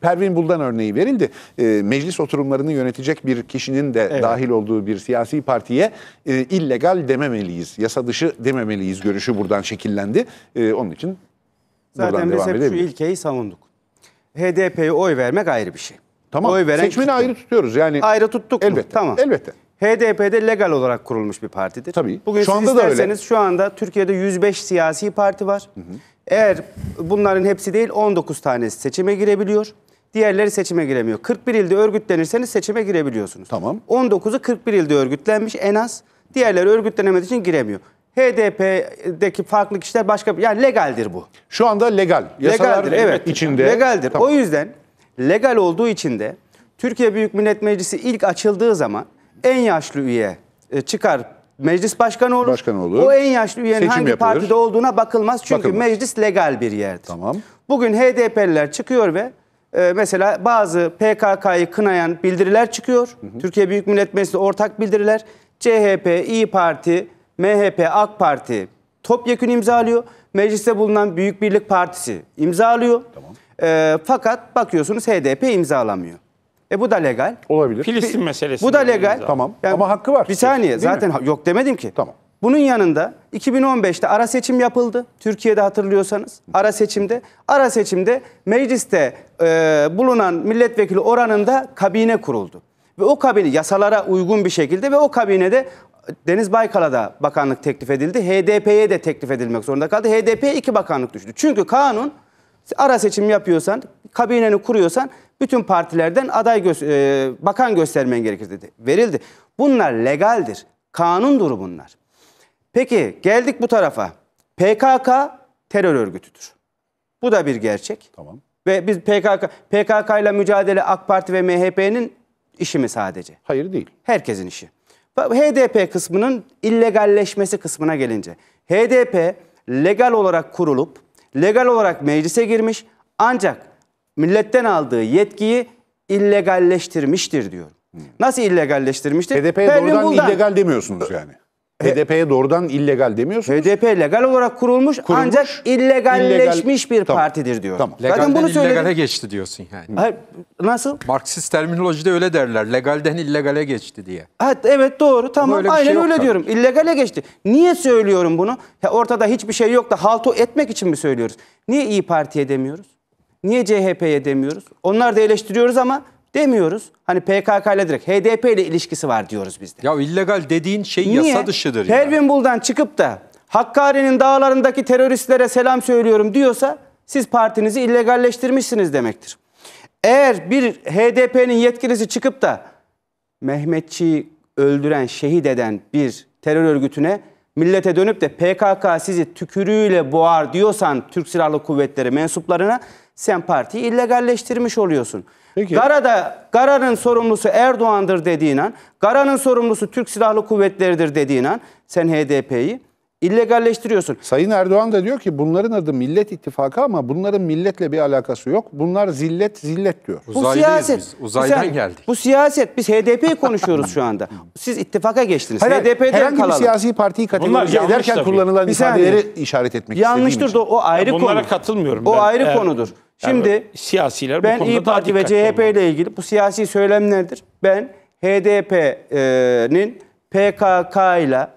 Pervin Buldan örneği verildi. E, meclis oturumlarını yönetecek bir kişinin de evet. dahil olduğu bir siyasi partiye e, illegal dememeliyiz. Yasa dışı dememeliyiz görüşü buradan şekillendi. E, onun için Zaten biz hep şu ilkeyi savunduk. HDP'ye oy vermek ayrı bir şey. Tamam. Oy veren Seçmeni ayrı tutuyoruz. Yani ayrı tuttuk. Elbette. Mu? Tamam. Elbette. HDP'de legal olarak kurulmuş bir partidir. Tabii. Bugün şu siz anda isterseniz da öyle. şu anda Türkiye'de 105 siyasi parti var. Hı hı. Eğer bunların hepsi değil 19 tanesi seçime girebiliyor. Diğerleri seçime giremiyor. 41 ilde örgütlenirseniz seçime girebiliyorsunuz. Tamam. 19'u 41 ilde örgütlenmiş en az. Diğerleri örgütlenemediği için giremiyor. HDP'deki farklı kişiler başka bir yani legaldir bu. Şu anda legal. Yasalar legaldir evet. içinde. Legaldir. Tamam. O yüzden legal olduğu için de Türkiye Büyük Millet Meclisi ilk açıldığı zaman en yaşlı üye e, çıkar meclis başkanı olur. Başkan olur. O en yaşlı üyenin Seçim hangi yapılır. partide olduğuna bakılmaz. Çünkü bakılmaz. meclis legal bir yerdir. Tamam. Bugün HDP'liler çıkıyor ve e, mesela bazı PKK'yı kınayan bildiriler çıkıyor. Hı hı. Türkiye Büyük Millet Meclisi ortak bildiriler. CHP, İyi Parti, MHP, AK Parti topyekun imzalıyor. Mecliste bulunan Büyük Birlik Partisi imzalıyor. Tamam. E, fakat bakıyorsunuz HDP imzalamıyor. E bu da legal. Olabilir. Filistin meselesi. Bu da legal. İmza. Tamam. Yani, Ama hakkı var. Bir saniye. Değil zaten mi? yok demedim ki. Tamam. Bunun yanında 2015'te ara seçim yapıldı. Türkiye'de hatırlıyorsanız ara seçimde. Ara seçimde mecliste e, bulunan milletvekili oranında kabine kuruldu. Ve o kabine yasalara uygun bir şekilde ve o kabinede Deniz Baykal'a da bakanlık teklif edildi. HDP'ye de teklif edilmek zorunda kaldı. HDP'ye iki bakanlık düştü. Çünkü kanun ara seçim yapıyorsan, kabineni kuruyorsan bütün partilerden aday gö e, bakan göstermen gerekir dedi. Verildi. Bunlar legaldir. Kanundur bunlar. Peki geldik bu tarafa. PKK terör örgütüdür. Bu da bir gerçek. Tamam. Ve biz PKK PKK ile mücadele AK Parti ve MHP'nin işi mi sadece? Hayır değil. Herkesin işi. HDP kısmının illegalleşmesi kısmına gelince. HDP legal olarak kurulup, legal olarak meclise girmiş ancak milletten aldığı yetkiyi illegalleştirmiştir diyor. Hmm. Nasıl illegalleştirmiştir? HDP'ye doğrudan bundan. illegal demiyorsunuz yani. HDP'ye doğrudan illegal demiyorsunuz. HDP legal olarak kurulmuş, Kurulmuş, ancak illegalleşmiş illegal- bir Tamam, partidir diyor. tamam. Legalden Zaten bunu illegale geçti diyorsun yani. Hayır, nasıl? Marksist terminolojide öyle derler. Legalden illegale geçti diye. Evet, evet doğru tamam öyle bir şey aynen öyle diyorum. İllegale geçti. Niye söylüyorum bunu? Ya ortada hiçbir şey yok da halto etmek için mi söylüyoruz? Niye İyi Parti'ye demiyoruz? Niye CHP'ye demiyoruz? Onlar da eleştiriyoruz ama demiyoruz. Hani PKK ile direkt HDP ile ilişkisi var diyoruz biz de. Ya illegal dediğin şey Niye? yasa dışıdır. Niye? Pervin Buldan çıkıp da Hakkari'nin dağlarındaki teröristlere selam söylüyorum diyorsa siz partinizi illegalleştirmişsiniz demektir. Eğer bir HDP'nin yetkilisi çıkıp da Mehmetçi'yi öldüren, şehit eden bir terör örgütüne millete dönüp de PKK sizi tükürüğüyle boğar diyorsan Türk Silahlı Kuvvetleri mensuplarına sen partiyi illegalleştirmiş oluyorsun. Peki. Gara'da Gara'nın sorumlusu Erdoğan'dır dediğin an, Gara'nın sorumlusu Türk Silahlı Kuvvetleri'dir dediğin an sen HDP'yi illegalleştiriyorsun. Sayın Erdoğan da diyor ki bunların adı Millet İttifakı ama bunların milletle bir alakası yok. Bunlar zillet zillet diyor. Bu Uzaydayız siyaset. Biz. Uzaydan bu siyaset, geldik. Bu siyaset. Biz HDP'yi konuşuyoruz şu anda. Siz ittifaka geçtiniz. Hayır, HDP'den herhangi kalalım. bir siyasi partiyi kategorize ederken tabii. kullanılan bir ifadeleri yani, işaret etmek Yanlıştır da o ayrı bunlara konu. katılmıyorum. O ben, ayrı eğer, konudur. Şimdi yani siyasiler ben İYİ Parti ve CHP ile ilgili bu siyasi söylemlerdir. Ben HDP'nin PKK ile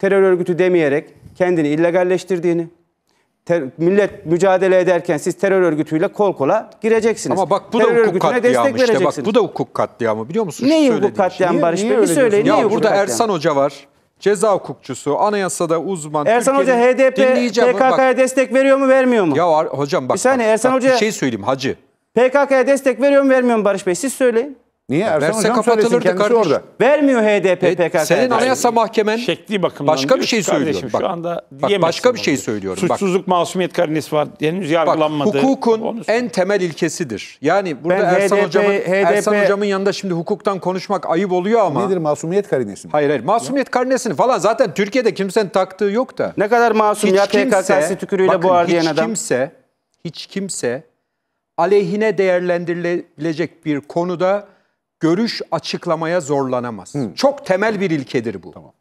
terör örgütü demeyerek kendini illegalleştirdiğini, ter, millet mücadele ederken siz terör örgütüyle kol kola gireceksiniz. Ama bak bu terör da hukuk katliamı işte bak bu da hukuk katliamı biliyor musun? Ne hukuk katliamı Barış Bey? Bir söyleyin. Ya niye burada Ersan Hoca var ceza hukukçusu, anayasada uzman. Ersan Hoca HDP, PKK'ya destek veriyor mu vermiyor mu? Ya hocam bak, bir saniye, bak, Ersan bak Hoca, bir şey söyleyeyim hacı. PKK'ya destek veriyor mu vermiyor mu Barış Bey? Siz söyleyin. Niye? Ersan Verse Hocam kapatılırdı kendisi kardeşim. orada. Vermiyor HDP e, PKK. Senin anayasa mahkemen şekli bakımından başka bir şey söylüyor. Kardeşim, bak, şu anda bak başka bir şey söylüyorum. Suçsuzluk bak, masumiyet karnesi var. Henüz yargılanmadı. Bak, hukukun en temel ilkesidir. Yani burada ben Ersan, HDP, hocamın, HDP, Ersan hocamın yanında şimdi hukuktan konuşmak ayıp oluyor ama. Nedir masumiyet karinesi? Hayır hayır masumiyet ya. karinesini falan zaten Türkiye'de kimsenin taktığı yok da. Ne kadar masum hiç ya PKK'sı tükürüğüyle bu ardiyen adam. Hiç kimse, hiç kimse aleyhine değerlendirilebilecek bir konuda görüş açıklamaya zorlanamaz. Hı. Hmm. Çok temel bir ilkedir bu. Tamam.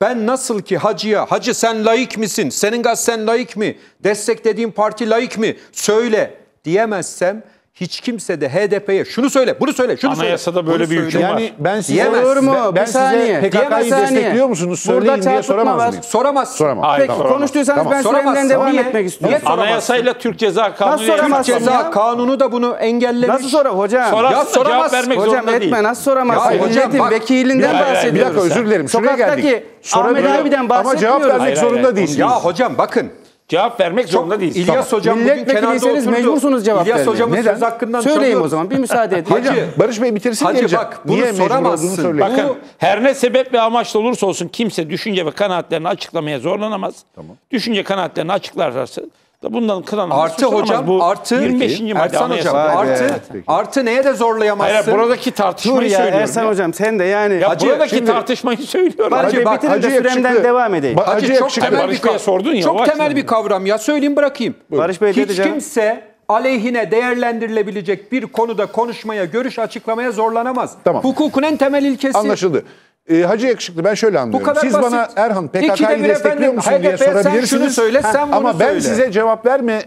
Ben nasıl ki hacıya, hacı sen layık misin, senin gazeten layık mı, desteklediğin parti layık mı, söyle diyemezsem hiç kimse de HDP'ye şunu söyle, bunu söyle, şunu söyle. Anayasada böyle bir hüküm var. Yani ben size Diyemez. mu? Ben, ben size PKK'yı destekliyor musunuz? Söyleyin Burada diye soramaz var. mıyım? Soramaz. Soramaz. Hayır, Peki soramaz. konuştuysanız tamam. ben süremden devam Niye? etmek istiyorum. Niye soramazsın? Anayasayla Türk Ceza Kanunu nasıl Türk Ceza ya? Kanunu da bunu engellemiş. Nasıl sorar hocam? Sorarsın ya soramaz. Cevap vermek hocam etme değil. nasıl soramaz? Ya, hocam, Milletin bak, vekilinden bahsediyoruz. Bir dakika özür dilerim. Şuraya geldik. Sokaktaki Ahmet abiden bahsetmiyoruz. Ama cevap vermek zorunda değil. Ya hocam bakın Cevap vermek zorunda değiliz. İlyas Tamam. Hocam bugün kenarda oturdu. mecbursunuz cevap İlyas vermeye. Hocamın Neden? söz hakkından Söyleyeyim çalıyor. o zaman bir müsaade edin. Hacı, Barış Bey bitirsin Hacı geleceğim. bak, bunu mecbur olduğunu soramazsın. söyleyin. Bakın her ne sebep ve amaçla olursa olsun kimse düşünce ve kanaatlerini açıklamaya zorlanamaz. Tamam. Düşünce kanaatlerini açıklarlarsa bundan kıran artı hocam bu artı 25. madde Ersan hocam var. artı evet, artı neye de zorlayamazsın? Hayır, buradaki tartışmayı Dur ya, söylüyorum. Ersan ya. hocam sen de yani ya Hacı, buradaki şimdi, tartışmayı söylüyorum. Hacı, Hacı bak, Hacı de süremden çıktı. devam edeyim. Hacı, Hacı çok çıktı. temel bir sordun ya. Çok temel bir kavram ya söyleyeyim bırakayım. Buyurun. Barış Bey Hiç kimse aleyhine değerlendirilebilecek bir konuda konuşmaya, görüş açıklamaya zorlanamaz. Tamam. Hukukun en temel ilkesi. Anlaşıldı. E, Hacı Yakışıklı ben şöyle anlıyorum. Bu kadar Siz basit. bana Erhan PKK'yı destekliyor musun HDP, diye sorabilirsiniz. Sen şunu söyle, sen bunu Ama ben söyle. size cevap verme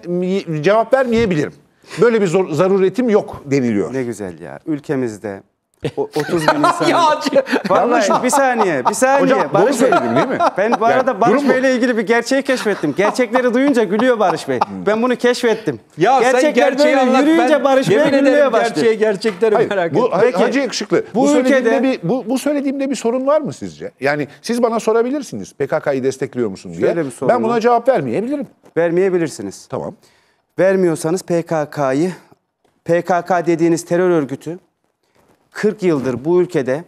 cevap vermeyebilirim. Böyle bir zor, zaruretim yok deniliyor. Ne güzel ya. Ülkemizde o, 30 bin insan. Yağcı. Vallahi bir saniye, bir saniye. Hocam Barış doğru söyledim değil mi? Ben bu arada yani, Barış Bey'le ilgili bir gerçeği keşfettim. Gerçekleri duyunca gülüyor Barış Bey. Hmm. Ben bunu keşfettim. Ya Gerçekler sen böyle anlat, yürüyünce ben, Barış Bey gülmeye başladı. Gerçeği gerçekleri hayır, merak ettim. Peki, Hacı Yakışıklı, bu, bu, ülkede, bir, bu, bu söylediğimde bir sorun var mı sizce? Yani siz bana sorabilirsiniz PKK'yı destekliyor musun diye. Ben buna cevap vermeyebilirim. Vermeyebilirsiniz. Tamam. Vermiyorsanız PKK'yı, PKK dediğiniz terör örgütü 40 yıldır bu ülkede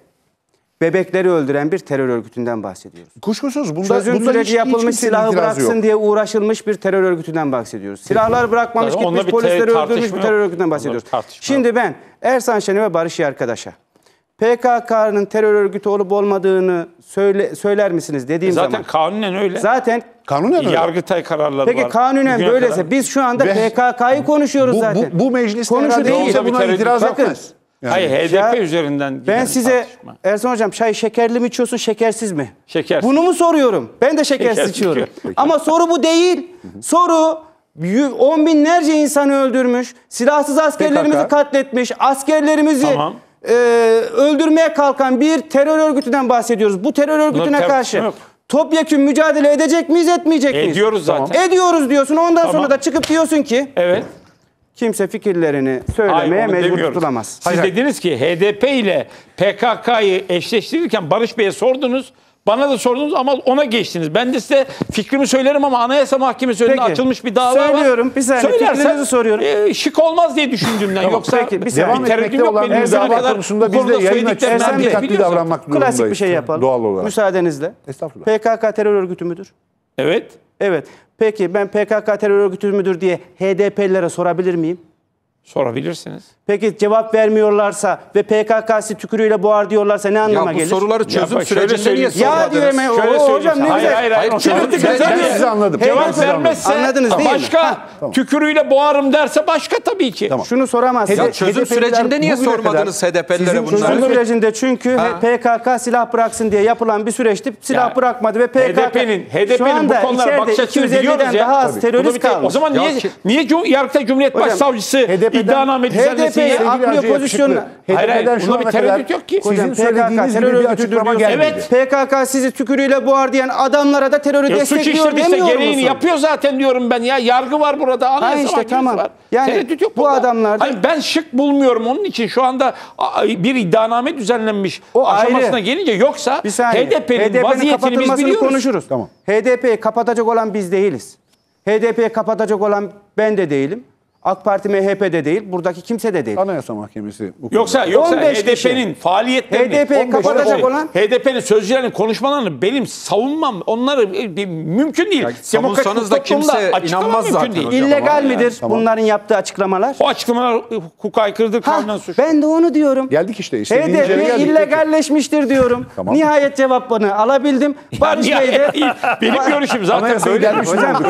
bebekleri öldüren bir terör örgütünden bahsediyoruz. Kuşkusuz bunda çözüm bunda süreci hiç, yapılmış hiç silahı bıraksın yok. diye uğraşılmış bir terör örgütünden bahsediyoruz. Silahlar bırakmamış Tabii gitmiş polisleri öldürmüş bir terör örgütünden bahsediyoruz. Şimdi ben Ersan Şen'e ve Barış Arkadaş'a PKK'nın terör örgütü olup olmadığını söyle, söyler misiniz dediğim e zaten zaman. Zaten kanunen öyle. Zaten kanunen öyle. Yargıtay kararları Peki, var. Peki kanunen böylese kadar... biz şu anda PKK'yı konuşuyoruz bu, zaten. Bu, bu mecliste Konuşu herhalde değil. kimse buna itiraz etmez. Yani Hayır HDP ya, üzerinden Ben size tartışma. Ersan Hocam çay şekerli mi içiyorsun şekersiz mi? Şeker. Bunu mu soruyorum? Ben de şekersiz, şekersiz içiyorum. Şeker. Ama soru bu değil. soru on binlerce insanı öldürmüş, silahsız askerlerimizi PKK. katletmiş, askerlerimizi tamam. e, öldürmeye kalkan bir terör örgütünden bahsediyoruz. Bu terör örgütüne ter karşı yok. topyekun mücadele edecek miyiz etmeyecek miyiz? Ediyoruz zaten. Ediyoruz diyorsun ondan tamam. sonra da çıkıp diyorsun ki... Evet kimse fikirlerini söylemeye Hayır, mecbur demiyoruz. tutulamaz. Siz Hayır. dediniz ki HDP ile PKK'yı eşleştirirken Barış Bey'e sordunuz. Bana da sordunuz ama ona geçtiniz. Ben de size fikrimi söylerim ama Anayasa Mahkemesi önünde Peki. açılmış bir dava var. Söylüyorum bir saniye Söylersen, fikrinizi soruyorum. e, şık olmaz diye düşündüğümden yoksa Peki, biz devam bir tereddüt etmekte yok olan benim bu üzerine dava kadar konusunda bu biz de yayın açısından dikkatli davranmak durumundayız. Klasik bir şey yapalım. Doğal olarak. Müsaadenizle. Estağfurullah. PKK terör örgütü müdür? Evet. Evet. Peki ben PKK terör örgütü müdür diye HDP'lilere sorabilir miyim? Sorabilirsiniz. Peki cevap vermiyorlarsa ve PKK'si tükürüyle boğar diyorlarsa ne anlama ya bu gelir? soruları çözüm ya, sürecinde niye sormadınız? Ya diyorum ya, şöyle o, hocam ne hayır, güzel. Hayır hayır. Çürüttük ben, anladım. Cevap vermezse anladınız, değil başka mi? Tamam. tükürüyle boğarım derse başka tabii ki. Tamam. Şunu soramazsın. Ya çözüm sürecinde niye sormadınız HDP'lilere bunları? Çözüm sürecinde çünkü PKK silah bıraksın diye yapılan bir süreçti. Silah bırakmadı ve PKK HDP'nin bu konulara bakış açısını biliyoruz ya. daha az terörist kalmış. O zaman niye niye Irak'ta Cumhuriyet Başsavcısı HDP'den iddianame düzenlesiyle HDP'yi aklıyor pozisyonuna. Hayır hayır bir tereddüt yok ki. Sizin söylediğiniz terör bir açıklama gelmedi. Evet. PKK sizi tükürüyle boğar diyen adamlara da terörü ya destekliyor demiyor musun? gereğini yapıyor zaten diyorum ben ya. Yargı var burada. Anayasa işte, tamam. var. Yani tereddüt yok bu burada. adamlar Hayır, ben şık bulmuyorum onun için. Şu anda bir iddianame düzenlenmiş o aşamasına ayrı. gelince yoksa HDP'nin vaziyetini biz biliyoruz. konuşuruz. Tamam. HDP'yi kapatacak olan biz değiliz. HDP'yi kapatacak olan ben de değilim. AK Parti MHP'de değil, buradaki kimse de değil. Anayasa Mahkemesi. Bu yoksa yoksa HDP'nin kişi. faaliyetlerini, HDP'yi kapatacak olan HDP'nin sözcülerinin konuşmalarını benim savunmam onları e, e, mümkün değil. Yani Demokratik savunsanız da toplumda kimse inanmaz zaten değil. hocam. İllegal midir tamam. bunların yaptığı açıklamalar? O açıklamalar e, hukuk aykırıdır, kanunen Ha, suç. ben de onu diyorum. Geldik işte. istediğin yere HDP illegalleşmiştir diyorum. Tamam. Nihayet cevap bana. alabildim. Barış Bey de benim görüşüm zaten Anayasaya böyle.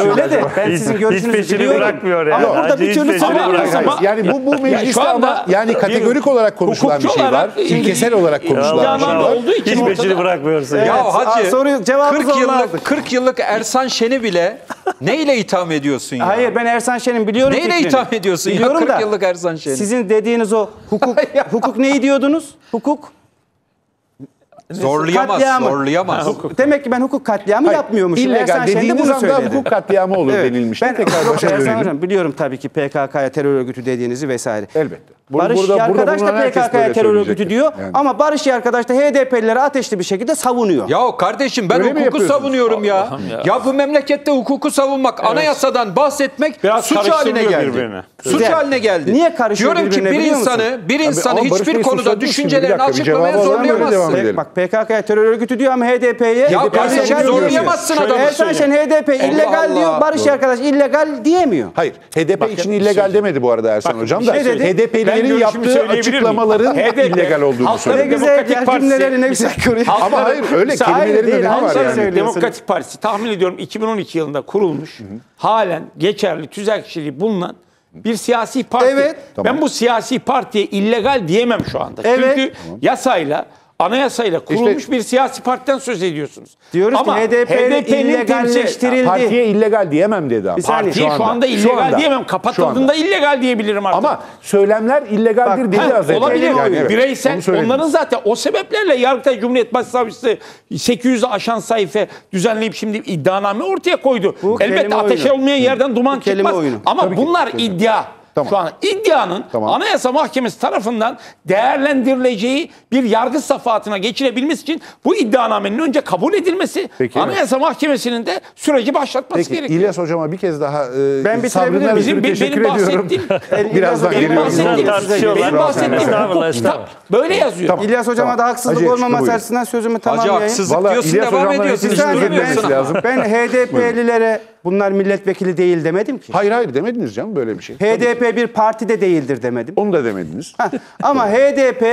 Öyle de ben sizin görüşünüzü biliyorum. bırakmıyor ya. Ama burada Bence Yunus Yani bu, bu mecliste şu ama yani kategorik olarak konuşulan bir şey var. olarak- İlkesel olarak konuşulan bir şey var. olduğu için ortada- bırakmıyorsun. Ya Ya Hacı, soruyu- 40 yıllık 40 yıllık Ersan Şen'i bile neyle itham ediyorsun ya? Hayır ben Ersan Şen'in biliyorum. Neyle fikrini. itham ediyorsun ya? Biliyorum 40 yıllık Ersan Şen'i. Sizin dediğiniz o hukuk hukuk neyi diyordunuz? Hukuk Zorlayamaz, katliamı. zorlayamaz. Hukuk. Demek ki ben hukuk katliamı Hayır, yapmıyormuşum. İllegal dediğiniz bunu anda hukuk katliamı olur evet, denilmişti. Ben tekrar çok şey biliyorum tabii ki PKK'ya terör örgütü dediğinizi vesaire. Elbette. Bunu, Barış burada, Yarkadaş burada da PKK'ya terör örgütü diyor yani. ama Barış arkadaş da HDP'lileri ateşli bir şekilde savunuyor. Ya kardeşim ben Öyle hukuku savunuyorum ya. ya. Ya bu memlekette hukuku savunmak, evet. anayasadan bahsetmek Biraz suç haline geldi. Birbirine. Suç haline geldi. Niye karışıyor Diyorum ki bir insanı, bir insanı hiçbir konuda düşüncelerini açıklamaya zorlayamazsın. Bak PKK'ya terör örgütü diyor ama HDP'ye Ya kardeşim zorlayamazsın adamı. Ersan Şen HDP illegal Allah diyor. Allah. Barış arkadaş illegal diyemiyor. Hayır. HDP için şey illegal demedi bu arada Ersan Hocam şey da. şey dedi. yaptığı açıklamaların HDP illegal olduğunu söylüyor. Ne güzel Demokratik ya cümleleri ne güzel kuruyor. Ama hayır öyle Hayır kelimelerin değil, önemi var yani. Demokratik Partisi tahmin ediyorum 2012 yılında kurulmuş, halen geçerli tüzel kişiliği bulunan bir siyasi parti. Evet. Ben Tamam. bu siyasi partiye illegal diyemem şu anda. Evet. Çünkü yasayla anayasayla kurulmuş işte, bir siyasi partiden söz ediyorsunuz. Diyoruz Ama ki HDP HDP'nin illegalleştirildi. Partiye illegal diyemem dedi ama. Partiye şu anda, illegal diyemem. Kapatıldığında illegal diyebilirim artık. Ama söylemler illegaldir Bak, dedi az önce. Olabilir. Yani, evet. Bireysel onların zaten o sebeplerle Yargıtay Cumhuriyet Başsavcısı 800'ü aşan sayfa düzenleyip şimdi iddianame ortaya koydu. Bu Elbette ateşe olmayan yerden duman Bu çıkmaz. Ama Tabii bunlar ki. iddia. Tamam. Şu an iddianın tamam. Anayasa Mahkemesi tarafından değerlendirileceği bir yargı safahatına geçilebilmesi için bu iddianamenin önce kabul edilmesi, Peki, Anayasa evet. Mahkemesi'nin de süreci başlatması Peki, gerekiyor. İlyas hocama bir kez daha e, ben sabrına bizim, bizim teşekkür benim ediyorum. Birazdan benim bahsettiğim, benim bahsettiğim hukuk böyle yazıyor. Tamam. İlyas hocama tamam. da haksızlık Hacı olmaması açısından sözümü tamamlayayım. Hacı haksızlık diyorsun devam ediyorsun. ben HDP'lilere bunlar milletvekili değil demedim ki. Hayır hayır demediniz canım böyle bir şey. HDP Tabii. bir parti de değildir demedim. Onu da demediniz. Ha, ama HDP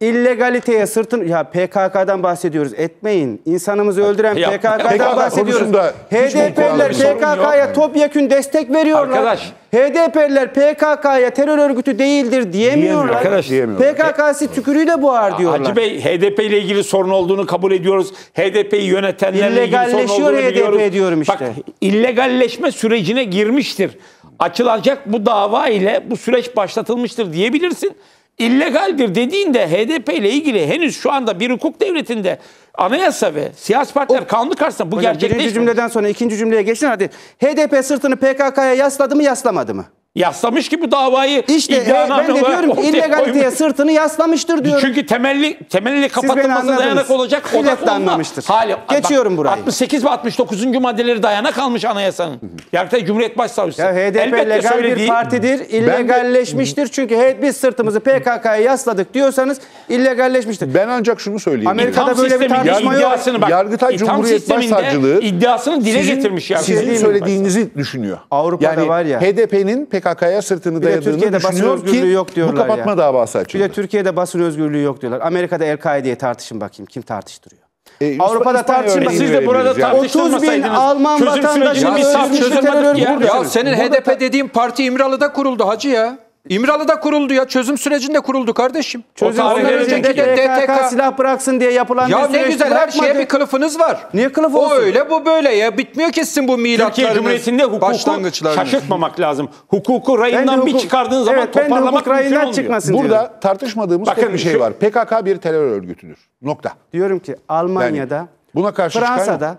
İllegaliteye sırtın ya PKK'dan bahsediyoruz. Etmeyin. insanımızı öldüren Ya, PKK'dan PKK bahsediyoruz. konusunda hiç mi HDP'liler PKK'ya topyekün destek veriyorlar. Arkadaş. HDP'liler PKK'ya terör örgütü değildir diyemiyorlar. Arkadaş, diyemiyorlar. PKK'sı tükürüğüyle boğar diyorlar. Hacı Bey HDP ile ilgili sorun olduğunu kabul ediyoruz. HDP'yi yönetenlerle ilgili sorun olduğunu HDP biliyoruz. diyorum işte. Bak illegalleşme sürecine girmiştir. Açılacak bu dava ile bu süreç başlatılmıştır diyebilirsin illegaldir dediğinde HDP ile ilgili henüz şu anda bir hukuk devletinde anayasa ve siyasi partiler o, kanunu karşısında bu gerçekleşmiyor. Birinci cümleden sonra ikinci cümleye geçin hadi. HDP sırtını PKK'ya yasladı mı yaslamadı mı? yaslamış ki bu davayı İşte e, ben de diyorum ki illegaliteye sırtını yaslamıştır diyorum. Çünkü temelli temelli kapatılması dayanak olacak odak da anlamıştır. Hali, Geçiyorum bak, burayı. 68 ve 69. maddeleri dayanak almış anayasanın. Yargıtay Cumhuriyet Başsavcısı. Ya HDP Elbette legal söylediği, bir partidir. illegalleşmiştir. De, çünkü hey, biz sırtımızı PKK'ya yasladık diyorsanız illegalleşmiştir. Ben ancak şunu söyleyeyim. Amerika'da böyle bir tartışma yok. Bak, Yargıtay Cumhuriyet Başsavcılığı iddiasını dile sizin, getirmiş. Sizin söylediğinizi düşünüyor. Avrupa'da yani, var ya. HDP'nin PKK PKK'ya sırtını dayadığını Türkiye'de düşünüyor basın özgürlüğü ki yok diyorlar bu kapatma ya. davası açıldı. Bir de Türkiye'de basın özgürlüğü yok diyorlar. Amerika'da El-Kaide'ye tartışın bakayım kim tartıştırıyor. E, Avrupa'da tartışma. Siz de burada tartıştırmasaydınız. 30 bin Alman vatandaşını biz çözülmüş terör ya. ya senin burada HDP dediğin parti İmralı'da kuruldu hacı ya. İmralı'da kuruldu ya. Çözüm sürecinde kuruldu kardeşim. Çözüm Ondan önceki de DTK silah bıraksın diye yapılan Ya ne güzel her şeye bir kılıfınız var. Niye kılıf olsun? O öyle bu böyle ya. Bitmiyor kesin bu milatlarınız. Türkiye Cumhuriyeti'nde hukuku şaşırtmamak lazım. Hukuku rayından hukuk, bir çıkardığın zaman evet, toparlamak mümkün rayından olmuyor. Çıkmasın Burada diyorum. tartışmadığımız Bakın, tek bir şey, şey- var. PKK bir terör örgütüdür. Nokta. Diyorum ki Almanya'da, yani, buna karşı Fransa'da,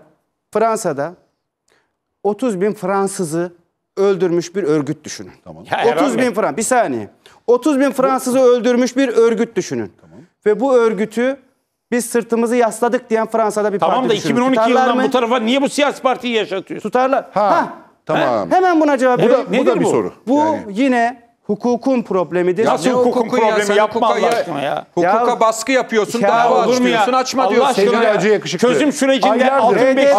Fransa'da 30 bin Fransızı öldürmüş bir örgüt düşünün. Tamam. 30 bin Fransız, bir saniye. 30 bin Fransız'ı öldürmüş bir örgüt düşünün. Tamam. Ve bu örgütü biz sırtımızı yasladık diyen Fransa'da bir tamam parti Tamam da 2012 Tutarlar yılından mı? bu tarafa niye bu siyasi partiyi yaşatıyorsun? Tutarlar. Ha, ha. tamam. Ha. Hemen buna cevap Bu da, bu da bir bu? soru. Bu yani. yine hukukun problemidir. Ya Nasıl ne hukukun hukuku ya? problemi yapma hukuka Allah ya- aşkına ya. Hukuka Ya- baskı yapıyorsun, Ya dava olur mu ya? açma Allah diyorsun. aşkına ya. ya. Acıya yakışıklı. Çözüm sürecinde Aylardır- altın sayılı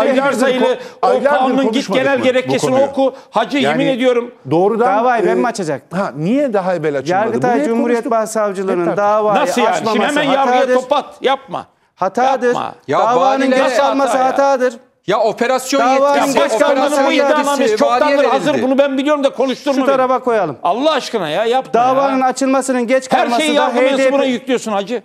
o aylardır kanunun git genel bu- bu gerekçesini oku. Hacı Yani- yemin ediyorum Doğrudan Davayı ben e, mi açacaktım? Ha, niye daha evvel açılmadı? Bunu hep Yargıtay Cumhuriyet konuştuk. Hep Başsavcılığının tartıştık. davayı nasıl yani? Şimdi hemen yargıya hatadır. topat yapma. Hatadır. Davanın valiler- geç alması Hata ya. hatadır. Ya operasyon Dava yetkisi, başkanlığının bu operasyon iddianameyi yetkisi çoktan hazır. Bunu ben biliyorum da konuşturma. Şu beni. koyalım. Allah aşkına ya yapma Davanın ya. açılmasının geç Her kalması şeyi da yargı mensubuna HDP yüklüyorsun hacı.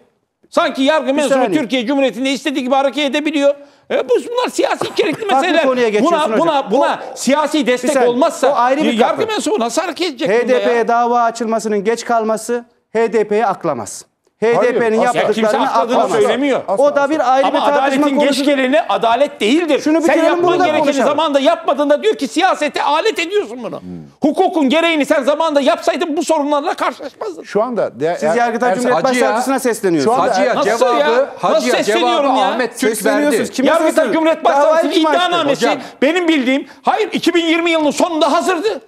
Sanki yargı mensubu saniye. Türkiye Cumhuriyeti'nde istediği gibi hareket edebiliyor. E bu bunlar siyasi içerikli meseleler. konuya geçiyorsun Buna, hocam. buna, buna siyasi destek saniye. olmazsa O ayrı bir e, yargı mensubu nasıl hareket edecek HDP'ye dava açılmasının geç kalması HDP'ye aklamaz. HDP'nin yaptıklarını kimse atladığını atlamaz. söylemiyor. O da bir ayrı bir Ama adaletin konusu. geç geleni adalet değildir. Şunu sen bitirelim, bunu yapman da gerekeni konuşalım. zamanda yapmadığında diyor ki siyasete alet ediyorsun bunu. Hukukun gereğini sen zamanda yapsaydın bu sorunlarla karşılaşmazdın. Şu anda de, Siz er- Yargıtay Cumhuriyet Hacı Başsavcısına sesleniyorsunuz. Hacıya er- Nasıl ya? cevabı, Hacıya sesleniyorum ya? Ahmet Ses verdi. Sesleniyorsunuz. Kime Yargıtay Cumhuriyet Davayı iddianamesi benim bildiğim hayır 2020 yılının sonunda hazırdı.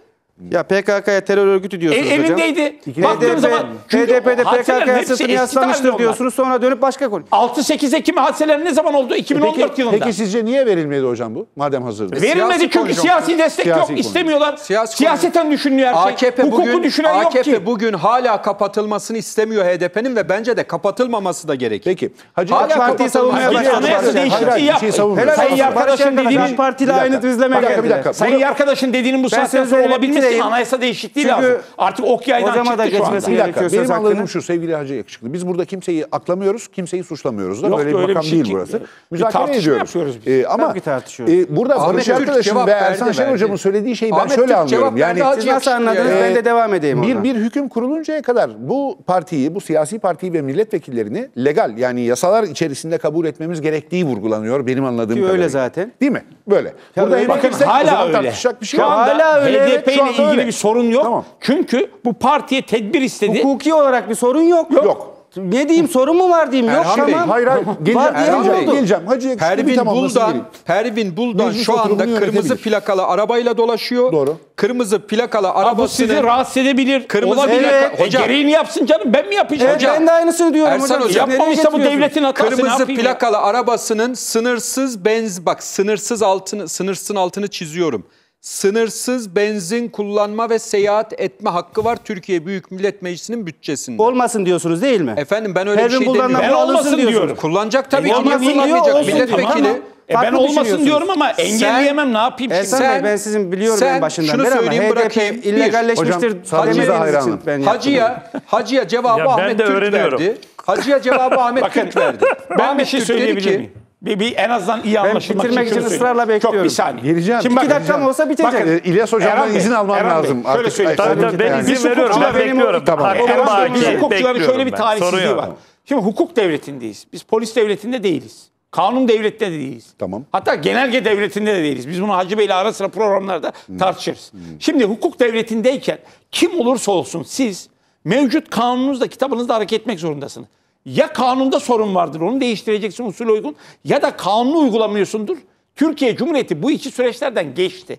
Ya PKK'ya terör örgütü e, diyorsunuz El, hocam. Elindeydi. Baktığım zaman HDP'de PKK'ya sırtını yaslamıştır diyorsunuz. Sonra dönüp başka konu. 6-8 Ekim hadiseleri ne zaman oldu? 2014 e peki, yılında. Peki sizce niye verilmedi hocam bu? Madem hazır. Verilmedi çünkü siyasi destek siyasi yok. Konu. İstemiyorlar. Siyasi Siyaseten konu. düşünülüyor her şey. AKP Hukuku bugün, düşünen AKP yok ki. AKP bugün hala kapatılmasını istemiyor HDP'nin ve bence de kapatılmaması da gerekir. Peki. Hacı hala partiyi savunmaya başladı. Anayasa değişikliği şey yaptı. Sayın Yarkadaş'ın dediğinin partiyle aynı düzleme geldi. Sayın Yarkadaş'ın dediğinin bu saatten sonra olabilmesi için anayasa değişikliği Çünkü lazım. Artık Okyay'dan çıktı da şu anda. Bir dakika benim anladığım şu sevgili Hacı Yakışıklı. Biz burada kimseyi aklamıyoruz, kimseyi suçlamıyoruz da. Yok, öyle, bir makam şey değil ki, burası. Müzakere ediyoruz. Ee, ama e, burada Ahmet Barış arkadaşım ve Ersan Şen hocamın söylediği şeyi ben şöyle anlıyorum. Yani nasıl anladınız e, ben de devam edeyim bir, bir hüküm kuruluncaya kadar bu partiyi, bu siyasi partiyi ve milletvekillerini legal yani yasalar içerisinde kabul etmemiz gerektiği vurgulanıyor benim anladığım kadarıyla. öyle zaten. Değil mi? Böyle. Burada hala öyle. bir şey Şu anda hala öyle. HDP'nin ilgili öyle. bir sorun yok. Tamam. Çünkü bu partiye tedbir istedi. Hukuki olarak bir sorun yok. Yok. yok. Ne diyeyim sorun mu var diyeyim yok Bey, tamam. Hayır hayır geleceğim, Erhan Bey, geleceğim. Hacı Pervin Buldan, Pervin Buldan şu anda kırmızı plakalı arabayla dolaşıyor. Doğru. Kırmızı plakalı arabasını... Abi sizi rahatsız edebilir. Kırmızı Olabilir. Evet. hocam. E, gereğini yapsın canım ben mi yapacağım? Evet, hocam. Ben de aynısını diyorum Ersan hocam. hocam. Yapmamışsa bu devletin hatası Kırmızı plakalı ya? arabasının sınırsız benz... Bak sınırsız altını, sınırsın altını çiziyorum sınırsız benzin kullanma ve seyahat etme hakkı var Türkiye Büyük Millet Meclisi'nin bütçesinde. Olmasın diyorsunuz değil mi? Efendim ben öyle Pervin bir şey demiyorum. Ben olmasın diyorsunuz. diyorum. Kullanacak tabii e, ki. Olmasın kullanmayacak diyor, milletvekili. Tamam. E ben olmasın diyorum ama engelleyemem sen, ne yapayım şimdi? Sen, sen, ben sizin biliyorum sen, başından şunu beri söyleyeyim, ama bırakayım. HDP illegalleşmiştir. Hacı'ya Hacı'ya Hacı'ya cevabı Ahmet Türk verdi. Hacı'ya cevabı Ahmet Türk verdi. Ben bir şey söyleyebilir miyim? Bir, bir en azından iyi ben bitirmek için, ısrarla bekliyorum. Çok bir saniye. Geleceğim. Şimdi İki dakikam olsa bitecek. Bakın, İlyas Hocam'dan izin almam Erhan lazım. Bey, şöyle söyleyeyim. Tabii, tabii, ben izin veriyorum. Ben bekliyorum. Tamam. Erhan Bey, biz hukukçuların şöyle bir tarihsizliği var. Şimdi hukuk devletindeyiz. Biz polis devletinde değiliz. Kanun devletinde de değiliz. Tamam. Hatta genelge devletinde de değiliz. Biz bunu Hacı Bey'le ara sıra programlarda hmm. tartışırız. Hmm. Şimdi hukuk devletindeyken kim olursa olsun siz mevcut kanununuzda kitabınızda hareket etmek zorundasınız ya kanunda sorun vardır onu değiştireceksin usul uygun ya da kanunu uygulamıyorsundur. Türkiye Cumhuriyeti bu iki süreçlerden geçti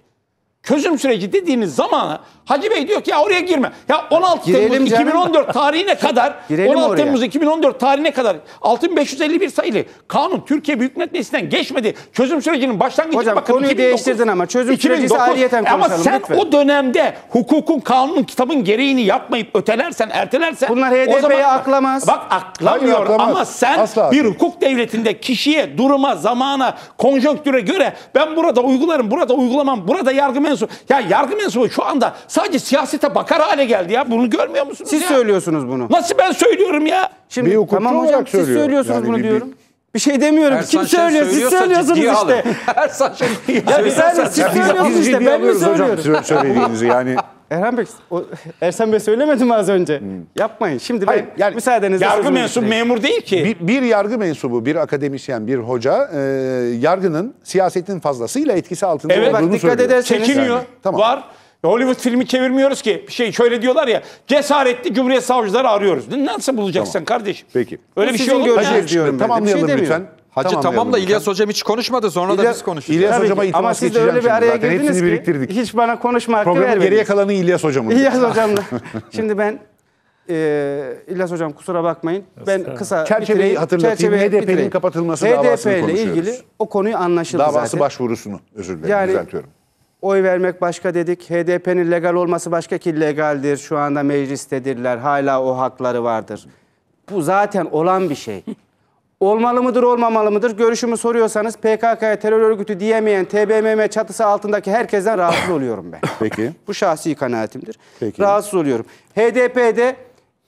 çözüm süreci dediğiniz zamana Hacı Bey diyor ki ya oraya girme. Ya 16 Girelim Temmuz canım. 2014 tarihine kadar Girelim 16 oraya. Temmuz 2014 tarihine kadar 6551 sayılı kanun Türkiye Büyük Millet Meclisi'nden geçmedi. Çözüm sürecinin başlangıcı Hocam bakın konuyu 2009, değiştirdin ama çözüm 2009, süreci ayrıyeten konuşalım Ama sen lütfen. o dönemde hukukun kanunun kitabın gereğini yapmayıp ötelersen ertelersen Bunlar HDP'ye aklamaz. Bak aklamıyor Hayır, aklamaz. ama sen Asla. bir hukuk devletinde kişiye, duruma, zamana, konjonktüre göre ben burada uygularım, burada uygulamam, burada yargı mensubu. Ya yargı mensubu şu anda sadece siyasete bakar hale geldi ya. Bunu görmüyor musunuz Siz ya? söylüyorsunuz bunu. Nasıl ben söylüyorum ya? Şimdi bir hukukçu tamam hocam olarak siz söylüyorsunuz yani bunu bir, diyorum. Bir şey demiyorum. Ersan Kim şey söylüyor? Siz söylüyorsunuz işte. Ersan Şen. ya biz sen siz söylüyorsunuz işte. Ben mi söylüyorum? Hocam söylediğinizi yani. Erhan Bey, o, Ersan Bey söylemedim az önce. Hmm. Yapmayın. Şimdi Hayır, ben yani, müsaadenizle Yargı mensubu memur değil ki. Bir, bir yargı mensubu, bir akademisyen, bir hoca e, yargının siyasetin fazlasıyla etkisi altında evet, olduğunu bak, dikkat söylüyor. Ederseniz, Çekiniyor, yani. tamam. var. Hollywood filmi çevirmiyoruz ki. Şey şöyle diyorlar ya cesaretli cumhuriyet savcıları arıyoruz. Nasıl bulacaksın tamam. kardeşim? Peki. Öyle bir şey olur mu? Hayır diyorum. Tamamlayalım şey lütfen. Hacı tamam, da İlyas Hocam hiç konuşmadı. Sonra İlyas, da biz konuştuk. İlyas Hocam'a iltimas Ama siz de öyle bir araya girdiniz ki biriktirdik. hiç bana konuşma hakkı Programın vermediniz. geriye kalanı İlyas Hocam'ın. İlyas Hocam'la. Şimdi ben e, İlyas Hocam kusura bakmayın. Ben kısa Çerçeveyi bitireyim. hatırlatayım. HDP'nin kapatılması HDP davasını konuşuyoruz. HDP ile ilgili o konuyu anlaşıldı Davası zaten. başvurusunu özür dilerim yani, düzeltiyorum. Oy vermek başka dedik. HDP'nin legal olması başka ki legaldir. Şu anda meclistedirler. Hala o hakları vardır. Bu zaten olan bir şey. Olmalı mıdır olmamalı mıdır? Görüşümü soruyorsanız PKK'ya terör örgütü diyemeyen TBMM çatısı altındaki herkesten rahatsız oluyorum ben. Peki. Bu şahsi kanaatimdir. Peki. Rahatsız oluyorum. HDP'de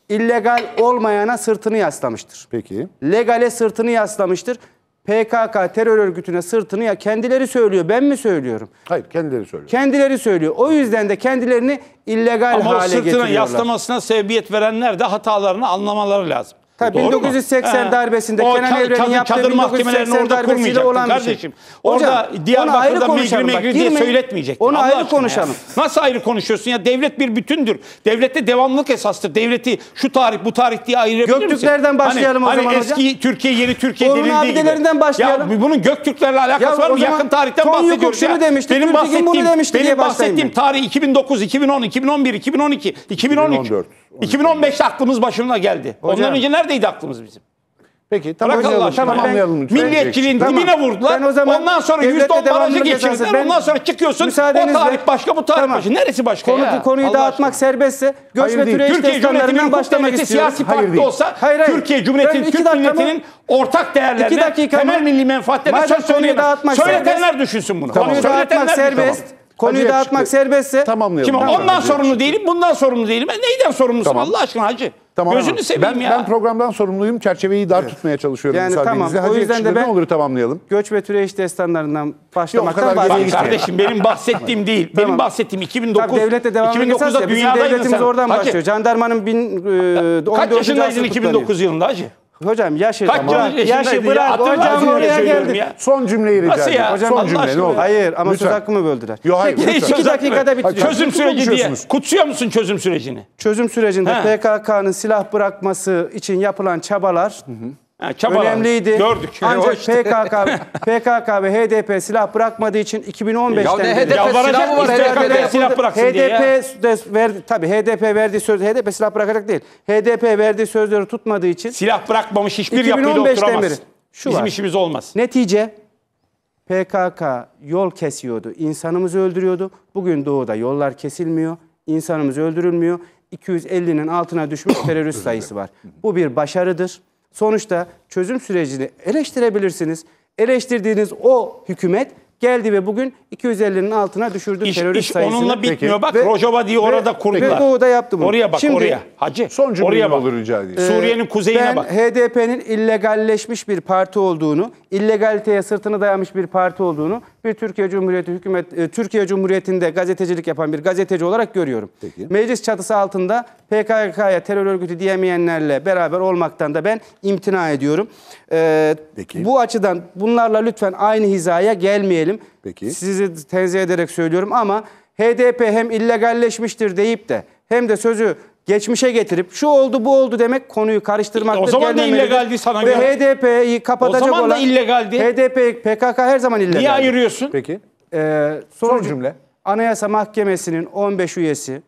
illegal olmayana sırtını yaslamıştır. Peki. Legale sırtını yaslamıştır. PKK terör örgütüne sırtını ya kendileri söylüyor. Ben mi söylüyorum? Hayır, kendileri söylüyor. Kendileri söylüyor. O yüzden de kendilerini illegal Ama hale getiriyorlar. Ama sırtına yaslamasına sebebiyet verenler de hatalarını anlamaları lazım. Tabii 1980 mu? darbesinde o Kenan Evren'in yaptığı çadır 1980 darbesiyle olan bir şey. Kardeşim. Orada Hocam, Diyarbakır'da migri migri diye söyletmeyecektin. Onu ayrı konuşalım. Ya. Nasıl ayrı konuşuyorsun ya? Devlet bir bütündür. Devlette devamlılık esastır. Devleti şu tarih bu tarih diye ayırabilir misin? Göktürklerden hani- başlayalım hani, o zaman hani eski hocam. Türkiye yeni Türkiye Doğru denildiği abidelerinden başlayalım. Ya bunun Göktürklerle alakası ya, var mı? Yakın tarihten bahsediyoruz ya. Demişti, benim bahsettiğim, bunu demişti benim bahsettiğim tarih 2009, 2010, 2011, 2012, 2013. 2014. 2015'te aklımız başına geldi. Hocam. Ondan önce neredeydi aklımız bizim? Peki tamamlayalım. tamamlayalım lütfen. Milliyetçiliğin tamam. dibine vurdular. Ben o zaman ondan sonra yüzde on barajı geçirdiler. Ben, ondan sonra çıkıyorsun. O tarih başka bu tarih tamam. başka. Neresi başka Konu, ya? Konuyu Allah dağıtmak aşkına. serbestse göçme türeyiş destanlarından başlamak istiyoruz. Siyasi hayır parti olsa hayır, hayır. Türkiye Cumhuriyeti'nin Türk milletinin ortak değerlerine temel milli menfaatlerine söz söyleyemez. Söyletenler düşünsün bunu. Konuyu dağıtmak serbest. Konuyu Hacı dağıtmak yakışıklı. serbestse. Tamamlayalım. Şimdi Tamam. ondan Hacı sorumlu yakışıklı. değilim, bundan sorumlu değilim. Ben neyden sorumlusun Tamam. Allah aşkına hacı? Tamam. Gözünü seveyim ben, ya. Ben programdan sorumluyum. Çerçeveyi dar tutmaya çalışıyorum Yani müsaadenizle. tamam, o yüzden de ben- ne olur tamamlayalım. Göç ve türeş destanlarından başlamaktan kadar Bak kardeşim benim bahsettiğim değil. Benim bahsettiğim 2009. Tabii devlete devam edeceğiz ya. Bizim devletimiz oradan Hacı, başlıyor. Jandarmanın bin, e, Kaç yaşındaydın 2009 yılında hacı? Hocam yaşı Kaç tamam. yaş yaşı bırak. Ya, hocam oraya geldi. Son cümleyi rica Nasıl ya? Hocam Son Allah cümle ne olur. Hayır ama lütfen. söz hakkımı böldüler. Yok hayır. Peki, lütfen. iki dakikada bitireceğim. Çözüm süreci diye. Kutsuyor musun çözüm sürecini? Çözüm sürecinde PKK'nın silah bırakması için yapılan çabalar hı hı Ha, Önemliydi. Gördük. Ancak işte. PKK, PKK ve HDP silah bırakmadığı için 2015'ten Ya beri- HDP silah mı var? HDP HDP, silah bıraksın HDP diye ya. verdi, tabii HDP verdiği söz HDP silah bırakacak değil. HDP verdiği sözleri tutmadığı için Silah bırakmamış hiçbir yapıyla oturamaz. beri. Şu Bizim var. işimiz olmaz. netice PKK yol kesiyordu. insanımızı öldürüyordu. Bugün doğuda yollar kesilmiyor. insanımız öldürülmüyor. 250'nin altına düşmüş terörist sayısı var. Bu bir başarıdır. Sonuçta çözüm sürecini eleştirebilirsiniz. Eleştirdiğiniz o hükümet geldi ve bugün 250'nin altına düşürdü iş, terörist iş sayısını. onunla bitmiyor Peki. bak ve, Rojava diye orada kurdular. Ve Doğu'da yaptı bunu. Oraya bak Şimdi, oraya. Hacı son oraya bak. olur rica edeyim. Ee, Suriye'nin kuzeyine ben, bak. HDP'nin illegalleşmiş bir parti olduğunu, illegaliteye sırtını dayamış bir parti olduğunu bir Türkiye Cumhuriyeti hükümet e, Türkiye Cumhuriyeti'nde gazetecilik yapan bir gazeteci olarak görüyorum. Peki. Meclis çatısı altında PKK'ya terör örgütü diyemeyenlerle beraber olmaktan da ben imtina ediyorum. Ee, Peki. Bu açıdan bunlarla lütfen aynı hizaya gelmeyelim diyelim. Peki. Sizi tenzih ederek söylüyorum ama HDP hem illegalleşmiştir deyip de hem de sözü geçmişe getirip şu oldu bu oldu demek konuyu karıştırmaktır. O zaman da illegaldi sana göre. Ve HDP'yi kapatacak olan... O zaman da illegaldi. HDP, PKK her zaman illegal. Niye ayırıyorsun? Peki. Ee, son, son cümle. Anayasa Mahkemesi'nin 15 üyesi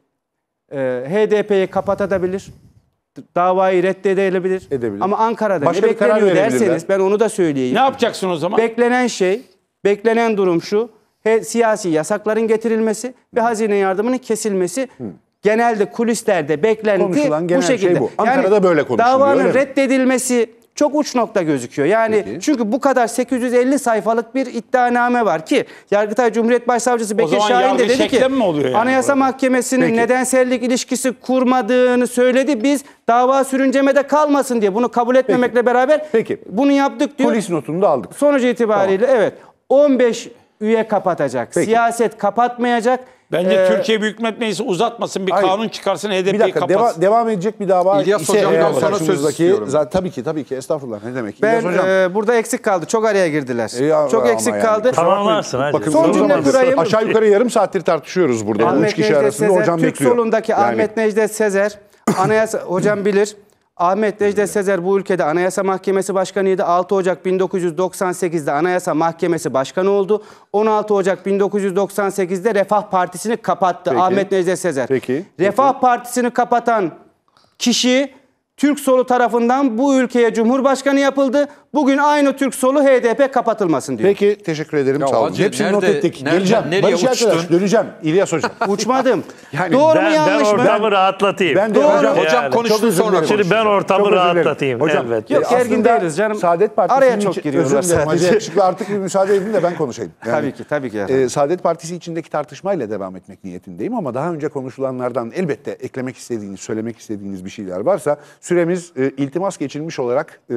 e, HDP'yi kapatabilir. Davayı reddedebilir. Edebilir. Ama Ankara'da Başka ne bekleniyor derseniz ben onu da söyleyeyim. Ne yapacaksın o zaman? Beklenen şey Beklenen durum şu. He, siyasi yasakların getirilmesi ve hazine yardımının kesilmesi Hı. genelde kulislerde beklenti genel şey bu şekilde. Şey bu. Ankara'da yani, böyle konuşuluyor. Davanın reddedilmesi çok uç nokta gözüküyor. Yani Peki. çünkü bu kadar 850 sayfalık bir iddianame var ki Yargıtay Cumhuriyet Başsavcısı Bekir Şahin de dedi ki yani Anayasa Mahkemesi'nin Peki. nedensellik ilişkisi kurmadığını söyledi. Biz dava sürüncemede kalmasın diye bunu kabul etmemekle Peki. beraber Peki. bunu yaptık diyor. Polis notunu da aldık. Sonuç itibariyle tamam. evet. 15 üye kapatacak. Peki. Siyaset kapatmayacak. Bence ee, Türkiye Büyük Millet Meclisi uzatmasın bir hayır. kanun çıkarsın HDP'yi kapatsın. Deva, devam edecek bir dava. İlyas ise Hocam eğer sana söz istiyorum. Zaten, tabii ki tabii ki estağfurullah ne demek. Ben hocam. E, burada eksik kaldı çok araya girdiler. E, ya, çok eksik yani. kaldı. Tamamlarsın hadi. Bakın, Son cümle kurayım. Aşağı yukarı yarım saattir tartışıyoruz burada. Ahmet Necdet Sezer, hocam Türk bekliyor. solundaki yani. Ahmet Necdet Sezer anayasa hocam bilir. Ahmet Necdet Sezer bu ülkede Anayasa Mahkemesi Başkanıydı. 6 Ocak 1998'de Anayasa Mahkemesi Başkanı oldu. 16 Ocak 1998'de Refah Partisi'ni kapattı Peki. Ahmet Necdet Sezer. Peki. Refah Peki. Partisi'ni kapatan kişi Türk solu tarafından bu ülkeye Cumhurbaşkanı yapıldı. Bugün aynı Türk solu HDP kapatılmasın diyor. Peki teşekkür ederim. Ya Sağ olun. Hepsini nerede- not ettik. nereden- Geleceğim. Barış arkadaş döneceğim. İlyas Hocam. Uçmadım. Yani Doğru mu Ben, ben yanlış mı? Ben ortamı rahatlatayım. ben de Doğru. hocam, Hocam çok konuştun sonra dilerim. konuşun. ben ortamı rahatlatayım, Hocam, evet. Yok, e, gergin aslında değiliz canım. Saadet Partisi'nin Araya çok için- giriyorlar artık müsaade edin de ben konuşayım. Yani, Tabii ki, tabii ki efendim. e, Saadet Partisi içindeki tartışmayla devam etmek niyetindeyim ama daha önce konuşulanlardan elbette eklemek istediğiniz, söylemek istediğiniz bir şeyler varsa süremiz e, iltimas geçilmiş olarak e,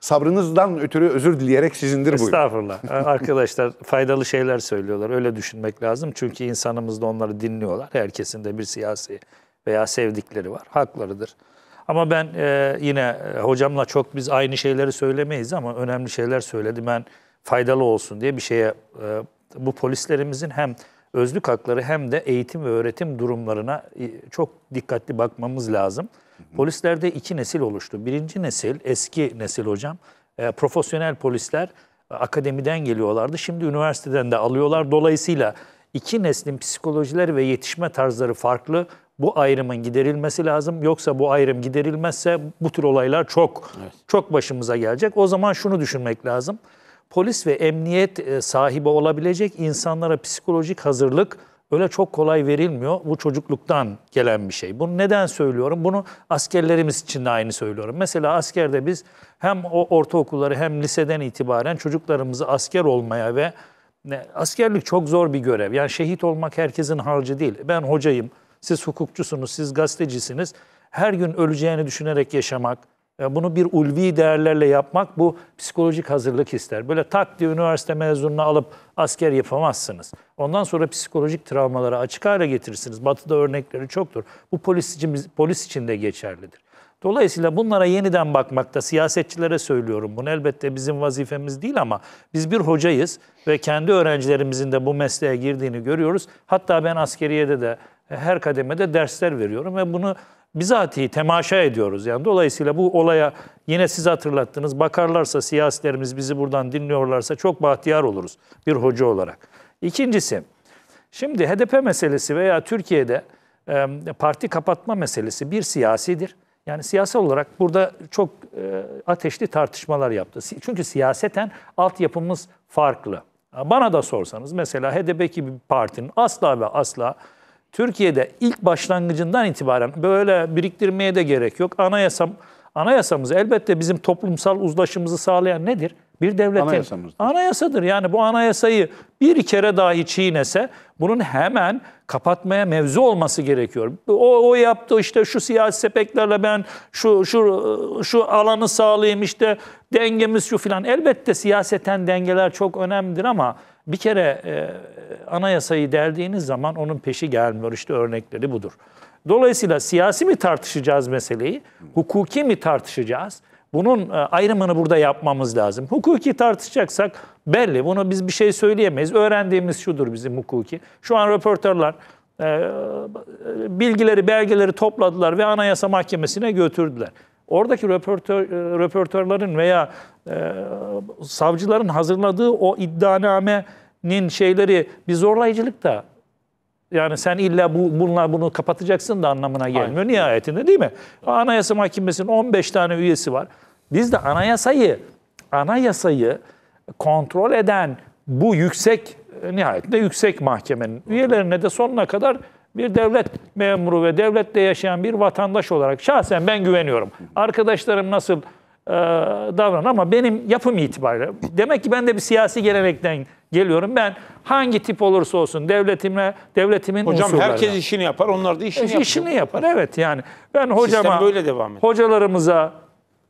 Sabrınızdan ötürü özür dileyerek sizindir buyurun. Estağfurullah. Arkadaşlar faydalı şeyler söylüyorlar. Öyle düşünmek lazım. Çünkü insanımız da onları dinliyorlar. Herkesin de bir siyasi veya sevdikleri var. Haklarıdır. Ama ben e, yine e, hocamla çok biz aynı şeyleri söylemeyiz ama önemli şeyler söyledi. Ben faydalı olsun diye bir şeye e, bu polislerimizin hem özlük hakları hem de eğitim ve öğretim durumlarına e, çok dikkatli bakmamız lazım. Polislerde iki nesil oluştu. Birinci nesil, eski nesil hocam, e, profesyonel polisler akademiden geliyorlardı. Şimdi üniversiteden de alıyorlar. Dolayısıyla iki neslin psikolojileri ve yetişme tarzları farklı. Bu ayrımın giderilmesi lazım. Yoksa bu ayrım giderilmezse bu tür olaylar çok evet. çok başımıza gelecek. O zaman şunu düşünmek lazım. Polis ve emniyet e, sahibi olabilecek insanlara psikolojik hazırlık öyle çok kolay verilmiyor. Bu çocukluktan gelen bir şey. Bunu neden söylüyorum? Bunu askerlerimiz için de aynı söylüyorum. Mesela askerde biz hem o ortaokulları hem liseden itibaren çocuklarımızı asker olmaya ve askerlik çok zor bir görev. Yani şehit olmak herkesin harcı değil. Ben hocayım, siz hukukçusunuz, siz gazetecisiniz. Her gün öleceğini düşünerek yaşamak, e, bunu bir ulvi değerlerle yapmak bu psikolojik hazırlık ister. Böyle tak diye üniversite mezununu alıp asker yapamazsınız. Ondan sonra psikolojik travmalara açık hale getirirsiniz. Batı'da örnekleri çoktur. Bu polis için, polis için de geçerlidir. Dolayısıyla bunlara yeniden bakmakta siyasetçilere söylüyorum. Bunu elbette bizim vazifemiz değil ama biz bir hocayız ve kendi öğrencilerimizin de bu mesleğe girdiğini görüyoruz. Hatta ben askeriyede de her kademede dersler veriyorum ve bunu bizatihi temaşa ediyoruz. Yani dolayısıyla bu olaya yine siz hatırlattınız. Bakarlarsa siyasilerimiz bizi buradan dinliyorlarsa çok bahtiyar oluruz bir hoca olarak. İkincisi, şimdi HDP meselesi veya Türkiye'de e, parti kapatma meselesi bir siyasidir. Yani siyasi olarak burada çok e, ateşli tartışmalar yaptı. Çünkü siyaseten altyapımız farklı. Bana da sorsanız mesela HDP gibi bir partinin asla ve asla Türkiye'de ilk başlangıcından itibaren böyle biriktirmeye de gerek yok. Anayasam, anayasamız elbette bizim toplumsal uzlaşımızı sağlayan nedir? Bir devletin anayasadır. Yani bu anayasayı bir kere dahi çiğnese bunun hemen kapatmaya mevzu olması gerekiyor. O, o yaptı işte şu siyasi sepeklerle ben şu şu şu alanı sağlayayım işte dengemiz şu filan. Elbette siyaseten dengeler çok önemlidir ama bir kere e, anayasayı deldiğiniz zaman onun peşi gelmiyor. İşte örnekleri budur. Dolayısıyla siyasi mi tartışacağız meseleyi, hukuki mi tartışacağız? Bunun e, ayrımını burada yapmamız lazım. Hukuki tartışacaksak belli. Bunu biz bir şey söyleyemeyiz. Öğrendiğimiz şudur bizim hukuki. Şu an röportörler e, bilgileri, belgeleri topladılar ve Anayasa Mahkemesi'ne götürdüler. Oradaki röportör, e, röportörlerin veya savcıların hazırladığı o iddianame nin şeyleri bir zorlayıcılık da yani sen illa bu bunlar bunu kapatacaksın da anlamına gelmiyor Aynen. nihayetinde değil mi? Anayasa Mahkemesi'nin 15 tane üyesi var. Biz de anayasayı anayasayı kontrol eden bu yüksek nihayetinde yüksek mahkemenin üyelerine de sonuna kadar bir devlet memuru ve devlette yaşayan bir vatandaş olarak şahsen ben güveniyorum. Arkadaşlarım nasıl e, davran ama benim yapım itibariyle demek ki ben de bir siyasi gelenekten geliyorum. Ben hangi tip olursa olsun devletime, devletimin Hocam unsurlarına. herkes işini yapar, onlar da işini e, yapar. İşini yapar evet yani. Ben hocama, Sistem böyle devam ediyor. hocalarımıza,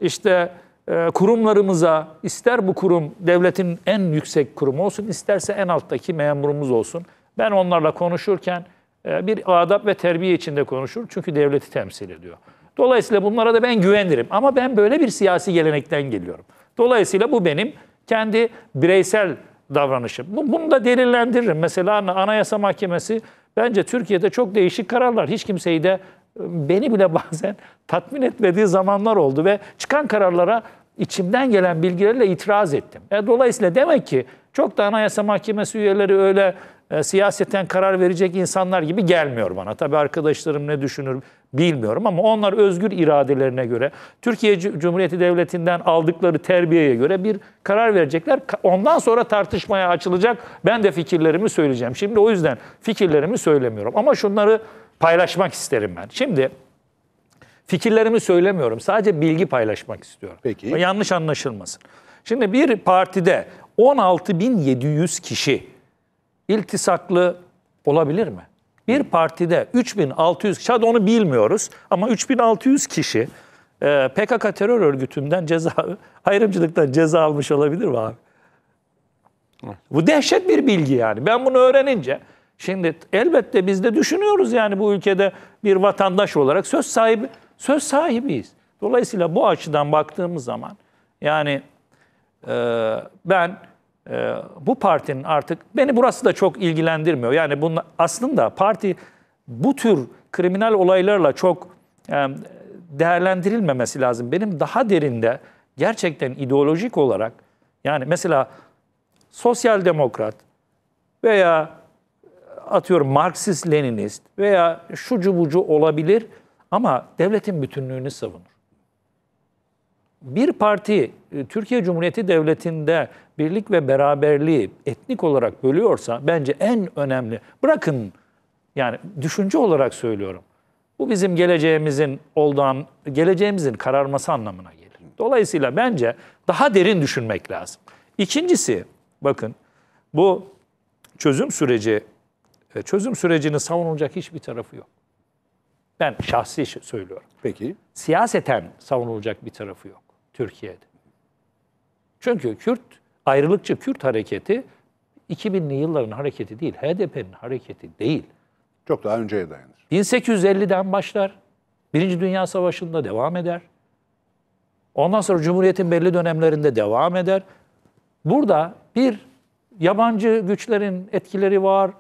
işte e, kurumlarımıza ister bu kurum devletin en yüksek kurumu olsun isterse en alttaki memurumuz olsun. Ben onlarla konuşurken e, bir adab ve terbiye içinde konuşur çünkü devleti temsil ediyor. Dolayısıyla bunlara da ben güvenirim ama ben böyle bir siyasi gelenekten geliyorum. Dolayısıyla bu benim kendi bireysel davranışı. Bunu da delillendiririm. Mesela Anayasa Mahkemesi bence Türkiye'de çok değişik kararlar. Hiç kimseyi de ıı, beni bile bazen tatmin etmediği zamanlar oldu ve çıkan kararlara içimden gelen bilgilerle itiraz ettim. E, dolayısıyla demek ki çok da Anayasa Mahkemesi üyeleri öyle e, siyaseten karar verecek insanlar gibi gelmiyor bana. Tabii arkadaşlarım ne düşünür bilmiyorum ama onlar özgür iradelerine göre Türkiye Cumhuriyeti Devleti'nden aldıkları terbiyeye göre bir karar verecekler. Ondan sonra tartışmaya açılacak. Ben de fikirlerimi söyleyeceğim. Şimdi o yüzden fikirlerimi söylemiyorum ama şunları paylaşmak isterim ben. Şimdi fikirlerimi söylemiyorum. Sadece bilgi paylaşmak istiyorum. Peki. Yanlış anlaşılmasın. Şimdi bir partide 16.700 kişi iltisaklı olabilir mi? bir partide 3600 kişi, onu bilmiyoruz ama 3600 kişi e, PKK terör örgütünden ceza, ayrımcılıktan ceza almış olabilir mi abi? Bu dehşet bir bilgi yani. Ben bunu öğrenince şimdi elbette biz de düşünüyoruz yani bu ülkede bir vatandaş olarak söz sahibi söz sahibiyiz. Dolayısıyla bu açıdan baktığımız zaman yani e, ben e, bu partinin artık beni burası da çok ilgilendirmiyor. Yani bunun aslında parti bu tür kriminal olaylarla çok e, değerlendirilmemesi lazım. Benim daha derinde gerçekten ideolojik olarak yani mesela sosyal demokrat veya atıyorum Marksist, Leninist veya şucu bucu olabilir ama devletin bütünlüğünü savunur bir parti e, Türkiye Cumhuriyeti Devleti'nde birlik ve beraberliği etnik olarak bölüyorsa bence en önemli bırakın yani düşünce olarak söylüyorum. Bu bizim geleceğimizin oldan geleceğimizin kararması anlamına gelir. Dolayısıyla bence daha derin düşünmek lazım. İkincisi bakın bu çözüm süreci e, çözüm sürecini savunulacak hiçbir tarafı yok. Ben şahsi söylüyorum. Peki. Siyaseten savunulacak bir tarafı yok. Türkiye'de. Çünkü Kürt, ayrılıkçı Kürt hareketi 2000'li yılların hareketi değil, HDP'nin hareketi değil. Çok daha önceye dayanır. 1850'den başlar, Birinci Dünya Savaşı'nda devam eder. Ondan sonra Cumhuriyet'in belli dönemlerinde devam eder. Burada bir yabancı güçlerin etkileri var,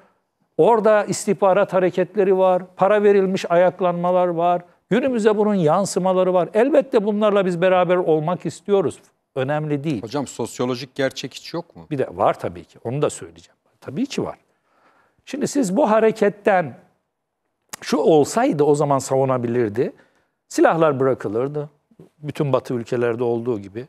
orada istihbarat hareketleri var, para verilmiş ayaklanmalar var, Günümüze bunun yansımaları var. Elbette bunlarla biz beraber olmak istiyoruz. Önemli değil. Hocam sosyolojik gerçek hiç yok mu? Bir de var tabii ki. Onu da söyleyeceğim. Tabii ki var. Şimdi siz bu hareketten şu olsaydı o zaman savunabilirdi. Silahlar bırakılırdı. Bütün batı ülkelerde olduğu gibi.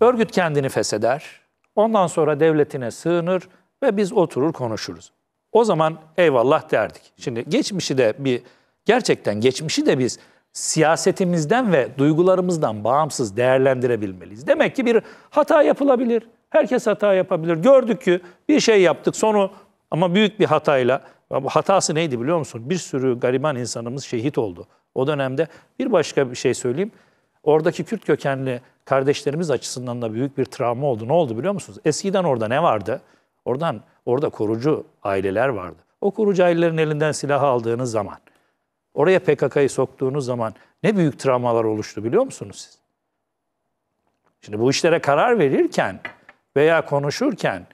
Örgüt kendini fesheder. Ondan sonra devletine sığınır ve biz oturur konuşuruz. O zaman eyvallah derdik. Şimdi geçmişi de bir gerçekten geçmişi de biz siyasetimizden ve duygularımızdan bağımsız değerlendirebilmeliyiz. Demek ki bir hata yapılabilir. Herkes hata yapabilir. Gördük ki bir şey yaptık sonu ama büyük bir hatayla. Bu Hatası neydi biliyor musun? Bir sürü gariban insanımız şehit oldu. O dönemde bir başka bir şey söyleyeyim. Oradaki Kürt kökenli kardeşlerimiz açısından da büyük bir travma oldu. Ne oldu biliyor musunuz? Eskiden orada ne vardı? Oradan orada korucu aileler vardı. O korucu ailelerin elinden silah aldığınız zaman Oraya PKK'yı soktuğunuz zaman ne büyük travmalar oluştu biliyor musunuz siz? Şimdi bu işlere karar verirken veya konuşurken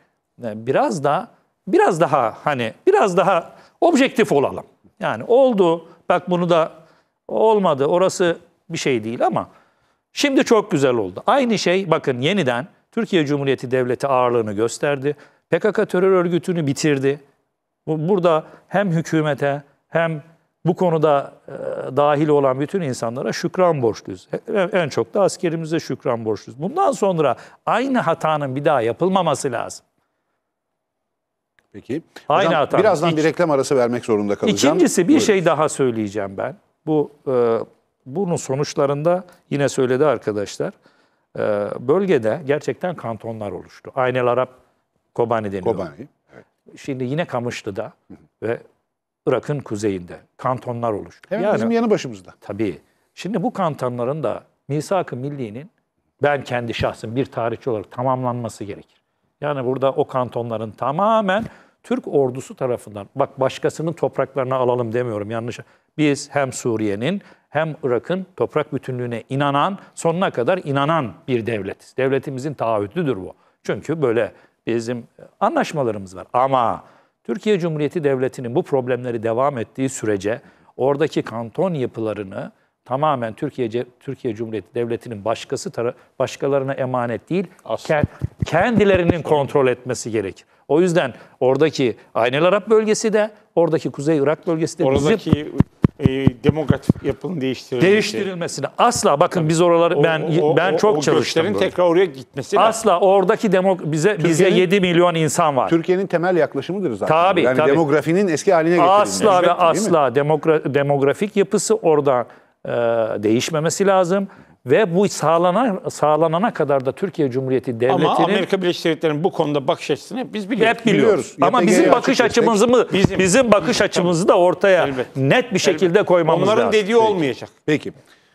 e, biraz da biraz daha hani biraz daha objektif olalım. Yani oldu bak bunu da olmadı orası bir şey değil ama şimdi çok güzel oldu. Aynı şey bakın yeniden Türkiye Cumhuriyeti Devleti ağırlığını gösterdi. PKK terör örgütünü bitirdi. Burada hem hükümete hem bu konuda e, dahil olan bütün insanlara şükran borçluyuz. E, e, en çok da askerimize şükran borçluyuz. Bundan sonra aynı hatanın bir daha yapılmaması lazım. Peki. Aynı Hocam, Birazdan bir reklam arası vermek zorunda kalacağım. İkincisi bir şey Buyurun. şey daha söyleyeceğim ben. Bu e, bunun sonuçlarında yine söyledi arkadaşlar. E, bölgede gerçekten kantonlar oluştu. Aynel Arap Kobani deniyor. Kobani. Evet. Şimdi yine Kamışlı'da hı hı. ve Irak'ın kuzeyinde kantonlar oluştu. Evet yani, bizim yanı başımızda. Tabii. Şimdi bu kantonların da misak-ı millinin ben kendi şahsım bir tarihçi olarak tamamlanması gerekir. Yani burada o kantonların tamamen Türk ordusu tarafından, bak başkasının topraklarını alalım demiyorum yanlış. Biz hem Suriye'nin hem Irak'ın toprak bütünlüğüne inanan, sonuna kadar inanan bir devletiz. Devletimizin taahhütlüdür bu. Çünkü böyle bizim anlaşmalarımız var. Ama Türkiye Cumhuriyeti Devleti'nin bu problemleri devam ettiği sürece oradaki kanton yapılarını tamamen Türkiye Türkiye Cumhuriyeti Devleti'nin başkası başkalarına emanet değil, Asla. kendilerinin kontrol etmesi gerek. O yüzden oradaki Aynel Arap bölgesi de, oradaki Kuzey Irak bölgesi de oradaki... bizim e, demografik yapının değiştirilmesi. Değiştirilmesine asla bakın biz oraları ben o, ben çok o çalıştım. O tekrar oraya gitmesi Asla lazım. oradaki demo bize bize 7 milyon insan var. Türkiye'nin temel yaklaşımıdır zaten. Tabii, yani tabii. demografinin eski haline getirilmesi. Asla ve asla demografik yapısı orada e, değişmemesi lazım. Ve bu sağlana, sağlanana kadar da Türkiye Cumhuriyeti Devleti'nin... Ama Amerika Birleşik Devletleri'nin bu konuda bakış açısını biz biliyoruz. Hep biliyoruz. biliyoruz. Ama bizim bakış açımızı mı, bizim, bizim bakış açımızı da ortaya elbet, net bir şekilde elbet. koymamız Onların lazım. Onların dediği Peki. olmayacak. Peki.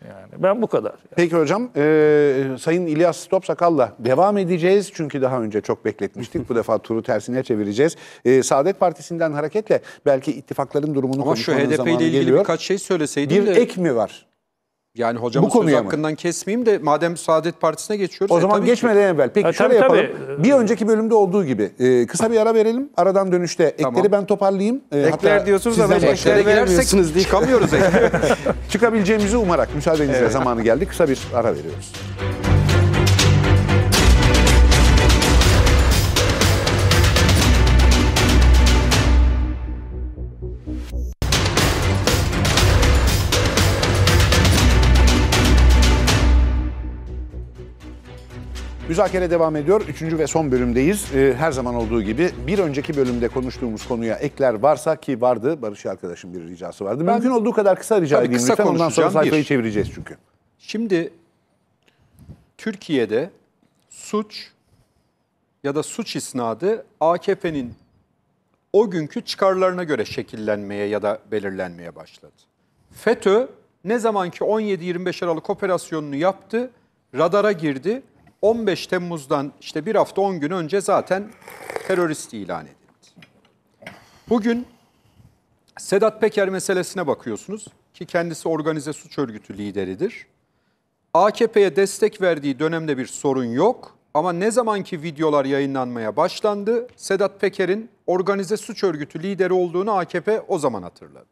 Yani ben bu kadar. Peki hocam, e, Sayın İlyas Topsakal'la devam edeceğiz. Çünkü daha önce çok bekletmiştik. bu defa turu tersine çevireceğiz. E, Saadet Partisi'nden hareketle belki ittifakların durumunu Ama konuşmanın zamanı geliyor. Ama şu HDP ile ilgili geliyor. birkaç şey söyleseydin bir de... Bir ek mi var? Yani hocam Bu söz konuya mı? hakkından kesmeyeyim de madem Saadet Partisi'ne geçiyoruz. O e, zaman tabii geçmeden ki. evvel. Peki Ha, şöyle tabii, yapalım. Bir önceki bölümde olduğu gibi e, kısa bir ara verelim. Aradan dönüşte ekleri ben toparlayayım. E, Ekler hatta diyorsunuz ama sizden başka- eklere çıkamıyoruz çıkabileceğimizi umarak müsaadenizle zamanı geldi. Kısa bir ara veriyoruz. Müzakere devam ediyor. Üçüncü ve son bölümdeyiz. Ee, her zaman olduğu gibi bir önceki bölümde konuştuğumuz konuya ekler varsa ki vardı. Barış arkadaşım bir ricası vardı. Ben, Mümkün olduğu kadar kısa rica edeyim kısa lütfen. Ondan sonra sayfayı bir. çevireceğiz çünkü. Şimdi Türkiye'de suç ya da suç isnadı AKP'nin o günkü çıkarlarına göre şekillenmeye ya da belirlenmeye başladı. FETÖ ne zamanki 17-25 Aralık operasyonunu yaptı, radara girdi 15 Temmuz'dan işte bir hafta 10 gün önce zaten terörist ilan edildi. Bugün Sedat Peker meselesine bakıyorsunuz ki kendisi organize suç örgütü lideridir. AKP'ye destek verdiği dönemde bir sorun yok ama ne zamanki videolar yayınlanmaya başlandı Sedat Peker'in organize suç örgütü lideri olduğunu AKP o zaman hatırladı.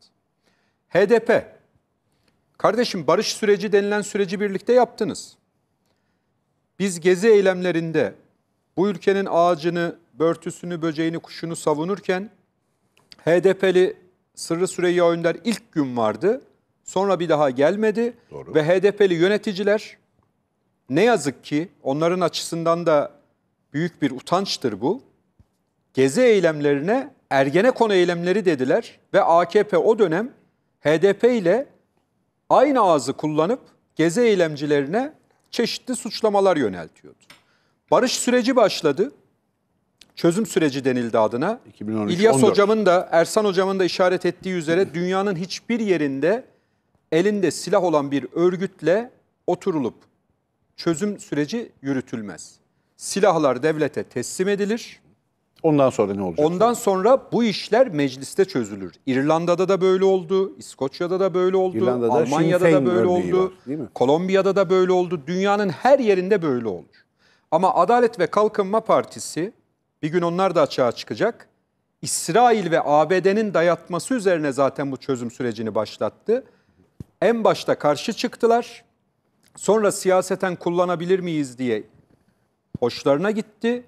HDP, kardeşim barış süreci denilen süreci birlikte yaptınız. Biz gezi eylemlerinde bu ülkenin ağacını, börtüsünü, böceğini, kuşunu savunurken HDP'li Sırrı Süreyya Önder ilk gün vardı. Sonra bir daha gelmedi Doğru. ve HDP'li yöneticiler ne yazık ki onların açısından da büyük bir utançtır bu. Gezi eylemlerine Ergenekon eylemleri dediler ve AKP o dönem HDP ile aynı ağzı kullanıp gezi eylemcilerine çeşitli suçlamalar yöneltiyordu. Barış süreci başladı. Çözüm süreci denildi adına. 2013, İlyas 14. hocamın da Ersan hocamın da işaret ettiği üzere dünyanın hiçbir yerinde elinde silah olan bir örgütle oturulup çözüm süreci yürütülmez. Silahlar devlete teslim edilir. Ondan sonra ne olacak? Ondan sonra bu işler mecliste çözülür. İrlanda'da da böyle oldu, İskoçya'da da böyle oldu, İrlanda'da Almanya'da da böyle oldu, var, Kolombiya'da da böyle oldu. Dünyanın her yerinde böyle olur. Ama Adalet ve Kalkınma Partisi bir gün onlar da açığa çıkacak. İsrail ve ABD'nin dayatması üzerine zaten bu çözüm sürecini başlattı. En başta karşı çıktılar. Sonra siyaseten kullanabilir miyiz diye hoşlarına gitti.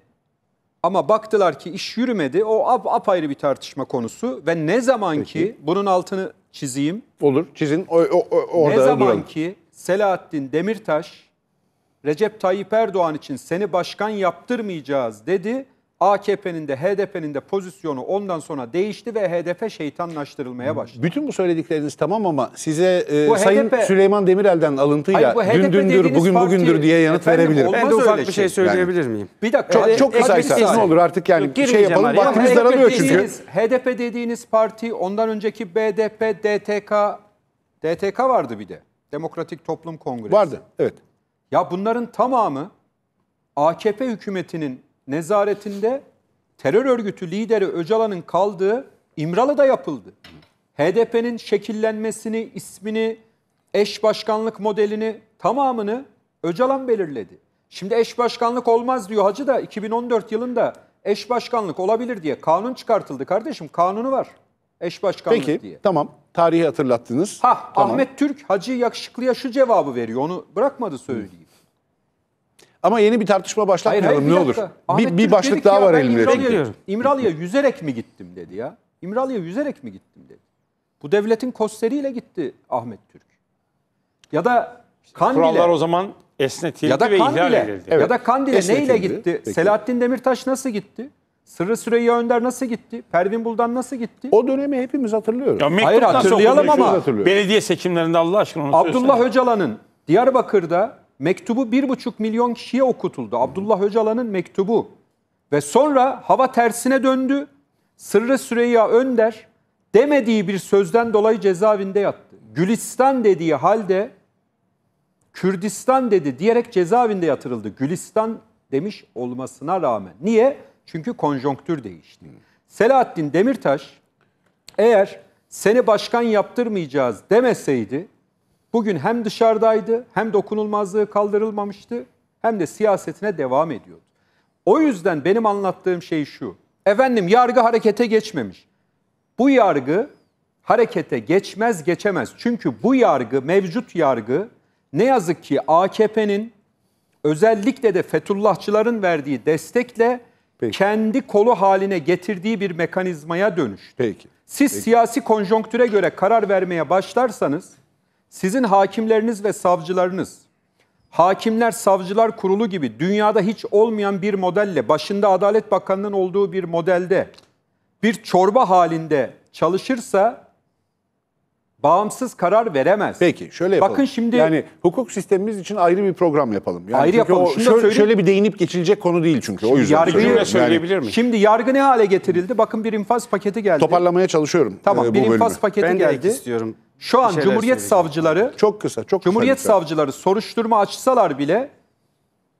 Ama baktılar ki iş yürümedi. O ap apayrı bir tartışma konusu ve ne zaman ki bunun altını çizeyim. Olur. Çizin. O, o, o, orada ne zaman ki Selahattin Demirtaş Recep Tayyip Erdoğan için seni başkan yaptırmayacağız dedi AKP'nin de HDP'nin de pozisyonu ondan sonra değişti ve HDP şeytanlaştırılmaya başladı. Bütün bu söyledikleriniz tamam ama size e, bu Sayın Süleyman Demirel'den alıntıyla dün dündür bugün parti, bugündür diye yanıt efendim, verebilirim. Ben de ufak bir şey. şey, söyleyebilir yani. miyim? Bir dakika. Çok, e, çok kısaysa ne olur artık yani bir şey yapalım ya. vaktimiz daralıyor çünkü. Dediğiniz, HDP dediğiniz parti ondan önceki BDP, DTK, DTK vardı bir de. Demokratik Toplum Kongresi. Vardı evet. Ya bunların tamamı AKP hükümetinin nezaretinde terör örgütü lideri Öcalan'ın kaldığı İmralı'da yapıldı. HDP'nin şekillenmesini, ismini, eş başkanlık modelini tamamını Öcalan belirledi. Şimdi eş başkanlık olmaz diyor Hacı da 2014 yılında eş başkanlık olabilir diye kanun çıkartıldı kardeşim. Kanunu var. Eş başkanlık Peki, diye. Peki tamam. Tarihi hatırlattınız. Ha tamam. Ahmet Türk Hacı Yakışıklı'ya şu cevabı veriyor. Onu bırakmadı söyleyeyim. Ama yeni bir tartışma başlatmayalım hayır, hayır, ne dakika. olur. bir, bir başlık daha ya, var elimde. İmralı'ya, yüzerek mi gittim dedi ya. İmralı'ya yüzerek mi gittim dedi. Bu devletin kosteriyle gitti Ahmet Türk. Ya da Kandil'e. Kurallar o zaman esnetildi ya da ve Kandile, ihlal edildi. Evet. Ya da Kandil'e esnetildi. neyle gitti? Peki. Selahattin Demirtaş nasıl gitti? Sırrı Süreyya Önder nasıl gitti? Pervin Buldan nasıl gitti? O dönemi hepimiz hatırlıyoruz. Ya Hayır hatırlayalım ama belediye seçimlerinde Allah aşkına onu Abdullah Öcalan'ın Diyarbakır'da mektubu 1,5 milyon kişiye okutuldu. Abdullah Öcalan'ın mektubu. Ve sonra hava tersine döndü. Sırrı Süreyya Önder demediği bir sözden dolayı cezaevinde yattı. Gülistan dediği halde Kürdistan dedi diyerek cezaevinde yatırıldı. Gülistan demiş olmasına rağmen. Niye? Çünkü konjonktür değişti. Selahattin Demirtaş eğer seni başkan yaptırmayacağız demeseydi Bugün hem dışarıdaydı, hem dokunulmazlığı kaldırılmamıştı, hem de siyasetine devam ediyordu. O yüzden benim anlattığım şey şu. Efendim yargı harekete geçmemiş. Bu yargı harekete geçmez geçemez. Çünkü bu yargı, mevcut yargı ne yazık ki AKP'nin özellikle de Fetullahçıların verdiği destekle Peki. kendi kolu haline getirdiği bir mekanizmaya dönüştü. Peki. Siz Peki. siyasi konjonktüre göre karar vermeye başlarsanız sizin hakimleriniz ve savcılarınız, hakimler savcılar kurulu gibi dünyada hiç olmayan bir modelle, başında Adalet Bakanı'nın olduğu bir modelde bir çorba halinde çalışırsa bağımsız karar veremez. Peki şöyle yapalım. Bakın şimdi yani hukuk sistemimiz için ayrı bir program yapalım. Yani ayrı yapalım. O, şöyle, söyleyeyim. şöyle bir değinip geçilecek konu değil çünkü şimdi o yüzden. Yargıyı söyleyebilir miyim? Şimdi yargı ne hale getirildi? Bakın bir infaz paketi geldi. Toparlamaya çalışıyorum. Tamam e, bir infaz bölümü. paketi ben geldi. Ben istiyorum. Şu an Cumhuriyet söyleyeceğim. Savcıları çok kısa, çok Cumhuriyet kısa. Savcıları soruşturma açsalar bile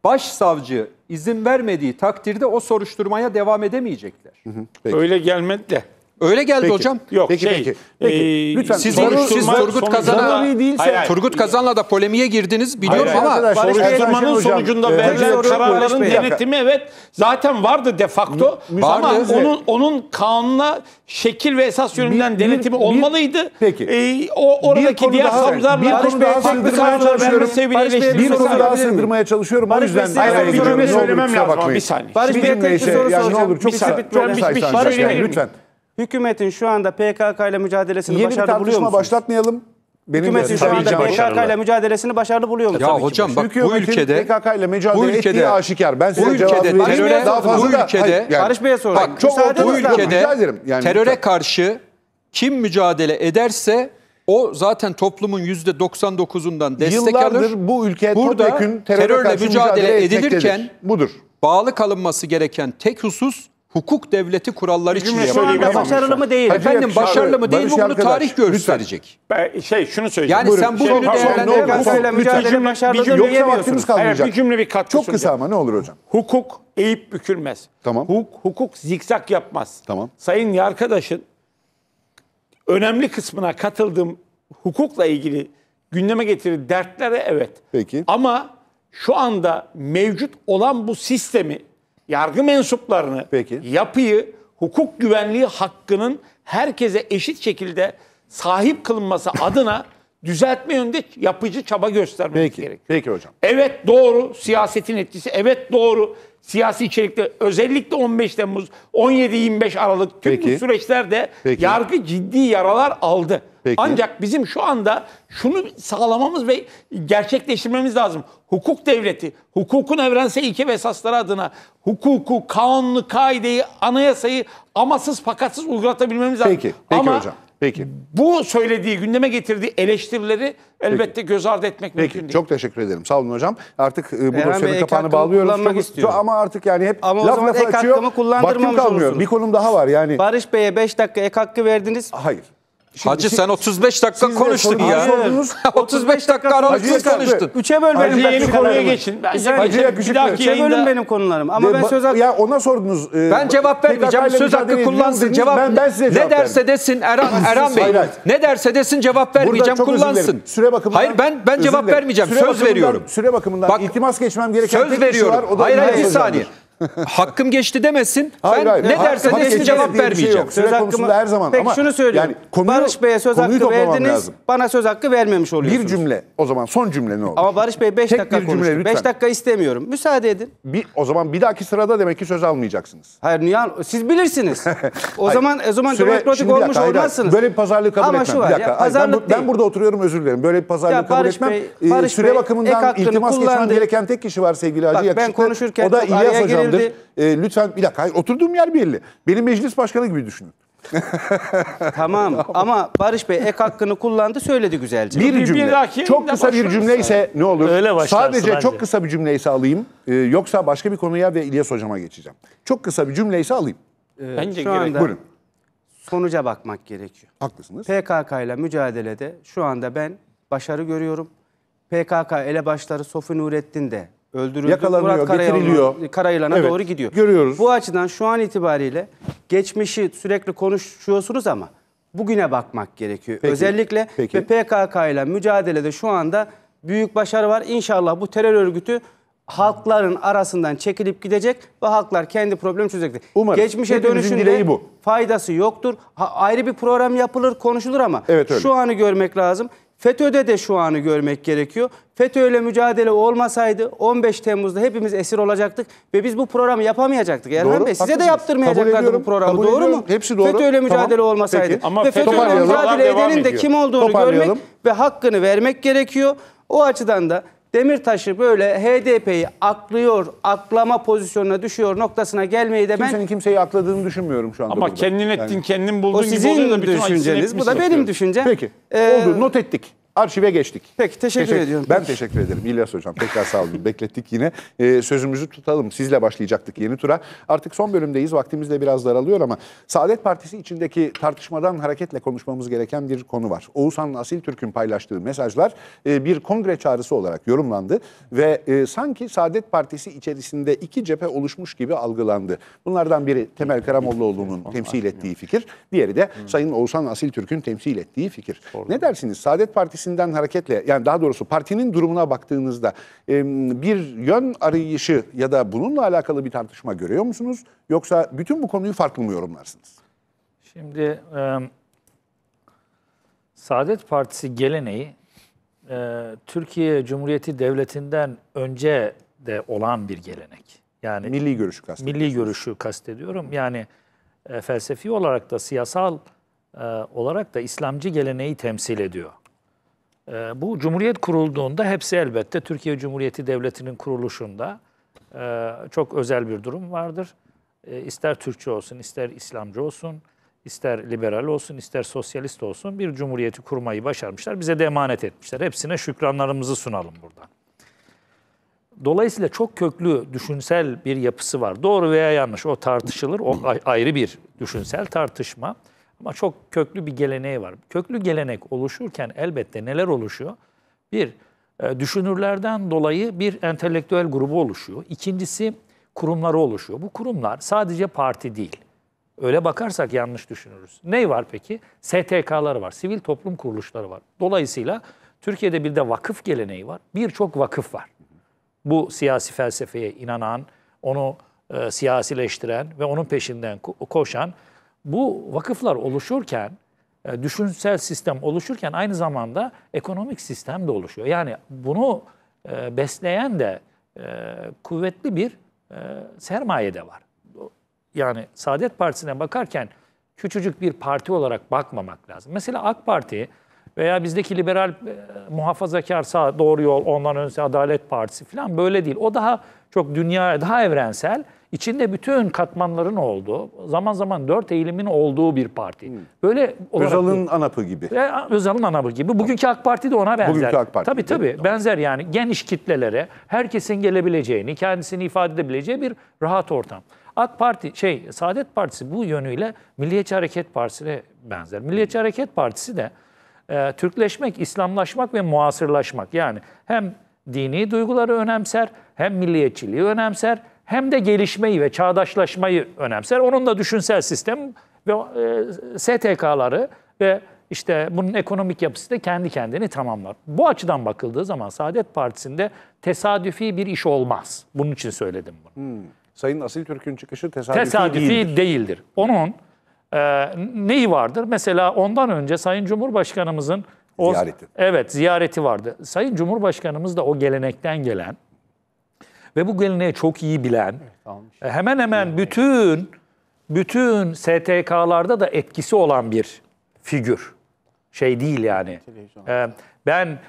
başsavcı izin vermediği takdirde o soruşturmaya devam edemeyecekler. Hı hı, Öyle gelmedi de. Öyle geldi Peki. hocam. Yok peki, şey. Peki. E, Lütfen siz, Turgut Kazan'a Turgut Kazan'la da polemiğe girdiniz biliyorum hayır, ama arkadaş, soruşturmanın hocam, sonucunda e, ee, verilen kararların denetimi evet zaten vardı de facto M ama vardı. onun onun kanuna şekil ve esas yönünden bir, denetimi bir, olmalıydı. Peki. E, o oradaki diğer savcılar bir konu daha sığdırmaya çalışıyorum. Bir konu daha sığdırmaya çalışıyorum. O yüzden bir cümle söylemem lazım bir saniye. Barış Bey'e bir soru soracağım. Ne olur çok kısa. Şey lütfen. Hükümetin şu anda PKK ile mücadelesini Yeni başarılı buluyor tartışma musunuz? başlatmayalım. Benim Hükümetin şu anda PKK ile mücadelesini başarılı buluyor musunuz? Ya Tabii hocam bak bu ülkede PKK ile mücadele bu ettiği aşikar. Ben size bu cevap ülkede vereyim. teröre Daha fazla bu da- ülkede Hayır, yani- Barış Bey'e sorayım. Bak, çok Müsaade bu ülkede Rica Yani teröre lütfen. karşı kim mücadele ederse o zaten toplumun yüzde %99'undan destek alır. Yıllardır bu ülke Burada topyekün terörle mücadele edilirken- edilirken budur. Bağlı kalınması gereken tek husus hukuk devleti kuralları için yapıyor. başarılı mı değil? Hacı Efendim Yakışar- başarılı mı değil mi bunu tarih gösterecek. Ben- şey şunu söyleyeyim. Yani sen bu Son- son- şey, değerlendir- ne olur, hukuk- Bir cümle- bir cümle- vaktimiz kalmayacak. bir cümle bir katkı Çok kısa sunacağım. ama ne olur hocam. Hukuk eğip bükülmez. Tamam. Hukuk, hukuk zikzak yapmaz. Tamam. Sayın arkadaşın önemli kısmına katıldığım hukukla ilgili gündeme getirir dertlere evet. Peki. Ama şu anda mevcut olan bu sistemi yargı mensuplarını, Peki. yapıyı, hukuk güvenliği hakkının herkese eşit şekilde sahip kılınması adına düzeltme yönünde yapıcı çaba göstermemiz Peki. gerekiyor. Peki hocam. Evet doğru siyasetin etkisi, evet doğru siyasi içerikte özellikle 15 Temmuz, 17-25 Aralık tüm Peki. bu süreçlerde Peki. yargı ciddi yaralar aldı. Peki. Ancak bizim şu anda şunu sağlamamız ve gerçekleştirmemiz lazım. Hukuk devleti, hukukun evrensel ilke ve esasları adına hukuku, kanunu, kaideyi, anayasayı amasız fakatsız uygulatabilmemiz lazım. Peki, peki Ama hocam. Peki. Bu söylediği, gündeme getirdiği eleştirileri elbette Peki. göz ardı etmek Peki. mümkün değil. Çok teşekkür ederim. Sağ olun hocam. Artık e, bu Eren dosyanın kapağını bağlıyoruz. Çok, ama artık yani hep ama laf lafa açıyor. Vaktim kalmıyor. Olursunuz. Bir konum daha var yani. Barış Bey'e 5 dakika ek hakkı verdiniz. Hayır. Şimdi Hacı şey- sen 35 dakika konuştun ya. Sordunuz, 35 dakika aralıksız konuştun. Üçe böl benim. Hacı yeni konuya geçin. Bence Hacı'ya küçük bir Üçe bölün benim konularım. Ama ben söz hakkı... Ya ona sordunuz. E, ben cevap vermeyeceğim. Söz hakkı kullansın. Cevap ben, ben size ne derse desin Erhan, Erhan Bey. Ne derse desin cevap vermeyeceğim kullansın. Süre bakımından. Hayır ben ben cevap vermeyeceğim. Söz veriyorum. Süre bakımından Bak iltimas geçmem gereken tek bir şey var. Söz veriyorum. Hayır hayır bir saniye hakkım geçti demesin. Hayır, ben hayır, ne derse desin cevap şey vermeyeceğim. Şey söz Süre hakkımı her zaman Peki ama şunu söylüyorum. Yani konuyu, Barış Bey'e söz hakkı verdiniz. Lazım. Bana söz hakkı vermemiş oluyorsunuz. Bir cümle. O zaman son cümle ne olur? Ama Barış Bey 5 dakika konuştu. 5 dakika istemiyorum. Müsaade edin. Bir, o zaman bir dahaki sırada demek ki söz almayacaksınız. Hayır Nihan siz bilirsiniz. o zaman e, o zaman Süre, demokratik olmuş dakika, olmazsınız. Böyle bir pazarlığı kabul ama etmem. Şu var, bir dakika. Ya, pazarlık ben, ben burada oturuyorum özür dilerim. Böyle bir pazarlığı kabul etmem. Ee, süre bakımından iltimas geçmen gereken tek kişi var sevgili Hacı Yakışıklı. O da İlyas Hocam başkandır. E, lütfen bir dakika. oturduğum yer belli. Beni meclis başkanı gibi düşünün. tamam ama Barış Bey ek hakkını kullandı söyledi güzelce. Bir, cümle. Bir çok kısa bir cümle ise ne olur? Öyle Sadece bence. çok kısa bir cümle ise alayım. Ee, yoksa başka bir konuya ve İlyas Hocam'a geçeceğim. Çok kısa bir cümle ise alayım. Ee, bence şu anda Buyurun. sonuca bakmak gerekiyor. Haklısınız. PKK ile mücadelede şu anda ben başarı görüyorum. PKK elebaşları Sofi Nurettin de öldürüldü. Yakalanıyor, Murat Karayılan'a, Karayılan'a evet, doğru gidiyor. Görüyoruz. Bu açıdan şu an itibariyle geçmişi sürekli konuşuyorsunuz ama bugüne bakmak gerekiyor. Peki, Özellikle peki. PKK ile mücadelede şu anda büyük başarı var. İnşallah bu terör örgütü halkların arasından çekilip gidecek ve halklar kendi problemi çözecektir. Umarım. Geçmişe dönüşünde bu. faydası yoktur. Ha, ayrı bir program yapılır, konuşulur ama evet, şu anı görmek lazım. FETÖ'de de şu anı görmek gerekiyor. FETÖ'yle mücadele olmasaydı 15 Temmuz'da hepimiz esir olacaktık ve biz bu programı yapamayacaktık. Erhan doğru, Bey size de yaptırmayacaklardı bu programı. doğru mu? Hepsi doğru. FETÖ'yle mücadele tamam. olmasaydı Ama ve FETÖ'yle mücadele edenin de kim olduğunu görmek ve hakkını vermek gerekiyor. O açıdan da Demirtaş'ı böyle HDP'yi aklıyor, aklama pozisyonuna düşüyor noktasına gelmeyi de ben... Kimsenin kimseyi akladığını düşünmüyorum şu anda. Ama burada. kendin ettin, yani. kendin buldun o gibi oluyor da bütün düşünceniz, bu da benim düşüncem. Peki, ee, oldu, not ettik arşive geçtik. Peki teşekkür teşekkür, ediyorum. Ben teşekkür ederim İlyas Hocam. Tekrar sağ olun. Beklettik yine. Ee, sözümüzü tutalım. Sizle başlayacaktık yeni tura. Artık son bölümdeyiz. Vaktimiz de biraz daralıyor ama Saadet Partisi içindeki tartışmadan hareketle konuşmamız gereken bir konu var. Oğuzhan Asil Türk'ün paylaştığı mesajlar e, bir kongre çağrısı olarak yorumlandı ve e, sanki Saadet Partisi içerisinde iki cephe oluşmuş gibi algılandı. Bunlardan biri Temel Karamollaoğlu'nun temsil ettiği fikir, diğeri de Sayın Oğuzhan Asil Türk'ün temsil ettiği fikir. Ne dersiniz? Saadet Partisi kendisinden hareketle yani daha doğrusu partinin durumuna baktığınızda bir yön arayışı ya da bununla alakalı bir tartışma görüyor musunuz? Yoksa bütün bu konuyu farklı mı yorumlarsınız? Şimdi e, Saadet Partisi geleneği e, Türkiye Cumhuriyeti Devleti'nden önce de olan bir gelenek. Yani milli görüşü kastediyorum. Milli görüşü kastediyorum. Yani e, felsefi olarak da siyasal e, olarak da İslamcı geleneği temsil ediyor. Ee, bu Cumhuriyet kurulduğunda hepsi elbette Türkiye Cumhuriyeti Devleti'nin kuruluşunda e, çok özel bir durum vardır. E, ister Türkçe olsun, ister İslamcı olsun, ister liberal olsun, ister sosyalist olsun bir cumhuriyeti kurmayı başarmışlar. Bize de emanet etmişler. Hepsine şükranlarımızı sunalım buradan. Dolayısıyla çok köklü düşünsel bir yapısı var. Doğru veya yanlış o tartışılır. O ayrı bir düşünsel tartışma. Ama çok köklü bir geleneği var. Köklü gelenek oluşurken elbette neler oluşuyor? Bir, e, düşünürlerden dolayı bir entelektüel grubu oluşuyor. İkincisi kurumları oluşuyor. Bu kurumlar sadece parti değil. Öyle bakarsak yanlış düşünürüz. Ney var peki? STK'lar var, sivil toplum kuruluşları var. Dolayısıyla Türkiye'de bir de vakıf geleneği var. Birçok vakıf var. Bu siyasi felsefeye inanan, onu e, siyasileştiren ve onun peşinden ko koşan bu vakıflar oluşurken, e, düşünsel sistem oluşurken aynı zamanda ekonomik sistem de oluşuyor. Yani bunu e, besleyen de e, kuvvetli bir sermaye de var. Yani Saadet Partisi'ne bakarken küçücük bir parti olarak bakmamak lazım. Mesela AK Parti veya bizdeki liberal muhafazakar sağ doğru yol ondan önce Adalet Partisi falan böyle değil. O daha çok dünya daha evrensel İçinde bütün katmanların olduğu, zaman zaman dört eğilimin olduğu bir parti. Hmm. Böyle Özal'ın anapı gibi. E, Özal'ın anapı gibi. Bugünkü AK Parti de ona benzer. Bugünkü AK Parti. Tabii tabii tamam. benzer yani geniş kitlelere herkesin gelebileceğini, kendisini ifade edebileceği bir rahat ortam. AK Parti şey Saadet Partisi bu yönüyle Milliyetçi Hareket Partisi'ne benzer. Milliyetçi Hareket Partisi de e, Türkleşmek, İslamlaşmak ve muasırlaşmak. Yani hem dini duyguları önemser, hem milliyetçiliği önemser, hem de gelişmeyi ve çağdaşlaşmayı önemser. Onun da düşünsel sistem ve e, STK'ları ve işte bunun ekonomik yapısı da kendi kendini tamamlar. Bu açıdan bakıldığı zaman Saadet Partisi'nde tesadüfi bir iş olmaz. Bunun için söyledim bunu. Hmm. Sayın Asil Türk'ün çıkışı tesadüfi, tesadüfi değildir. değildir. Onun e, neyi vardır? Mesela ondan önce Sayın Cumhurbaşkanımızın o, ziyareti. Evet, ziyareti vardı. Sayın Cumhurbaşkanımız da o gelenekten gelen ve bu geleneği çok iyi bilen evet, e, hemen hemen bütün bütün STK'larda da etkisi olan bir figür. Şey değil yani. Ee, ben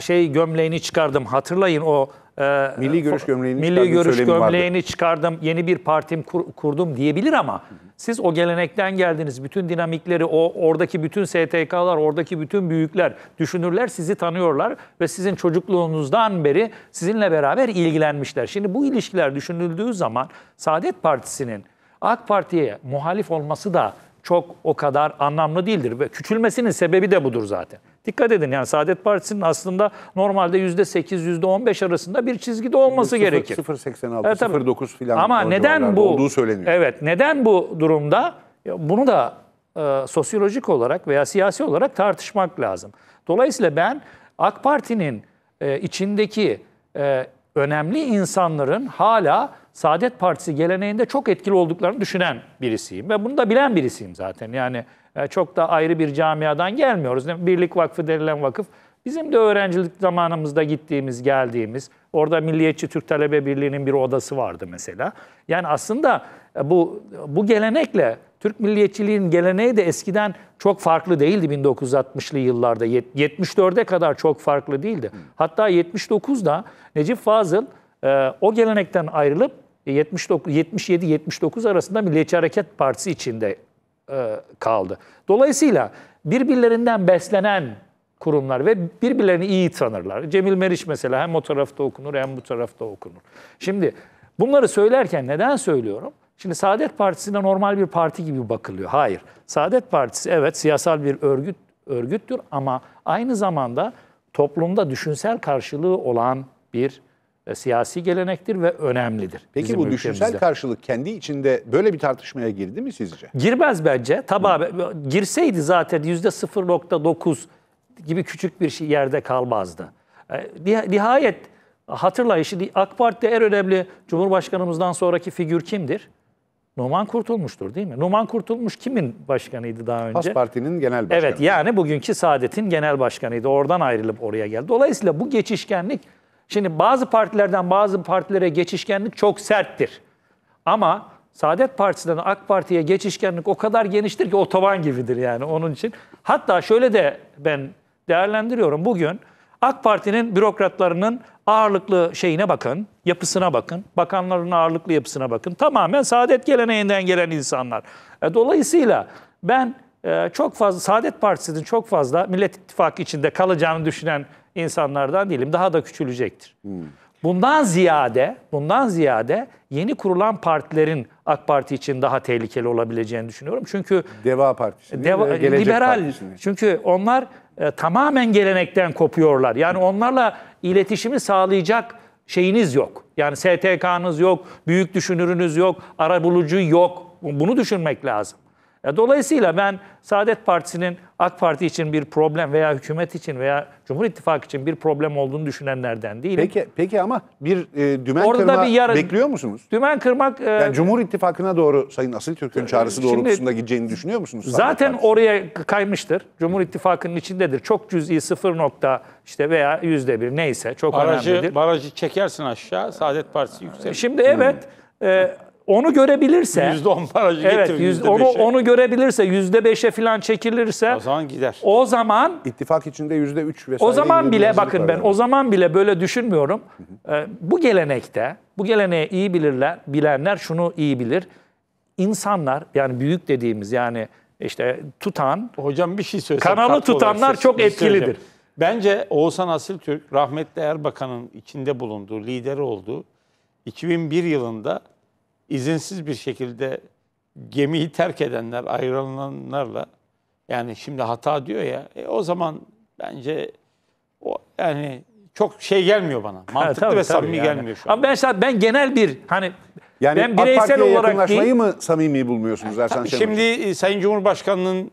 şey gömleğini çıkardım. Hatırlayın o ee, milli görüş gömleğini, milli görüş gömleğini çıkardım, yeni bir partim kur, kurdum diyebilir ama siz o gelenekten geldiniz. Bütün dinamikleri, o oradaki bütün STK'lar, oradaki bütün büyükler, düşünürler sizi tanıyorlar ve sizin çocukluğunuzdan beri sizinle beraber ilgilenmişler. Şimdi bu ilişkiler düşünüldüğü zaman Saadet Partisi'nin AK Parti'ye muhalif olması da çok o kadar anlamlı değildir ve küçülmesinin sebebi de budur zaten. Dikkat edin yani Saadet Partisi'nin aslında normalde %8, %15 arasında bir çizgide olması 0, gerekir. 0.86, evet, 0.9 filan. Ama neden bu olduğu söyleniyor. Evet, neden bu durumda? Bunu da e, sosyolojik olarak veya siyasi olarak tartışmak lazım. Dolayısıyla ben AK Parti'nin e, içindeki e, önemli insanların hala Saadet Partisi geleneğinde çok etkili olduklarını düşünen birisiyim ve bunu da bilen birisiyim zaten. Yani e, çok da ayrı bir camiadan gelmiyoruz. Birlik Vakfı denilen vakıf bizim de öğrencilik zamanımızda gittiğimiz, geldiğimiz, orada Milliyetçi Türk Talebe Birliği'nin bir odası vardı mesela. Yani aslında e, bu bu gelenekle Türk milliyetçiliğin geleneği de eskiden çok farklı değildi 1960'lı yıllarda. 74'e kadar çok farklı değildi. Hatta 79'da Necip Fazıl e, o gelenekten ayrılıp 77-79 arasında Milliyetçi Hareket Partisi içinde e, kaldı. Dolayısıyla birbirlerinden beslenen kurumlar ve birbirlerini iyi tanırlar. Cemil Meriç mesela hem o tarafta okunur hem bu tarafta okunur. Şimdi bunları söylerken neden söylüyorum? Şimdi Saadet Partisi'ne normal bir parti gibi bakılıyor. Hayır. Saadet Partisi evet siyasal bir örgüt örgüttür ama aynı zamanda toplumda düşünsel karşılığı olan bir e, siyasi gelenektir ve önemlidir. Peki bu ülkemizde. düşünsel karşılık kendi içinde böyle bir tartışmaya girdi mi sizce? Girmez bence. Tabii girseydi zaten yüzde %0.9 gibi küçük bir şey yerde kalmazdı. E, nihayet hatırlayın şimdi AK Parti'de en önemli Cumhurbaşkanımızdan sonraki figür kimdir? Numan Kurtulmuş'tur değil mi? Numan Kurtulmuş kimin başkanıydı daha önce? Has Parti'nin genel başkanı. Evet yani bugünkü Saadet'in genel başkanıydı. Oradan ayrılıp oraya geldi. Dolayısıyla bu geçişkenlik Şimdi bazı partilerden bazı partilere geçişkenlik çok serttir. Ama Saadet Partisi'den AK Parti'ye geçişkenlik o kadar geniştir ki otoban gibidir yani onun için. Hatta şöyle de ben değerlendiriyorum. Bugün AK Parti'nin bürokratlarının ağırlıklı şeyine bakın, yapısına bakın, bakanların ağırlıklı yapısına bakın. Tamamen saadet geleneğinden gelen insanlar. E, dolayısıyla ben e, çok fazla Saadet Partisi'nin çok fazla Millet İttifakı içinde kalacağını düşünen insanlardan değilim. Daha da küçülecektir. Hmm. Bundan ziyade, bundan ziyade yeni kurulan partilerin AK Parti için daha tehlikeli olabileceğini düşünüyorum. Çünkü Deva Partisi, Deva, liberal. Partisi. Çünkü onlar e, tamamen gelenekten kopuyorlar. Yani hmm. onlarla iletişimi sağlayacak şeyiniz yok. Yani STK'nız yok, büyük düşünürünüz yok, arabulucu yok. Bunu düşünmek lazım. Dolayısıyla ben Saadet Partisi'nin AK Parti için bir problem veya hükümet için veya Cumhur İttifakı için bir problem olduğunu düşünenlerden değilim. Peki peki ama bir e, dümen Orada kırma bekliyor musunuz? Dümen kırmak... E, yani Cumhur İttifakı'na doğru Sayın Asil Türk'ün çağrısı şimdi, doğrultusunda gideceğini düşünüyor musunuz? Saadet zaten Partisi? oraya kaymıştır. Cumhur İttifakı'nın içindedir. Çok cüz'i sıfır nokta işte veya yüzde bir neyse çok barajı, önemlidir. Barajı çekersin aşağı Saadet Partisi yükselir. Şimdi evet... Hmm. E, onu görebilirse %10 barajı evet, getirir. onu, onu görebilirse yüzde beşe falan çekilirse o zaman gider. O zaman ittifak içinde %3 vesaire. O zaman bile bakın ben o zaman bile böyle düşünmüyorum. Ee, bu gelenekte bu geleneği iyi bilirler, bilenler şunu iyi bilir. İnsanlar yani büyük dediğimiz yani işte tutan hocam bir şey söylesem kanalı tutanlar çok şey etkilidir. Bence Oğuzhan Asil Türk, rahmetli Erbakan'ın içinde bulunduğu, lider olduğu 2001 yılında izinsiz bir şekilde gemiyi terk edenler, ayrılanlarla yani şimdi hata diyor ya, e, o zaman bence o yani çok şey gelmiyor bana. Mantıklı ha, tabii, ve samimi yani. gelmiyor şu an. Ama ben ben genel bir hani yani ben bireysel olarak yakınlaşmayı değil, mı samimi bulmuyorsunuz Ersan Şenol? Şimdi e, Sayın Cumhurbaşkanının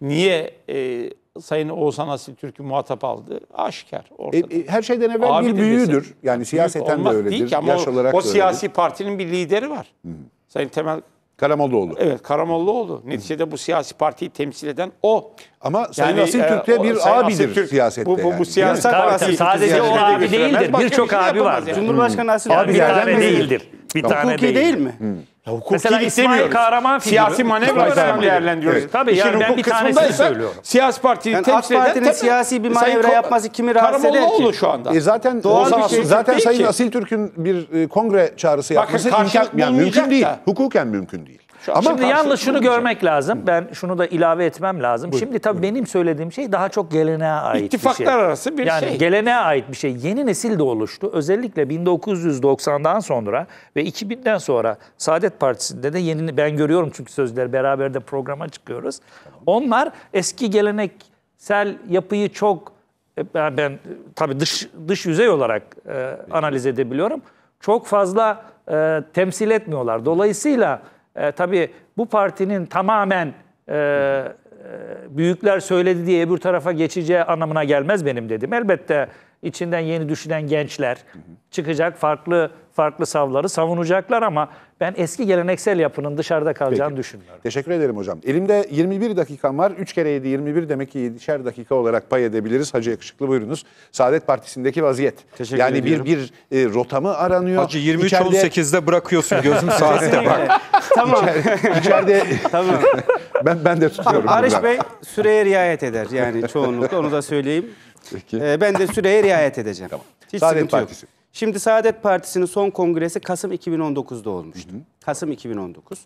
niye e, Sayın Oğuzhan Asil Türk'ü muhatap aldı. Aşker e, ortada. E, e, her şeyden evvel Abi bir büyüdür. Desen, yani siyaseten büyük de öyledir. Değil ki, ama yaş olarak o, o siyasi öyledir. partinin bir lideri var. Hı. Sayın Temel Karamollaoğlu. Evet Karamollaoğlu. Neticede bu siyasi partiyi temsil eden o. Ama Sayın yani, Asil e, Türk'te e, bir Sayın abidir Asil Türk, siyasette. Bu, bu, bu siyasi yani, parti. sadece o abi değildir. Şey Birçok abi var. Cumhurbaşkanı Asil abi bir tane değildir. Bir tane değil. değil mi? Hı. Ya hukuk Mesela şey İsmail istemiyoruz. Kahraman figürü. Siyasi manevra Tabii, değerlendiriyoruz. Evet. Tabii yani ben bir tanesini söylüyorum. Siyasi partiyi yani AK temsil eden... Tabii. siyasi bir manevra Ko- yapması kimi rahatsız eder ki? Karamollaoğlu şu anda. E zaten Doğal bir şey zaten Sayın ki. Asil Türk'ün bir e, kongre çağrısı yapması karşılık imkan, yani mümkün da. değil. Hukuken mümkün değil. Ama Şimdi yalnız şunu olacak. görmek lazım. Ben şunu da ilave etmem lazım. Buyur, Şimdi tabii buyur. benim söylediğim şey daha çok geleneğe ait İttifaklar bir şey. İttifaklar arası bir yani şey. Yani geleneğe ait bir şey. Yeni nesil de oluştu. Özellikle 1990'dan sonra ve 2000'den sonra Saadet Partisi'nde de yeni ben görüyorum çünkü sözler beraber de programa çıkıyoruz. Onlar eski geleneksel yapıyı çok e, ben, ben tabii dış dış yüzey olarak e, analiz edebiliyorum. Çok fazla e, temsil etmiyorlar. Dolayısıyla e, tabii bu partinin tamamen e, e, büyükler söyledi diye öbür tarafa geçeceği anlamına gelmez benim dedim. Elbette içinden yeni düşünen gençler çıkacak farklı farklı savları savunacaklar ama ben eski geleneksel yapının dışarıda kalacağını Peki. düşünmüyorum. Teşekkür ederim hocam. Elimde 21 dakikam var. 3 kere 7 21 demek ki 7'şer dakika olarak pay edebiliriz. Hacı Yakışıklı buyurunuz. Saadet Partisi'ndeki vaziyet. Teşekkür yani ediyorum. bir bir e, rota aranıyor? Hacı 23 İçeride... 18'de bırakıyorsun gözüm saate bak. tamam. İçeride, içeride... tamam. ben ben de tutuyorum. Arif Bey süreye riayet eder yani çoğunlukla onu da söyleyeyim. Peki. Ee, ben de süreye riayet edeceğim. Tamam. Hiç Saadet Partisi. Yok. Şimdi Saadet Partisi'nin son kongresi Kasım 2019'da olmuştu. Hı hı. Kasım 2019.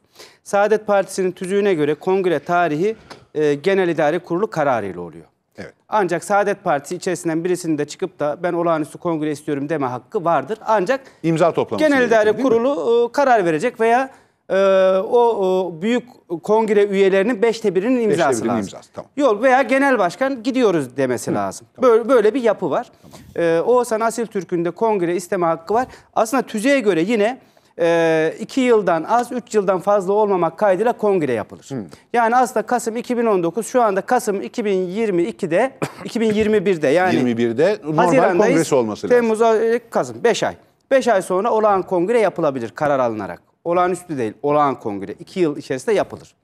Saadet Partisi'nin tüzüğüne göre kongre tarihi e, Genel İdare Kurulu kararıyla oluyor. Evet. Ancak Saadet Partisi içerisinden birisinin de çıkıp da ben olağanüstü kongre istiyorum deme hakkı vardır. Ancak imza toplaması Genel İdare Kurulu e, karar verecek veya e, o, o büyük kongre üyelerinin beşte birinin imzası beşte birinin lazım. imzası tamam. Yol veya genel başkan gidiyoruz demesi Hı, lazım. Tamam. Böyle, böyle bir yapı var. Tamam. E, ee, Oğuzhan Asil Türk'ün de kongre isteme hakkı var. Aslında tüzüğe göre yine e, iki yıldan az üç yıldan fazla olmamak kaydıyla kongre yapılır. Hı. Yani aslında Kasım 2019 şu anda Kasım 2022'de 2021'de yani 21'de normal kongresi olması lazım. Temmuz, e, Kasım 5 ay. 5 ay sonra olağan kongre yapılabilir karar alınarak. Olağanüstü değil, olağan kongre. iki yıl içerisinde yapılır.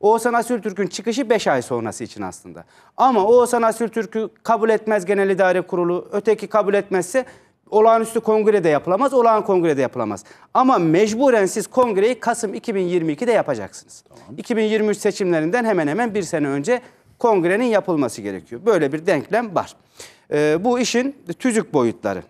Oğuzhan Asültürk'ün çıkışı 5 ay sonrası için aslında. Ama Oğuzhan Asültürk'ü kabul etmez Genel İdare Kurulu, öteki kabul etmezse olağanüstü de yapılamaz, olağan de yapılamaz. Ama mecburen siz kongreyi Kasım 2022'de yapacaksınız. Tamam. 2023 seçimlerinden hemen hemen bir sene önce kongrenin yapılması gerekiyor. Böyle bir denklem var. Ee, bu işin tüzük boyutları.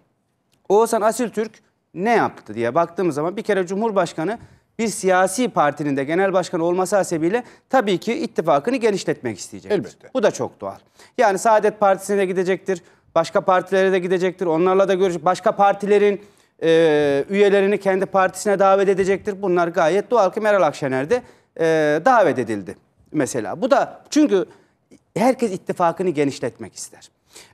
Oğuzhan Asültürk ne yaptı diye baktığımız zaman bir kere Cumhurbaşkanı bir siyasi partinin de genel başkanı olması hasebiyle tabii ki ittifakını genişletmek isteyecek. Elbette. Bu da çok doğal. Yani Saadet Partisi'ne de gidecektir, başka partilere de gidecektir, onlarla da görüş. başka partilerin e, üyelerini kendi partisine davet edecektir. Bunlar gayet doğal ki Meral Akşener de e, davet edildi mesela. Bu da çünkü herkes ittifakını genişletmek ister.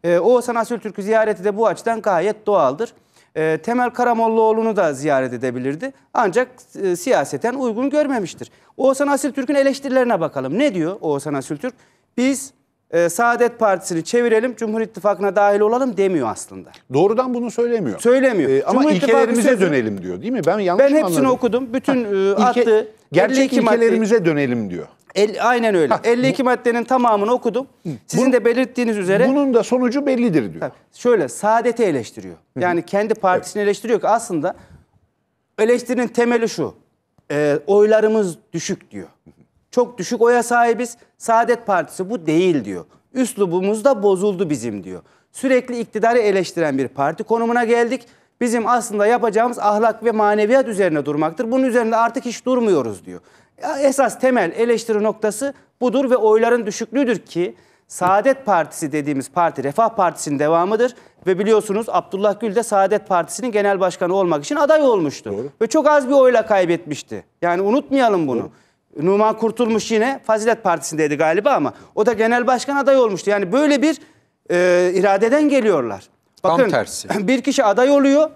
E, Oğuzhan Asültürk'ü ziyareti de bu açıdan gayet doğaldır. Ee, Temel Karamollaoğlu'nu da ziyaret edebilirdi. Ancak e, siyaseten uygun görmemiştir. Oğuzhan Asiltürk'ün eleştirilerine bakalım. Ne diyor Oğuzhan Asiltürk? Biz e, Saadet Partisi'ni çevirelim, Cumhur İttifakı'na dahil olalım demiyor aslında. Doğrudan bunu söylemiyor. Söylemiyor. Ee, ama ilkelerimize sözü, dönelim diyor değil mi? Ben yanlış Ben hepsini anladım. okudum. Bütün e, attığı... Gerçek ilkelerimize madde, dönelim diyor. El, aynen öyle. Ha, 52 bu, maddenin tamamını okudum. Sizin bunun, de belirttiğiniz üzere. Bunun da sonucu bellidir diyor. Şöyle saadeti eleştiriyor. Yani kendi partisini evet. eleştiriyor ki aslında eleştirinin temeli şu. E, oylarımız düşük diyor. Çok düşük oya sahibiz. Saadet Partisi bu değil diyor. Üslubumuz da bozuldu bizim diyor. Sürekli iktidarı eleştiren bir parti konumuna geldik. Bizim aslında yapacağımız ahlak ve maneviyat üzerine durmaktır. Bunun üzerinde artık hiç durmuyoruz diyor. Esas temel eleştiri noktası budur ve oyların düşüklüğüdür ki Saadet Partisi dediğimiz parti Refah Partisi'nin devamıdır ve biliyorsunuz Abdullah Gül de Saadet Partisi'nin genel başkanı olmak için aday olmuştu. Doğru. Ve çok az bir oyla kaybetmişti. Yani unutmayalım bunu. Doğru. Numan Kurtulmuş yine Fazilet Partisi'ndeydi galiba ama o da genel başkan aday olmuştu. Yani böyle bir e, iradeden geliyorlar. Bakın, Tam tersi. Bir kişi aday oluyor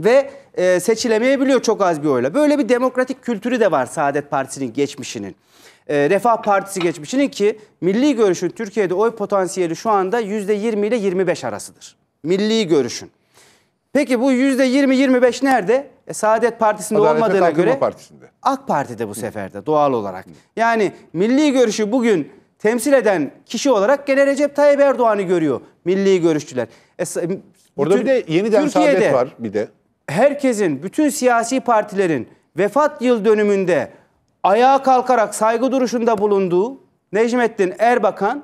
ve e, seçilemeyebiliyor çok az bir oyla. Böyle bir demokratik kültürü de var Saadet Partisi'nin geçmişinin. E, Refah Partisi geçmişinin ki milli görüşün Türkiye'de oy potansiyeli şu anda %20 ile 25 arasıdır. Milli görüşün. Peki bu %20-25 nerede? E, Saadet Partisi'nde Adalet olmadığına göre Partisi'nde. AK Parti'de bu sefer de doğal olarak. Yani milli görüşü bugün temsil eden kişi olarak gene Recep Tayyip Erdoğan'ı görüyor milli görüşçüler. E, Orada bir de yeniden Türkiye'de, saadet var bir de herkesin, bütün siyasi partilerin vefat yıl dönümünde ayağa kalkarak saygı duruşunda bulunduğu Necmettin Erbakan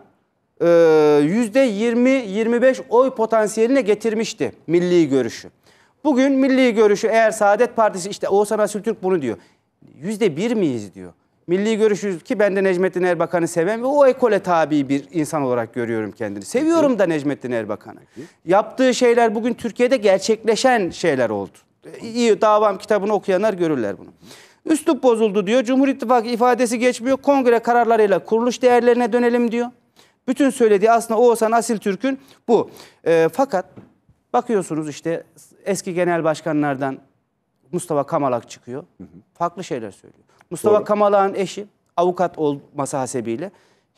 %20-25 e, oy potansiyeline getirmişti milli görüşü. Bugün milli görüşü eğer Saadet Partisi işte Oğuzhan Asültürk bunu diyor. %1 miyiz diyor. Milli görüşü ki ben de Necmettin Erbakan'ı seven ve o ekole tabi bir insan olarak görüyorum kendini. Seviyorum da Necmettin Erbakan'ı. Yaptığı şeyler bugün Türkiye'de gerçekleşen şeyler oldu. İyi davam kitabını okuyanlar görürler bunu. Üslup bozuldu diyor. Cumhur İttifakı ifadesi geçmiyor. Kongre kararlarıyla kuruluş değerlerine dönelim diyor. Bütün söylediği aslında Oğuzhan Asil Türk'ün bu. E, fakat bakıyorsunuz işte eski genel başkanlardan Mustafa Kamalak çıkıyor. Farklı şeyler söylüyor. Mustafa Doğru. eşi avukat olması hasebiyle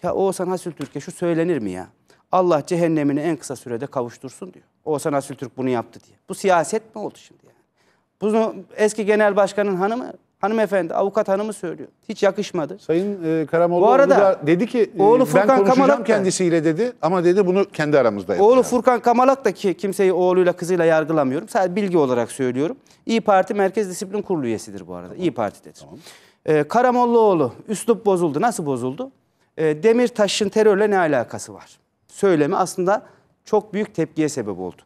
ya Oğuzhan Hasül Türk'e şu söylenir mi ya? Allah cehennemini en kısa sürede kavuştursun diyor. Oğuzhan Hasül Türk bunu yaptı diye. Bu siyaset mi oldu şimdi yani? Bunu eski genel başkanın hanımı hanımefendi, avukat hanımı söylüyor. Hiç yakışmadı. Sayın e, Karamoğlu Bu arada, dedi ki e, oğlu Furkan ben konuşacağım Kamalak kendisiyle dedi ama dedi bunu kendi aramızda yaptı. Oğlu Furkan Kamalak da ki kimseyi oğluyla kızıyla yargılamıyorum. Sadece bilgi olarak söylüyorum. İyi Parti Merkez Disiplin Kurulu üyesidir bu arada. Tamam. İyi Parti'dedir. Tamam. E, ee, Karamollaoğlu üslup bozuldu. Nasıl bozuldu? E, Demirtaş'ın terörle ne alakası var? Söylemi aslında çok büyük tepkiye sebep oldu.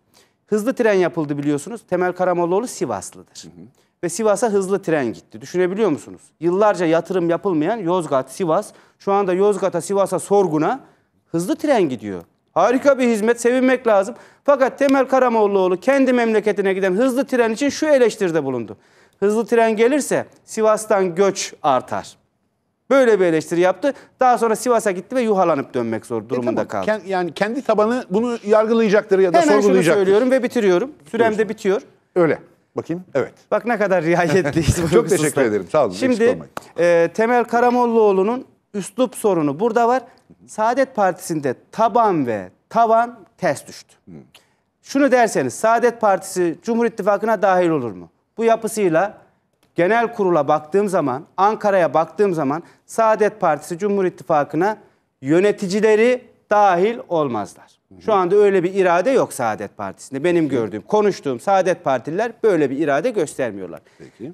Hızlı tren yapıldı biliyorsunuz. Temel Karamollaoğlu Sivaslıdır. Hı hı. Ve Sivas'a hızlı tren gitti. Düşünebiliyor musunuz? Yıllarca yatırım yapılmayan Yozgat, Sivas. Şu anda Yozgat'a, Sivas'a, Sorgun'a hızlı tren gidiyor. Harika bir hizmet, sevinmek lazım. Fakat Temel Karamollaoğlu kendi memleketine giden hızlı tren için şu eleştiride bulundu hızlı tren gelirse Sivas'tan göç artar. Böyle bir eleştiri yaptı. Daha sonra Sivas'a gitti ve yuhalanıp dönmek zor e durumunda e, tamam. kaldı. Ken, yani kendi tabanı bunu yargılayacaktır ya da Hemen sorgulayacaktır. Hemen söylüyorum ve bitiriyorum. Sürem de bitiyor. Öyle. Bakayım. Evet. Bak ne kadar riayetliyiz. Çok hususta. teşekkür ederim. Sağ olun. Şimdi e, Temel Karamollaoğlu'nun üslup sorunu burada var. Saadet Partisi'nde taban ve tavan ters düştü. Hmm. Şunu derseniz Saadet Partisi Cumhur İttifakı'na dahil olur mu? Bu yapısıyla genel kurula baktığım zaman, Ankara'ya baktığım zaman Saadet Partisi Cumhur İttifakı'na yöneticileri dahil olmazlar. Şu anda öyle bir irade yok Saadet Partisi'nde. Benim gördüğüm, konuştuğum Saadet Partililer böyle bir irade göstermiyorlar. Peki.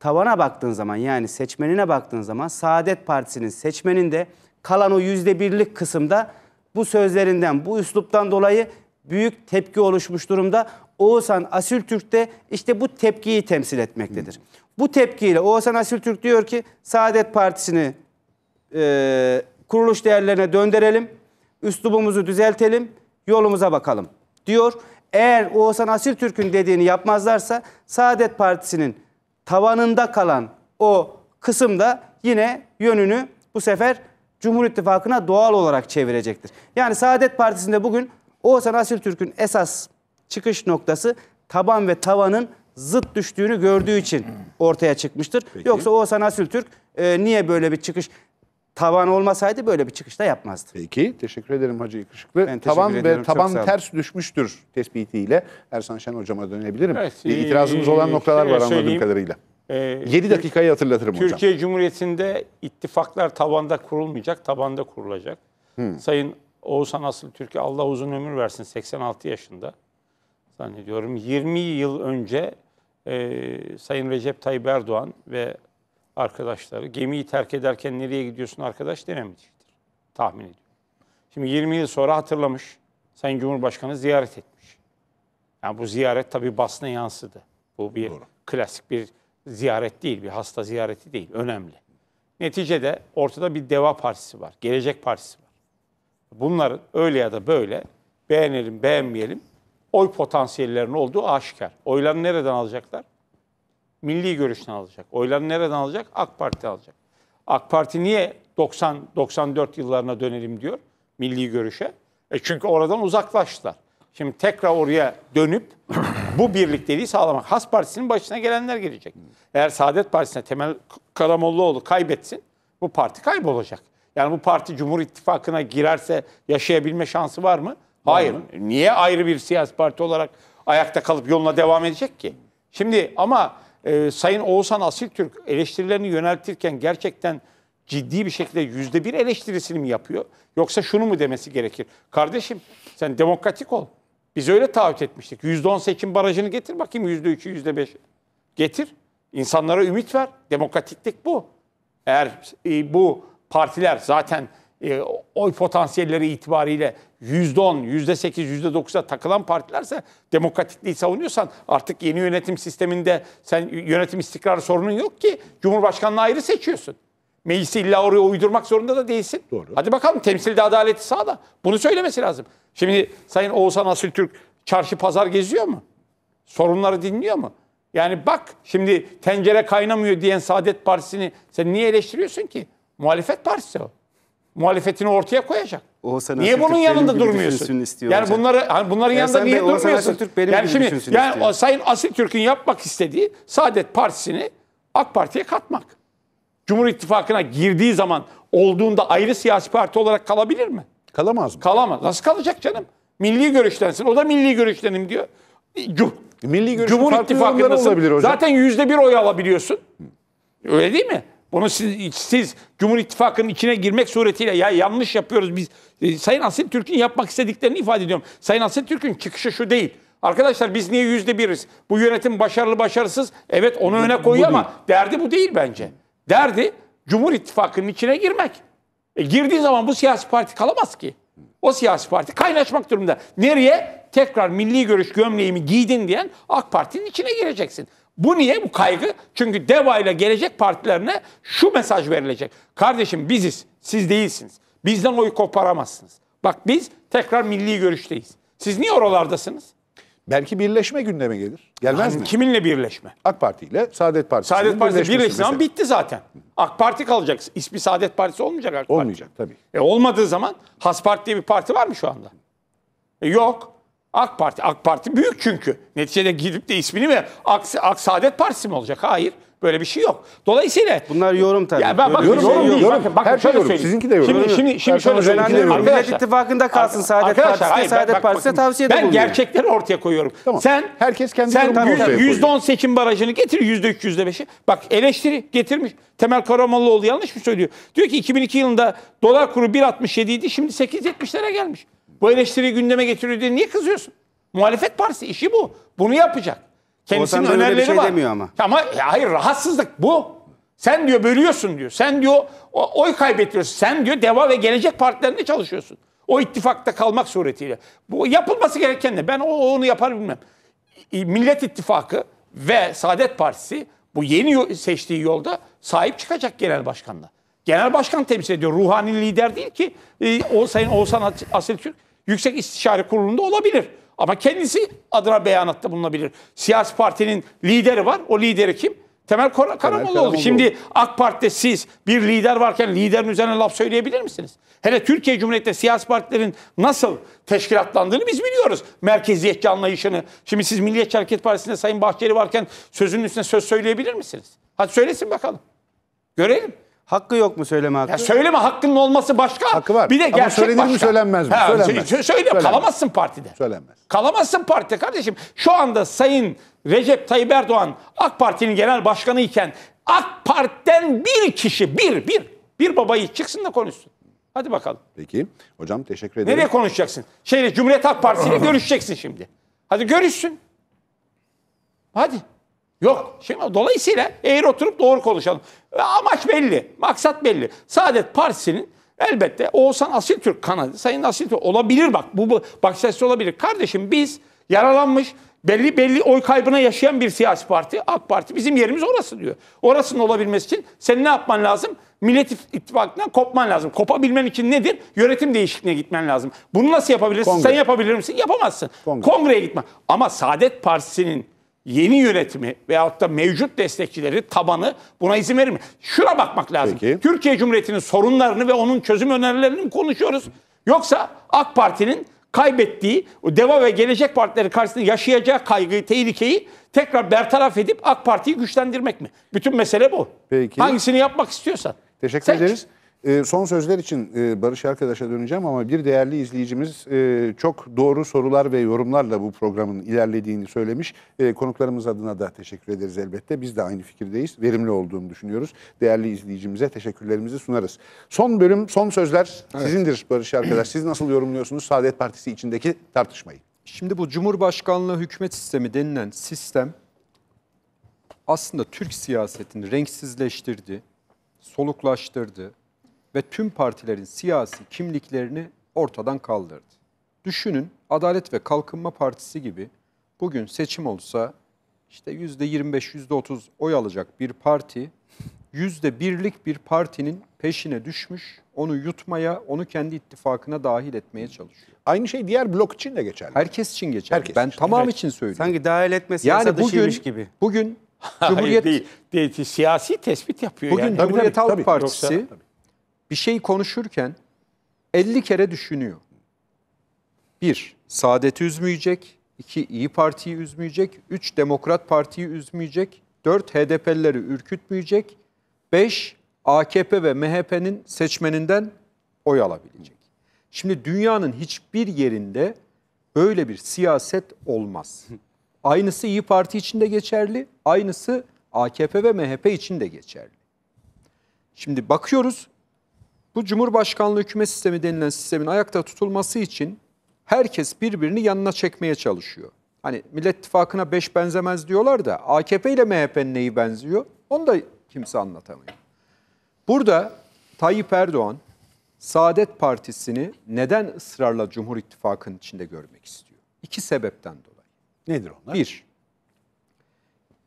Tavana baktığın zaman yani seçmenine baktığın zaman Saadet Partisi'nin seçmeninde kalan o yüzde birlik kısımda bu sözlerinden, bu üsluptan dolayı büyük tepki oluşmuş durumda. Oğuzhan Asültürk de işte bu tepkiyi temsil etmektedir. Hı. Bu tepkiyle Oğuzhan Asültürk diyor ki Saadet Partisi'ni e, kuruluş değerlerine döndürelim, üslubumuzu düzeltelim, yolumuza bakalım diyor. Eğer Oğuzhan Asültürk'ün dediğini yapmazlarsa Saadet Partisi'nin tavanında kalan o kısım da yine yönünü bu sefer Cumhur İttifakı'na doğal olarak çevirecektir. Yani Saadet Partisi'nde bugün Oğuzhan Asültürk'ün esas çıkış noktası taban ve tavanın zıt düştüğünü gördüğü için ortaya çıkmıştır. Peki. Yoksa Oğuzhan Asültürk e, niye böyle bir çıkış tavan olmasaydı böyle bir çıkış da yapmazdı. Peki teşekkür ederim Hacı Yakışıklı. Ben tavan ve taban ters düşmüştür tespitiyle Ersan Şen hocama dönebilirim. Evet, e, İtirazımız olan noktalar var anladığım kadarıyla. E, 7 dakikayı hatırlatırım Türkiye hocam. Türkiye Cumhuriyeti'nde ittifaklar tabanda kurulmayacak, tabanda kurulacak. Hmm. Sayın Oğuzhan Asıl Türkiye Allah uzun ömür versin 86 yaşında zannediyorum 20 yıl önce e, Sayın Recep Tayyip Erdoğan ve arkadaşları gemiyi terk ederken nereye gidiyorsun arkadaş dememiştir tahmin ediyorum. Şimdi 20 yıl sonra hatırlamış Sayın Cumhurbaşkanı ziyaret etmiş. Yani bu ziyaret tabii basına yansıdı. Bu bir Doğru. klasik bir ziyaret değil, bir hasta ziyareti değil. Önemli. Neticede ortada bir Deva Partisi var, Gelecek Partisi var. Bunların öyle ya da böyle beğenelim beğenmeyelim oy potansiyellerinin olduğu aşikar. Oylarını nereden alacaklar? Milli görüşten alacak. Oylarını nereden alacak? AK Parti alacak. AK Parti niye 90-94 yıllarına dönelim diyor milli görüşe? E çünkü oradan uzaklaştılar. Şimdi tekrar oraya dönüp bu birlikteliği sağlamak. Has Partisi'nin başına gelenler gelecek. Eğer Saadet Partisi'ne Temel Karamollaoğlu kaybetsin bu parti kaybolacak. Yani bu parti Cumhur İttifakı'na girerse yaşayabilme şansı var mı? Hayır. Niye ayrı bir siyasi parti olarak ayakta kalıp yoluna devam edecek ki? Şimdi ama e, Sayın Oğuzhan Türk eleştirilerini yöneltirken gerçekten ciddi bir şekilde yüzde bir eleştirisini mi yapıyor? Yoksa şunu mu demesi gerekir? Kardeşim sen demokratik ol. Biz öyle taahhüt etmiştik. Yüzde on seçim barajını getir bakayım yüzde üçü, yüzde beş. Getir. İnsanlara ümit ver. Demokratiklik bu. Eğer e, bu partiler zaten e, oy potansiyelleri itibariyle yüzde yüzde on, sekiz, yüzde dokuz'a takılan partilerse demokratikliği savunuyorsan artık yeni yönetim sisteminde sen yönetim istikrarı sorunun yok ki. Cumhurbaşkanlığı ayrı seçiyorsun. Meclisi illa oraya uydurmak zorunda da değilsin. Doğru. Hadi bakalım temsilde adaleti sağla. Bunu söylemesi lazım. Şimdi Sayın Oğuzhan Türk çarşı pazar geziyor mu? Sorunları dinliyor mu? Yani bak şimdi tencere kaynamıyor diyen Saadet Partisi'ni sen niye eleştiriyorsun ki? Muhalefet partisi o muhalefetini ortaya koyacak. Oğuzhan niye bunun yanında durmuyorsun? Yani bunları hani bunların yani yanında niye Oğuzhan durmuyorsun? Atatürk benim yani şimdi yani istiyor. Sayın Asiltürk'ün yapmak istediği Saadet Partisi'ni AK Parti'ye katmak. Cumhur İttifakı'na girdiği zaman olduğunda ayrı siyasi parti olarak kalabilir mi? Kalamaz mı? Kalamaz. Nasıl kalacak canım? Milli görüştensin. O da milli görüştenim diyor. Cum milli görüşün Cumhur İttifakı'ndasın. Olabilir hocam. Zaten bir oy alabiliyorsun. Öyle değil mi? Bunu siz, siz Cumhur İttifakı'nın içine girmek suretiyle ya yanlış yapıyoruz biz. E, Sayın Asil Türk'ün yapmak istediklerini ifade ediyorum. Sayın Asil Türk'ün çıkışı şu değil. Arkadaşlar biz niye yüzde biriz? Bu yönetim başarılı başarısız. Evet onu öne koyuyor ama derdi bu değil bence. Derdi Cumhur İttifakı'nın içine girmek. E, girdiği zaman bu siyasi parti kalamaz ki. O siyasi parti kaynaşmak durumunda. Nereye? Tekrar milli görüş gömleğimi giydin diyen AK Parti'nin içine gireceksin. Bu niye? Bu kaygı. Çünkü DEVA ile gelecek partilerine şu mesaj verilecek. Kardeşim biziz, siz değilsiniz. Bizden oy koparamazsınız. Bak biz tekrar milli görüşteyiz. Siz niye oralardasınız? Belki birleşme gündeme gelir. Gelmez yani mi? Kiminle birleşme? AK Parti ile Saadet Partisi. Saadet Partisi birleştiği zaman bitti zaten. AK Parti kalacak. İsmi Saadet Partisi olmayacak AK Parti. Olmayacak tabii. E olmadığı zaman Has Parti diye bir parti var mı şu anda? E yok. AK Parti. AK Parti büyük çünkü. Neticede gidip de ismini mi AK, AK Saadet Partisi mi olacak? Hayır. Böyle bir şey yok. Dolayısıyla bunlar yorum tabii. Ya ben, bakın, yorum, yorum, yorum, yorum. Bakın, bakın Her şey yorum. Sizinki de yorum. Şimdi şimdi, şimdi şöyle şey söyleyeyim. Millet İttifakı'nda kalsın Saadet Partisi Hayır, Saadet bak, Partisi'ne tavsiye Ben gerçekleri ortaya koyuyorum. Tamam. Sen herkes kendi sen yüzde on seçim barajını getir yüzde yüzde beşi. Bak eleştiri getirmiş. Temel Karamollaoğlu yanlış mı söylüyor? Diyor ki 2002 yılında dolar kuru 1.67 idi. Şimdi 8.70'lere gelmiş. Bu eleştiriyi gündeme getiriyor diye niye kızıyorsun? Muhalefet partisi işi bu. Bunu yapacak. Kendisinin Oğuzhan önerileri bir şey var. ama. Ama ya e, hayır rahatsızlık bu. Sen diyor bölüyorsun diyor. Sen diyor oy kaybediyorsun. Sen diyor Deva ve Gelecek Partilerinde çalışıyorsun. O ittifakta kalmak suretiyle. Bu yapılması gereken ne? Ben onu yapar bilmem. Millet İttifakı ve Saadet Partisi bu yeni seçtiği yolda sahip çıkacak genel başkanla. Genel başkan temsil ediyor. Ruhani lider değil ki. E, o Sayın Oğuzhan Asil Türk Yüksek İstişare Kurulu'nda olabilir. Ama kendisi adına beyanatta bulunabilir. Siyasi partinin lideri var. O lideri kim? Temel Kar Karamoğluoğlu. Şimdi AK Parti'de siz bir lider varken liderin üzerine laf söyleyebilir misiniz? Hele Türkiye Cumhuriyeti'nde siyasi partilerin nasıl teşkilatlandığını biz biliyoruz. Merkeziyetçi anlayışını. Şimdi siz Milliyetçi Hareket Partisi'nde Sayın Bahçeli varken sözünün üstüne söz söyleyebilir misiniz? Hadi söylesin bakalım. Görelim. Hakkı yok mu söyleme hakkı? Ya söyleme hakkının olması başka. Hakkı var. Bir de gerçek Ama söylenir başka. mi söylenmez mi? Ha, şey, söylenmez. Şey, şey Söyle, Kalamazsın partide. Söylenmez. Kalamazsın partide kardeşim. Şu anda Sayın Recep Tayyip Erdoğan AK Parti'nin genel başkanı iken AK Parti'den bir kişi, bir, bir, bir babayı çıksın da konuşsun. Hadi bakalım. Peki. Hocam teşekkür ederim. Nereye konuşacaksın? Şeyle Cumhuriyet Halk Partisi görüşeceksin şimdi. Hadi görüşsün. Hadi. Yok. Şimdi dolayısıyla eğri oturup doğru konuşalım. E, amaç belli. Maksat belli. Saadet Partisi'nin elbette Oğuzhan Türk kanadı. Sayın Asiltürk olabilir bak. Bu, bu bakış olabilir. Kardeşim biz yaralanmış belli belli oy kaybına yaşayan bir siyasi parti AK Parti bizim yerimiz orası diyor. Orasının olabilmesi için sen ne yapman lazım? Millet İttifakı'ndan kopman lazım. Kopabilmen için nedir? Yönetim değişikliğine gitmen lazım. Bunu nasıl yapabilirsin? Kongre. Sen yapabilir misin? Yapamazsın. Kongre. Kongreye gitme. Ama Saadet Partisi'nin yeni yönetimi veyahut da mevcut destekçileri, tabanı buna izin verir mi? Şuna bakmak lazım. Peki. Türkiye Cumhuriyeti'nin sorunlarını ve onun çözüm önerilerini mi konuşuyoruz? Yoksa AK Parti'nin kaybettiği, o DEVA ve Gelecek Partileri karşısında yaşayacağı kaygıyı, tehlikeyi tekrar bertaraf edip AK Parti'yi güçlendirmek mi? Bütün mesele bu. Peki. Hangisini yapmak istiyorsan. Teşekkür Seç. ederiz. Ee, son sözler için e, Barış arkadaşa döneceğim ama bir değerli izleyicimiz e, çok doğru sorular ve yorumlarla bu programın ilerlediğini söylemiş. E, konuklarımız adına da teşekkür ederiz elbette. Biz de aynı fikirdeyiz. Verimli olduğunu düşünüyoruz. Değerli izleyicimize teşekkürlerimizi sunarız. Son bölüm, son sözler evet. sizindir Barış arkadaş. Siz nasıl yorumluyorsunuz Saadet Partisi içindeki tartışmayı? Şimdi bu Cumhurbaşkanlığı hükümet sistemi denilen sistem aslında Türk siyasetini renksizleştirdi, soluklaştırdı, ve tüm partilerin siyasi kimliklerini ortadan kaldırdı. Düşünün Adalet ve Kalkınma Partisi gibi bugün seçim olsa işte %25-%30 oy alacak bir parti yüzde birlik bir partinin peşine düşmüş, onu yutmaya, onu kendi ittifakına dahil etmeye çalışıyor. Aynı şey diğer blok için de geçerli. Herkes için geçerli. Herkes ben için. tamam Herkes. için söylüyorum. Sanki dahil etmesi yani yasa bugün, gibi. Bugün Cumhuriyet... Hayır, değil, değil, siyasi tespit yapıyor bugün yani. Cumhuriyet tabii, Halk Partisi... tabii bir şey konuşurken 50 kere düşünüyor. Bir, Saadet'i üzmeyecek. iki İyi Parti'yi üzmeyecek. Üç, Demokrat Parti'yi üzmeyecek. Dört, HDP'lileri ürkütmeyecek. Beş, AKP ve MHP'nin seçmeninden oy alabilecek. Şimdi dünyanın hiçbir yerinde böyle bir siyaset olmaz. Aynısı İyi Parti için de geçerli, aynısı AKP ve MHP için de geçerli. Şimdi bakıyoruz bu Cumhurbaşkanlığı hükümet sistemi denilen sistemin ayakta tutulması için herkes birbirini yanına çekmeye çalışıyor. Hani Millet İttifakı'na beş benzemez diyorlar da AKP ile MHP'nin neyi benziyor onu da kimse anlatamıyor. Burada Tayyip Erdoğan Saadet Partisi'ni neden ısrarla Cumhur İttifakı'nın içinde görmek istiyor? İki sebepten dolayı. Nedir onlar? Bir,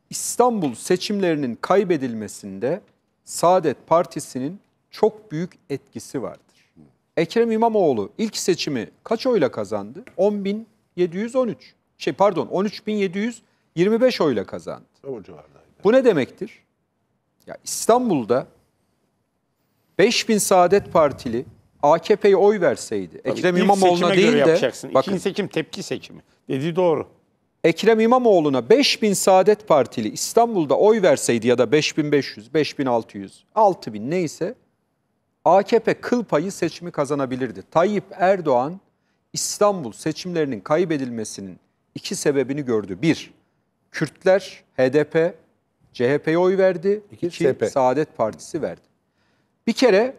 İstanbul seçimlerinin kaybedilmesinde Saadet Partisi'nin çok büyük etkisi vardır. Ekrem İmamoğlu ilk seçimi kaç oyla kazandı? 10.713. Şey pardon 13.725 oyla kazandı. O civardaydı. Bu ne demektir? Ya İstanbul'da 5000 Saadet Partili AKP'ye oy verseydi Tabii Ekrem İmamoğlu'na değil de bakın, İkinci seçim tepki seçimi. Dediği doğru. Ekrem İmamoğlu'na 5000 Saadet Partili İstanbul'da oy verseydi ya da 5500, 5600, 6000 neyse AKP kıl payı seçimi kazanabilirdi. Tayyip Erdoğan İstanbul seçimlerinin kaybedilmesinin iki sebebini gördü. Bir, Kürtler HDP, CHP'ye oy verdi. İki, iki SP. Saadet Partisi verdi. Bir kere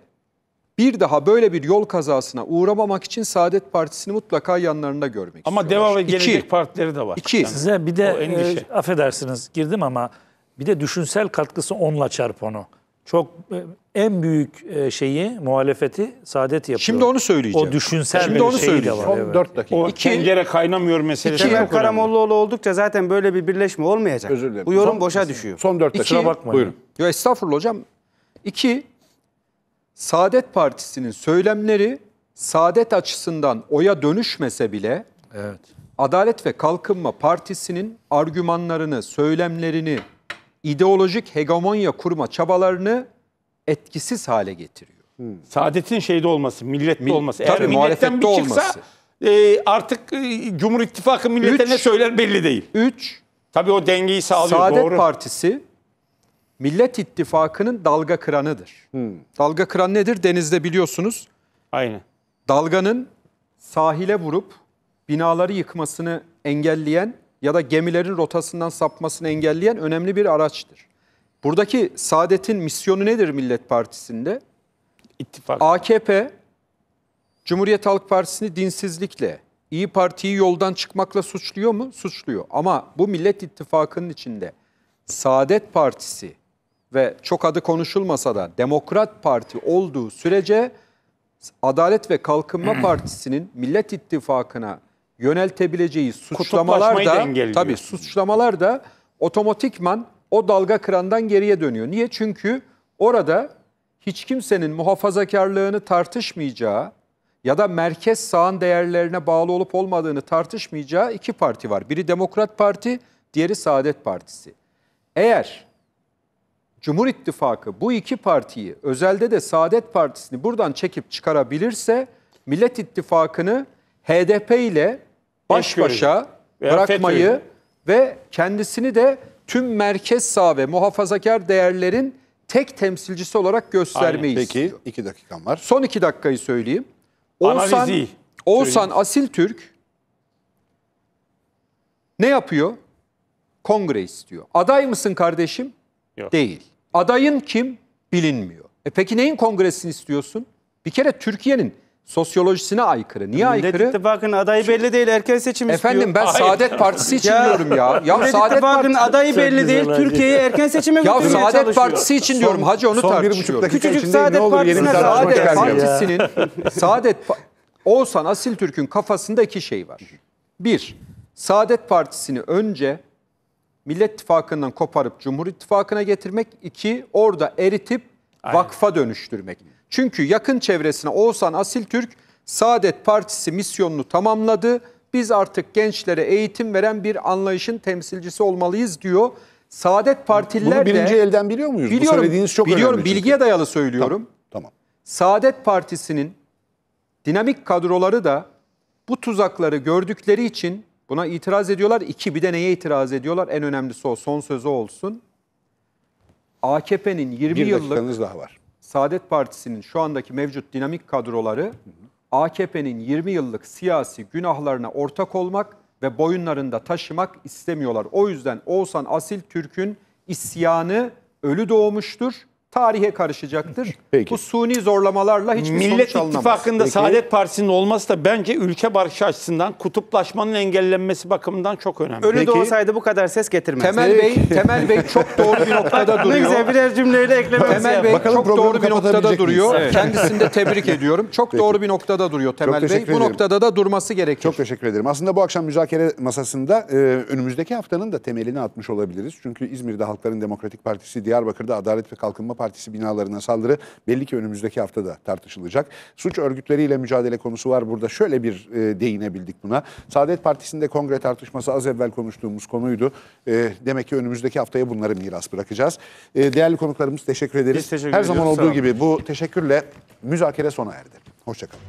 bir daha böyle bir yol kazasına uğramamak için Saadet Partisi'ni mutlaka yanlarında görmek Ama istiyorlar. Deva ve Gelecek İki, Partileri de var. İki. Yani Size bir de e, affedersiniz girdim ama bir de düşünsel katkısı onla çarp onu çok e, en büyük e, şeyi muhalefeti Saadet yapıyor. Şimdi onu söyleyeceğim. O düşünsel Şimdi bir onu şey de var. Son evet. 4 dakika. O iki, tencere kaynamıyor meselesi. İki Karamollaoğlu oldukça zaten böyle bir birleşme olmayacak. Özür dilerim. Bu yorum son, boşa düşüyor. Son 4 dakika. İki, bakmayın. Buyurun. Yo, estağfurullah hocam. İki, Saadet Partisi'nin söylemleri Saadet açısından oya dönüşmese bile evet. Adalet ve Kalkınma Partisi'nin argümanlarını, söylemlerini, ideolojik hegemonya kurma çabalarını etkisiz hale getiriyor. Saadet'in şeyde olması, millette Mil- olması. Eğer tabii, milletten bir çıksa E, artık e, Cumhur İttifakı millete üç, ne söyler belli değil. Üç. Tabii o dengeyi sağlıyor Saadet doğru. Partisi Millet İttifakı'nın dalga kıranıdır. Hmm. Dalga kıran nedir? Denizde biliyorsunuz. Aynen. Dalganın sahile vurup binaları yıkmasını engelleyen ya da gemilerin rotasından sapmasını engelleyen önemli bir araçtır. Buradaki Saadet'in misyonu nedir Millet Partisi'nde? İttifak. AKP, Cumhuriyet Halk Partisi'ni dinsizlikle, İyi Parti'yi yoldan çıkmakla suçluyor mu? Suçluyor. Ama bu Millet İttifakı'nın içinde Saadet Partisi ve çok adı konuşulmasa da Demokrat Parti olduğu sürece Adalet ve Kalkınma Partisi'nin Millet İttifakı'na yöneltebileceği suçlamalar da tabi suçlamalar da otomatikman o dalga kırandan geriye dönüyor. Niye? Çünkü orada hiç kimsenin muhafazakarlığını tartışmayacağı ya da merkez sağın değerlerine bağlı olup olmadığını tartışmayacağı iki parti var. Biri Demokrat Parti, diğeri Saadet Partisi. Eğer Cumhur İttifakı bu iki partiyi, özelde de Saadet Partisi'ni buradan çekip çıkarabilirse Millet İttifakı'nı HDP ile baş başa bırakmayı ve kendisini de tüm merkez sağ ve muhafazakar değerlerin tek temsilcisi olarak göstermeyi Aynen. Peki iki dakikam var. Son iki dakikayı söyleyeyim. Analizi Oğuzhan, Oğuzhan Asil Türk ne yapıyor? Kongre istiyor. Aday mısın kardeşim? Yok. Değil. Adayın kim? Bilinmiyor. E peki neyin kongresini istiyorsun? Bir kere Türkiye'nin sosyolojisine aykırı. Niye Millet aykırı? İttifakı'nın adayı belli değil. Erken seçim Efendim istiyor. ben Saadet Partisi için ya, diyorum ya. Ya Millet Saadet İttifakı'nın Partisi... adayı belli değil. Türkiye'yi erken seçime götürmeye çalışıyor. Ya Saadet Partisi için diyorum. Hacı onu tartışıyorum. Küçücük Saadet olur, Partisi'ne Saadet Partisi'nin Saadet Oğuzhan Türk'ün kafasında iki şey var. Bir, Saadet Partisi'ni önce Millet İttifakı'ndan koparıp Cumhur İttifakı'na getirmek. iki orada eritip vakfa dönüştürmek. Çünkü yakın çevresine Oğuzhan Asiltürk Saadet Partisi misyonunu tamamladı. Biz artık gençlere eğitim veren bir anlayışın temsilcisi olmalıyız diyor. Saadet Partililer Bunu birinci elden biliyor muyuz? Biliyorum, Bu söylediğiniz çok biliyorum, önemli. Biliyorum bilgiye dayalı söylüyorum. Tamam, tamam. Saadet Partisi'nin dinamik kadroları da bu tuzakları gördükleri için buna itiraz ediyorlar. İki bir de neye itiraz ediyorlar? En önemlisi o son sözü olsun. AKP'nin 20 bir yıllık daha var. Saadet Partisi'nin şu andaki mevcut dinamik kadroları AKP'nin 20 yıllık siyasi günahlarına ortak olmak ve boyunlarında taşımak istemiyorlar. O yüzden Oğuzhan Asil Türk'ün isyanı ölü doğmuştur tarihe karışacaktır. Peki. Bu suni zorlamalarla hiçbir Millet sonuç alınamaz. Millet İttifakı'nda Peki. Saadet Partisi'nin olması da bence ülke barışı açısından kutuplaşmanın engellenmesi bakımından çok önemli. Ölü Peki. de olsaydı bu kadar ses getirmez. Temel Bey, Temel Bey çok doğru bir noktada duruyor. Ne güzel birer cümleyi de Temel Bey Bakalım çok doğru bir noktada duruyor. Evet. Kendisini de tebrik ediyorum. Çok Peki. doğru bir noktada duruyor Temel Bey. Ederim. Bu noktada da durması gerekir. Çok teşekkür ederim. Aslında bu akşam müzakere masasında e, önümüzdeki haftanın da temelini atmış olabiliriz. Çünkü İzmir'de Halkların Demokratik Partisi, Diyarbakır'da Adalet ve Kalkınma Partisi Partisi binalarına saldırı belli ki önümüzdeki hafta da tartışılacak. Suç örgütleriyle mücadele konusu var burada. Şöyle bir e, değinebildik buna. Saadet Partisi'nde kongre tartışması az evvel konuştuğumuz konuydu. E, demek ki önümüzdeki haftaya bunları miras bırakacağız. E, değerli konuklarımız teşekkür ederiz. teşekkür Her ediyoruz. zaman olduğu gibi bu teşekkürle müzakere sona erdi. Hoşçakalın.